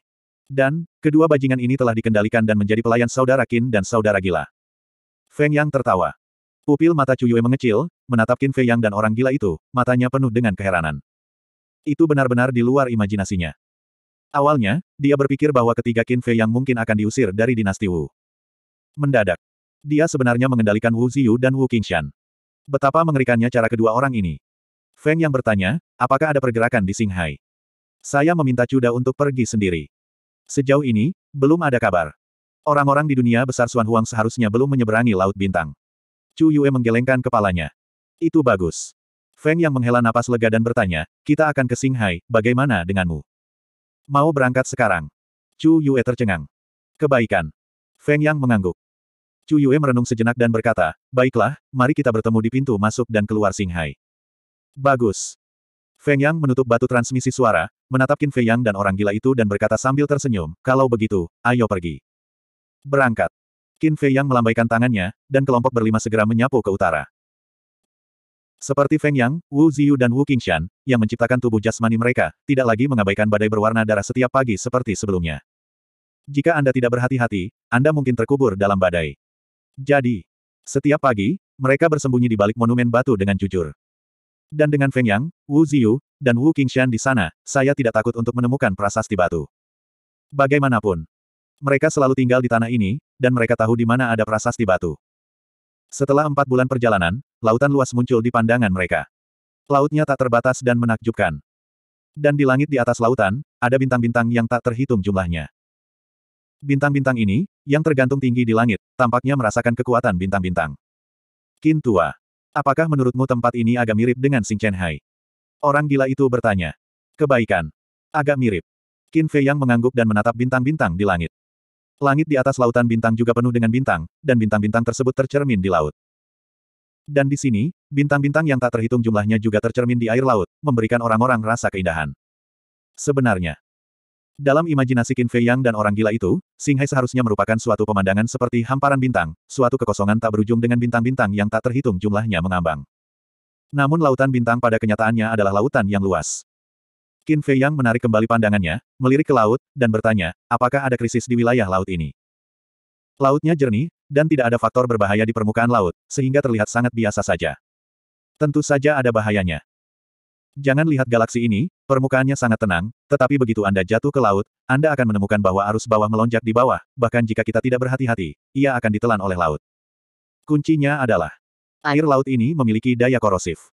Dan, kedua bajingan ini telah dikendalikan dan menjadi pelayan saudara Qin dan saudara gila. Feng Yang tertawa. Pupil mata Chu Yue mengecil, menatap Qin Fei Yang dan orang gila itu, matanya penuh dengan keheranan. Itu benar-benar di luar imajinasinya. Awalnya, dia berpikir bahwa ketiga Qin Fei Yang mungkin akan diusir dari dinasti Wu. Mendadak. Dia sebenarnya mengendalikan Wu Ziyu dan Wu Qingshan. Betapa mengerikannya cara kedua orang ini. Feng yang bertanya, apakah ada pergerakan di Shanghai? Saya meminta Cuda untuk pergi sendiri. Sejauh ini, belum ada kabar. Orang-orang di dunia besar Suan Huang seharusnya belum menyeberangi Laut Bintang. Chu Yue menggelengkan kepalanya. Itu bagus. Feng yang menghela napas lega dan bertanya, kita akan ke Shanghai, bagaimana denganmu? Mau berangkat sekarang? Chu Yue tercengang. Kebaikan. Feng yang mengangguk. Chu Yue merenung sejenak dan berkata, baiklah, mari kita bertemu di pintu masuk dan keluar Shanghai. Bagus. Feng Yang menutup batu transmisi suara, menatap Qin Fei Yang dan orang gila itu dan berkata sambil tersenyum, kalau begitu, ayo pergi. Berangkat. Qin Fei Yang melambaikan tangannya, dan kelompok berlima segera menyapu ke utara. Seperti Feng Yang, Wu Ziyu dan Wu Qingshan, yang menciptakan tubuh jasmani mereka, tidak lagi mengabaikan badai berwarna darah setiap pagi seperti sebelumnya. Jika Anda tidak berhati-hati, Anda mungkin terkubur dalam badai. Jadi, setiap pagi, mereka bersembunyi di balik monumen batu dengan jujur. Dan dengan Feng Yang, Wu Ziyu, dan Wu Qingshan di sana, saya tidak takut untuk menemukan prasasti batu. Bagaimanapun, mereka selalu tinggal di tanah ini, dan mereka tahu di mana ada prasasti batu. Setelah empat bulan perjalanan, lautan luas muncul di pandangan mereka. Lautnya tak terbatas dan menakjubkan. Dan di langit di atas lautan, ada bintang-bintang yang tak terhitung jumlahnya. Bintang-bintang ini, yang tergantung tinggi di langit, tampaknya merasakan kekuatan bintang-bintang. Kintua. -bintang. Apakah menurutmu tempat ini agak mirip dengan Sing Chen Hai? Orang gila itu bertanya. Kebaikan. Agak mirip. Qin Fei yang mengangguk dan menatap bintang-bintang di langit. Langit di atas lautan bintang juga penuh dengan bintang, dan bintang-bintang tersebut tercermin di laut. Dan di sini, bintang-bintang yang tak terhitung jumlahnya juga tercermin di air laut, memberikan orang-orang rasa keindahan. Sebenarnya, dalam imajinasi Qin Fei Yang dan orang gila itu, Singhai seharusnya merupakan suatu pemandangan seperti hamparan bintang, suatu kekosongan tak berujung dengan bintang-bintang yang tak terhitung jumlahnya mengambang. Namun lautan bintang pada kenyataannya adalah lautan yang luas. Qin Fei Yang menarik kembali pandangannya, melirik ke laut, dan bertanya, apakah ada krisis di wilayah laut ini? Lautnya jernih, dan tidak ada faktor berbahaya di permukaan laut, sehingga terlihat sangat biasa saja. Tentu saja ada bahayanya. Jangan lihat galaksi ini, permukaannya sangat tenang, tetapi begitu Anda jatuh ke laut, Anda akan menemukan bahwa arus bawah melonjak di bawah, bahkan jika kita tidak berhati-hati, ia akan ditelan oleh laut. Kuncinya adalah, air laut ini memiliki daya korosif.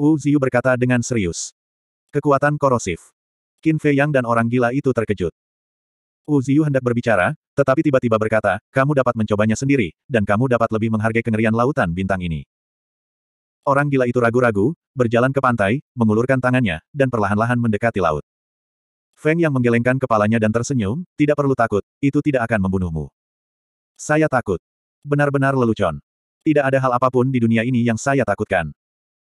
Wu Ziyu berkata dengan serius. Kekuatan korosif. Qin Fei Yang dan orang gila itu terkejut. Wu Ziyu hendak berbicara, tetapi tiba-tiba berkata, kamu dapat mencobanya sendiri, dan kamu dapat lebih menghargai kengerian lautan bintang ini. Orang gila itu ragu-ragu, berjalan ke pantai, mengulurkan tangannya, dan perlahan-lahan mendekati laut. Feng yang menggelengkan kepalanya dan tersenyum, tidak perlu takut, itu tidak akan membunuhmu. Saya takut. Benar-benar lelucon. Tidak ada hal apapun di dunia ini yang saya takutkan.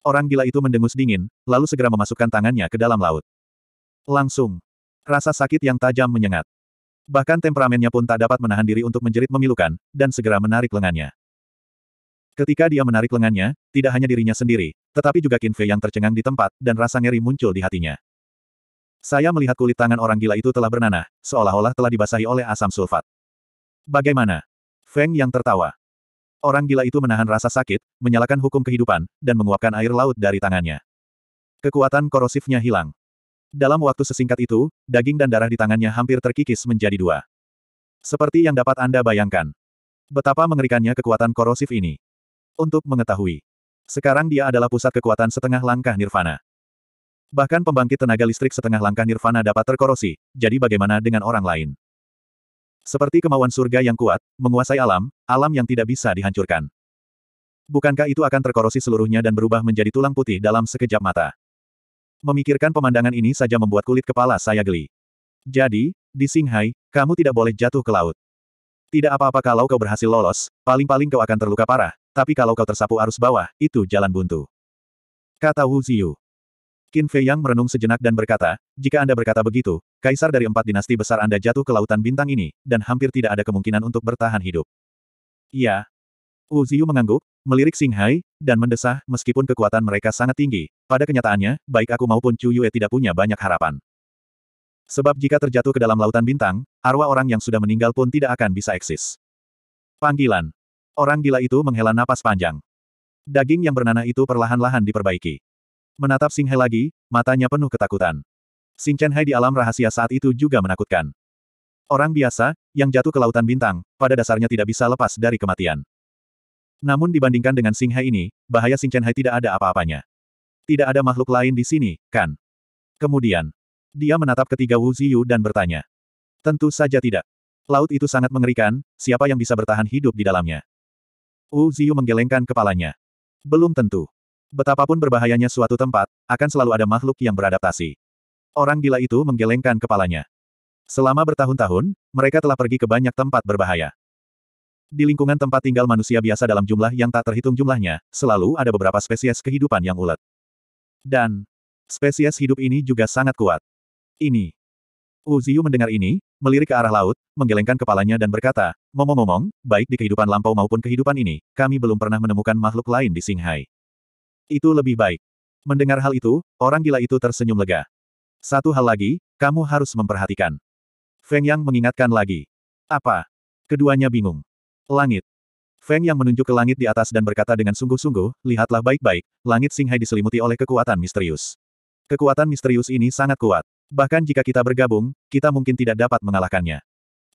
Orang gila itu mendengus dingin, lalu segera memasukkan tangannya ke dalam laut. Langsung. Rasa sakit yang tajam menyengat. Bahkan temperamennya pun tak dapat menahan diri untuk menjerit memilukan, dan segera menarik lengannya. Ketika dia menarik lengannya, tidak hanya dirinya sendiri, tetapi juga Qin Fei yang tercengang di tempat, dan rasa ngeri muncul di hatinya. Saya melihat kulit tangan orang gila itu telah bernanah, seolah-olah telah dibasahi oleh asam sulfat. Bagaimana? Feng yang tertawa. Orang gila itu menahan rasa sakit, menyalakan hukum kehidupan, dan menguapkan air laut dari tangannya. Kekuatan korosifnya hilang. Dalam waktu sesingkat itu, daging dan darah di tangannya hampir terkikis menjadi dua. Seperti yang dapat Anda bayangkan. Betapa mengerikannya kekuatan korosif ini untuk mengetahui. Sekarang dia adalah pusat kekuatan setengah langkah nirvana. Bahkan pembangkit tenaga listrik setengah langkah nirvana dapat terkorosi, jadi bagaimana dengan orang lain? Seperti kemauan surga yang kuat, menguasai alam, alam yang tidak bisa dihancurkan. Bukankah itu akan terkorosi seluruhnya dan berubah menjadi tulang putih dalam sekejap mata? Memikirkan pemandangan ini saja membuat kulit kepala saya geli. Jadi, di Singhai, kamu tidak boleh jatuh ke laut. Tidak apa-apa kalau kau berhasil lolos, paling-paling kau akan terluka parah, tapi kalau kau tersapu arus bawah, itu jalan buntu. Kata Wu Ziyu. Qin Fei Yang merenung sejenak dan berkata, jika Anda berkata begitu, kaisar dari empat dinasti besar Anda jatuh ke lautan bintang ini, dan hampir tidak ada kemungkinan untuk bertahan hidup. Iya. Wu Ziyu mengangguk, melirik Singhai, dan mendesah, meskipun kekuatan mereka sangat tinggi, pada kenyataannya, baik aku maupun Chu Yue tidak punya banyak harapan. Sebab jika terjatuh ke dalam lautan bintang, arwah orang yang sudah meninggal pun tidak akan bisa eksis. Panggilan Orang gila itu menghela napas panjang. Daging yang bernanah itu perlahan-lahan diperbaiki. Menatap Sing He lagi, matanya penuh ketakutan. Sing Chen Hai di alam rahasia saat itu juga menakutkan. Orang biasa, yang jatuh ke lautan bintang, pada dasarnya tidak bisa lepas dari kematian. Namun dibandingkan dengan Sing Hai ini, bahaya Sing Chen Hai tidak ada apa-apanya. Tidak ada makhluk lain di sini, kan? Kemudian, dia menatap ketiga Wu Ziyu dan bertanya. Tentu saja tidak. Laut itu sangat mengerikan, siapa yang bisa bertahan hidup di dalamnya? Wu Ziyu menggelengkan kepalanya. Belum tentu. Betapapun berbahayanya suatu tempat, akan selalu ada makhluk yang beradaptasi. Orang gila itu menggelengkan kepalanya. Selama bertahun-tahun, mereka telah pergi ke banyak tempat berbahaya. Di lingkungan tempat tinggal manusia biasa dalam jumlah yang tak terhitung jumlahnya, selalu ada beberapa spesies kehidupan yang ulet. Dan, spesies hidup ini juga sangat kuat. Ini. Uziu mendengar ini, melirik ke arah laut, menggelengkan kepalanya dan berkata, ngomong-ngomong, baik di kehidupan lampau maupun kehidupan ini, kami belum pernah menemukan makhluk lain di Singhai. Itu lebih baik. Mendengar hal itu, orang gila itu tersenyum lega. Satu hal lagi, kamu harus memperhatikan. Feng Yang mengingatkan lagi. Apa? Keduanya bingung. Langit. Feng Yang menunjuk ke langit di atas dan berkata dengan sungguh-sungguh, lihatlah baik-baik, langit Singhai diselimuti oleh kekuatan misterius. Kekuatan misterius ini sangat kuat. Bahkan jika kita bergabung, kita mungkin tidak dapat mengalahkannya.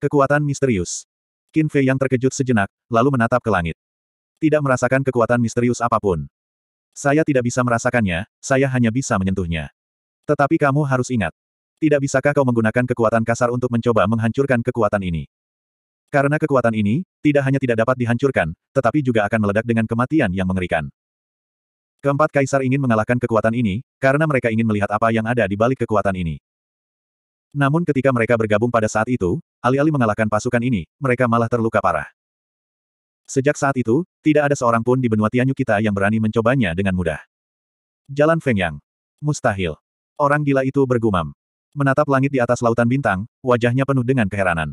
Kekuatan misterius. Qin Fei yang terkejut sejenak, lalu menatap ke langit. Tidak merasakan kekuatan misterius apapun. Saya tidak bisa merasakannya, saya hanya bisa menyentuhnya. Tetapi kamu harus ingat. Tidak bisakah kau menggunakan kekuatan kasar untuk mencoba menghancurkan kekuatan ini? Karena kekuatan ini, tidak hanya tidak dapat dihancurkan, tetapi juga akan meledak dengan kematian yang mengerikan. Keempat kaisar ingin mengalahkan kekuatan ini, karena mereka ingin melihat apa yang ada di balik kekuatan ini. Namun ketika mereka bergabung pada saat itu, alih-alih mengalahkan pasukan ini, mereka malah terluka parah. Sejak saat itu, tidak ada seorang pun di benua Tianyu kita yang berani mencobanya dengan mudah. Jalan Fengyang. Mustahil. Orang gila itu bergumam. Menatap langit di atas lautan bintang, wajahnya penuh dengan keheranan.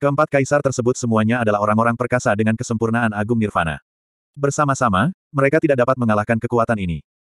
Keempat kaisar tersebut semuanya adalah orang-orang perkasa dengan kesempurnaan agung nirvana. Bersama-sama, mereka tidak dapat mengalahkan kekuatan ini.